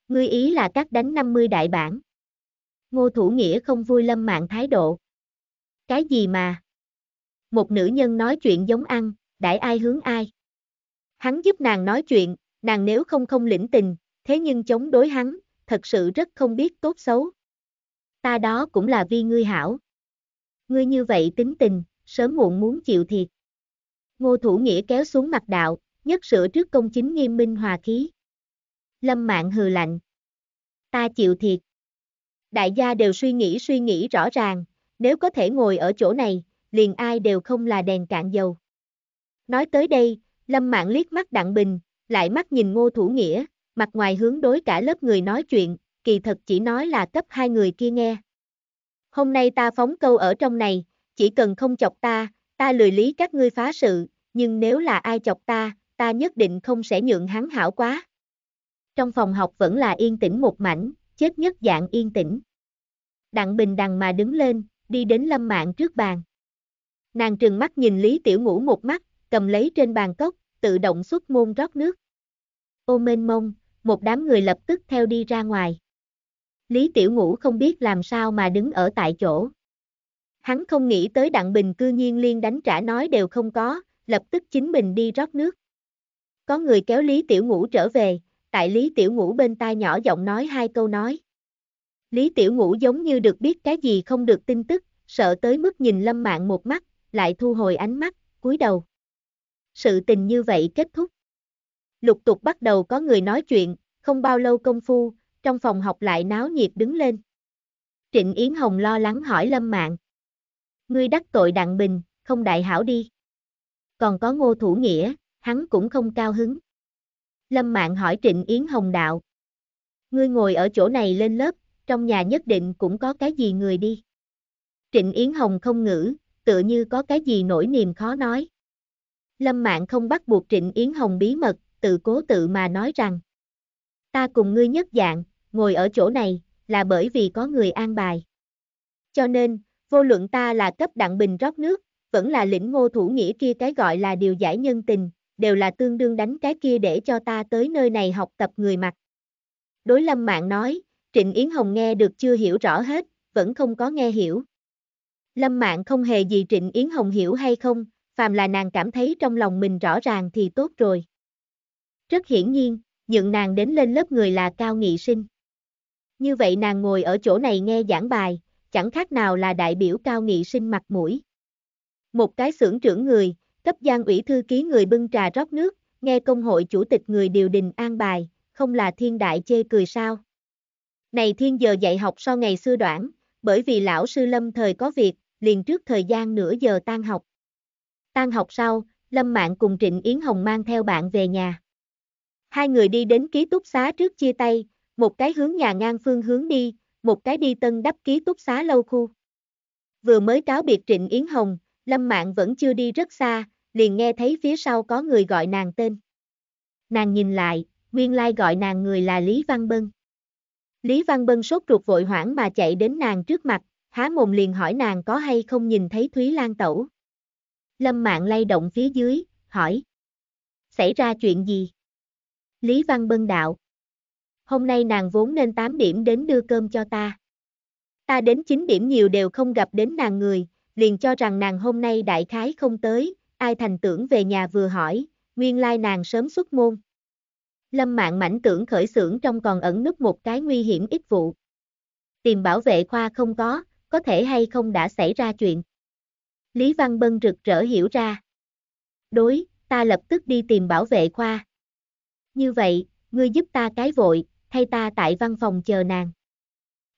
Ngươi ý là các đánh 50 đại bản. Ngô Thủ Nghĩa không vui lâm mạng thái độ. Cái gì mà? Một nữ nhân nói chuyện giống ăn, đãi ai hướng ai. Hắn giúp nàng nói chuyện, nàng nếu không không lĩnh tình, thế nhưng chống đối hắn, thật sự rất không biết tốt xấu. Ta đó cũng là vì ngươi hảo. Ngươi như vậy tính tình, sớm muộn muốn chịu thiệt. Ngô Thủ Nghĩa kéo xuống mặt đạo, nhất sửa trước công chính nghiêm minh hòa khí. Lâm mạng hừ lạnh. Ta chịu thiệt. Đại gia đều suy nghĩ suy nghĩ rõ ràng, nếu có thể ngồi ở chỗ này, liền ai đều không là đèn cạn dầu. Nói tới đây, Lâm Mạng liếc mắt Đặng Bình, lại mắt nhìn Ngô Thủ Nghĩa, mặt ngoài hướng đối cả lớp người nói chuyện, kỳ thật chỉ nói là cấp hai người kia nghe. Hôm nay ta phóng câu ở trong này, chỉ cần không chọc ta, ta lười lý các ngươi phá sự, nhưng nếu là ai chọc ta, ta nhất định không sẽ nhượng hắn hảo quá. Trong phòng học vẫn là yên tĩnh một mảnh, chết nhất dạng yên tĩnh. Đặng Bình đằng mà đứng lên, đi đến lâm mạng trước bàn. Nàng trừng mắt nhìn Lý Tiểu Ngũ một mắt, cầm lấy trên bàn cốc, tự động xuất môn rót nước. Ô mênh mông, một đám người lập tức theo đi ra ngoài. Lý Tiểu Ngũ không biết làm sao mà đứng ở tại chỗ. Hắn không nghĩ tới Đặng Bình cư nhiên liên đánh trả nói đều không có, lập tức chính mình đi rót nước. Có người kéo Lý Tiểu Ngũ trở về, tại Lý Tiểu Ngũ bên tai nhỏ giọng nói hai câu nói. Lý Tiểu Ngũ giống như được biết cái gì không được tin tức, sợ tới mức nhìn Lâm Mạng một mắt, lại thu hồi ánh mắt, cúi đầu. Sự tình như vậy kết thúc. Lục tục bắt đầu có người nói chuyện, không bao lâu công phu, trong phòng học lại náo nhiệt đứng lên. Trịnh Yến Hồng lo lắng hỏi Lâm Mạng. Ngươi đắc tội đặng bình, không đại hảo đi. Còn có ngô thủ nghĩa, hắn cũng không cao hứng. Lâm Mạng hỏi Trịnh Yến Hồng đạo. Ngươi ngồi ở chỗ này lên lớp, trong nhà nhất định cũng có cái gì người đi. Trịnh Yến Hồng không ngữ, tựa như có cái gì nỗi niềm khó nói. Lâm Mạng không bắt buộc Trịnh Yến Hồng bí mật, tự cố tự mà nói rằng. Ta cùng ngươi nhất dạng, ngồi ở chỗ này, là bởi vì có người an bài. Cho nên, vô luận ta là cấp đặng bình rót nước, vẫn là lĩnh ngô thủ nghĩa kia cái gọi là điều giải nhân tình, đều là tương đương đánh cái kia để cho ta tới nơi này học tập người mặt. Đối lâm mạng nói, Trịnh Yến Hồng nghe được chưa hiểu rõ hết, vẫn không có nghe hiểu. Lâm mạng không hề gì Trịnh Yến Hồng hiểu hay không, phàm là nàng cảm thấy trong lòng mình rõ ràng thì tốt rồi. Rất hiển nhiên, nhượng nàng đến lên lớp người là cao nghị sinh. Như vậy nàng ngồi ở chỗ này nghe giảng bài, chẳng khác nào là đại biểu cao nghị sinh mặt mũi. Một cái xưởng trưởng người, cấp giang ủy thư ký người bưng trà rót nước, nghe công hội chủ tịch người điều đình an bài, không là thiên đại chê cười sao. Này thiên giờ dạy học sau ngày xưa đoạn, bởi vì lão sư lâm thời có việc, liền trước thời gian nửa giờ tan học. Tan học sau, Lâm Mạng cùng Trịnh Yến Hồng mang theo bạn về nhà. Hai người đi đến ký túc xá trước chia tay, một cái hướng nhà ngang phương hướng đi, một cái đi tân đắp ký túc xá lâu khu. Vừa mới cáo biệt Trịnh Yến Hồng, Lâm Mạn vẫn chưa đi rất xa, liền nghe thấy phía sau có người gọi nàng tên. Nàng nhìn lại, nguyên lai gọi nàng người là Lý Văn Bân. Lý Văn Bân sốt ruột vội hoảng mà chạy đến nàng trước mặt, há mồm liền hỏi nàng có hay không nhìn thấy Thúy Lan Tẩu. Lâm Mạn lay động phía dưới, hỏi. Xảy ra chuyện gì? Lý Văn Bân đạo hôm nay nàng vốn nên 8 điểm đến đưa cơm cho ta. Ta đến 9 điểm nhiều đều không gặp đến nàng người, liền cho rằng nàng hôm nay đại khái không tới, ai thành tưởng về nhà vừa hỏi, nguyên lai nàng sớm xuất môn. Lâm mạng mảnh tưởng khởi xưởng trong còn ẩn núp một cái nguy hiểm ít vụ. Tìm bảo vệ khoa không có, có thể hay không đã xảy ra chuyện. Lý Văn Bân rực rỡ hiểu ra. Đối, ta lập tức đi tìm bảo vệ khoa. Như vậy, ngươi giúp ta cái vội, hay ta tại văn phòng chờ nàng.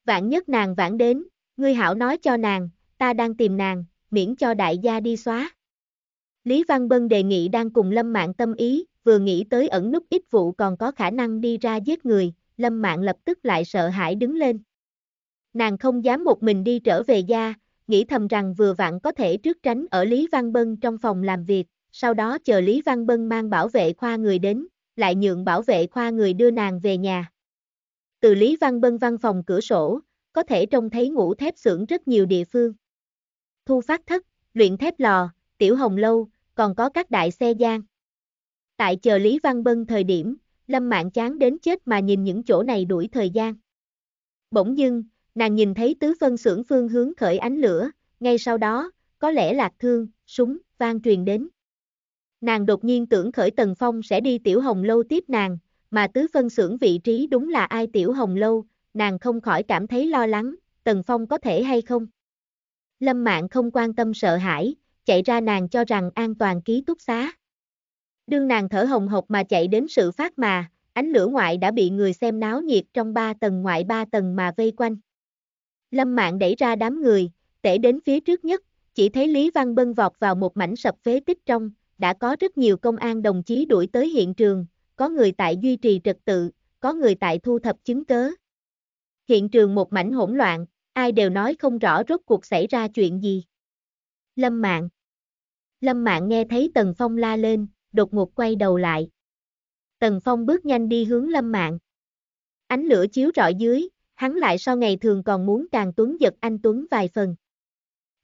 Vạn nhất nàng vãn đến, ngươi hảo nói cho nàng, ta đang tìm nàng, miễn cho đại gia đi xóa. Lý Văn Bân đề nghị đang cùng Lâm Mạng tâm ý, vừa nghĩ tới ẩn nút ít vụ còn có khả năng đi ra giết người, Lâm Mạng lập tức lại sợ hãi đứng lên. Nàng không dám một mình đi trở về gia, nghĩ thầm rằng vừa vặn có thể trước tránh ở Lý Văn Bân trong phòng làm việc, sau đó chờ Lý Văn Bân mang bảo vệ khoa người đến, lại nhượng bảo vệ khoa người đưa nàng về nhà. Từ Lý Văn Bân văn phòng cửa sổ, có thể trông thấy ngũ thép xưởng rất nhiều địa phương. Thu phát thất, luyện thép lò, tiểu hồng lâu, còn có các đại xe gian. Tại chờ Lý Văn Bân thời điểm, Lâm Mạng chán đến chết mà nhìn những chỗ này đuổi thời gian. Bỗng dưng, nàng nhìn thấy tứ phân xưởng phương hướng khởi ánh lửa, ngay sau đó, có lẽ lạc thương, súng, vang truyền đến. Nàng đột nhiên tưởng khởi Tần Phong sẽ đi tiểu hồng lâu tiếp nàng, mà tứ phân xưởng vị trí đúng là ai tiểu hồng lâu, nàng không khỏi cảm thấy lo lắng, Tần Phong có thể hay không. Lâm Mạng không quan tâm sợ hãi, chạy ra nàng cho rằng an toàn ký túc xá. Đương nàng thở hồng hộc mà chạy đến sự phát mà, ánh lửa ngoại đã bị người xem náo nhiệt trong ba tầng ngoại ba tầng mà vây quanh. Lâm Mạng đẩy ra đám người, tể đến phía trước nhất, chỉ thấy Lý Văn Bân vọt vào một mảnh sập phế tích trong, đã có rất nhiều công an đồng chí đuổi tới hiện trường, có người tại duy trì trật tự, có người tại thu thập chứng cớ. Hiện trường một mảnh hỗn loạn, ai đều nói không rõ rốt cuộc xảy ra chuyện gì. Lâm Mạng Lâm Mạng nghe thấy Tần Phong la lên, đột ngột quay đầu lại. Tần Phong bước nhanh đi hướng Lâm Mạng. Ánh lửa chiếu rọi dưới, hắn lại sau ngày thường còn muốn càng tuấn giật anh Tuấn vài phần.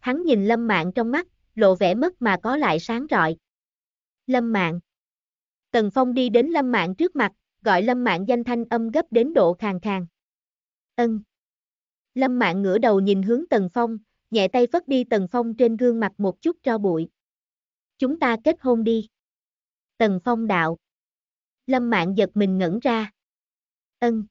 Hắn nhìn Lâm Mạng trong mắt, lộ vẻ mất mà có lại sáng rọi. Lâm Mạng Tần Phong đi đến Lâm Mạn trước mặt, gọi Lâm Mạn danh thanh âm gấp đến độ khàn khàn. Ân. Lâm Mạn ngửa đầu nhìn hướng Tần Phong, nhẹ tay phất đi Tần Phong trên gương mặt một chút cho bụi. Chúng ta kết hôn đi. Tần Phong đạo. Lâm Mạn giật mình ngẩn ra. Ân.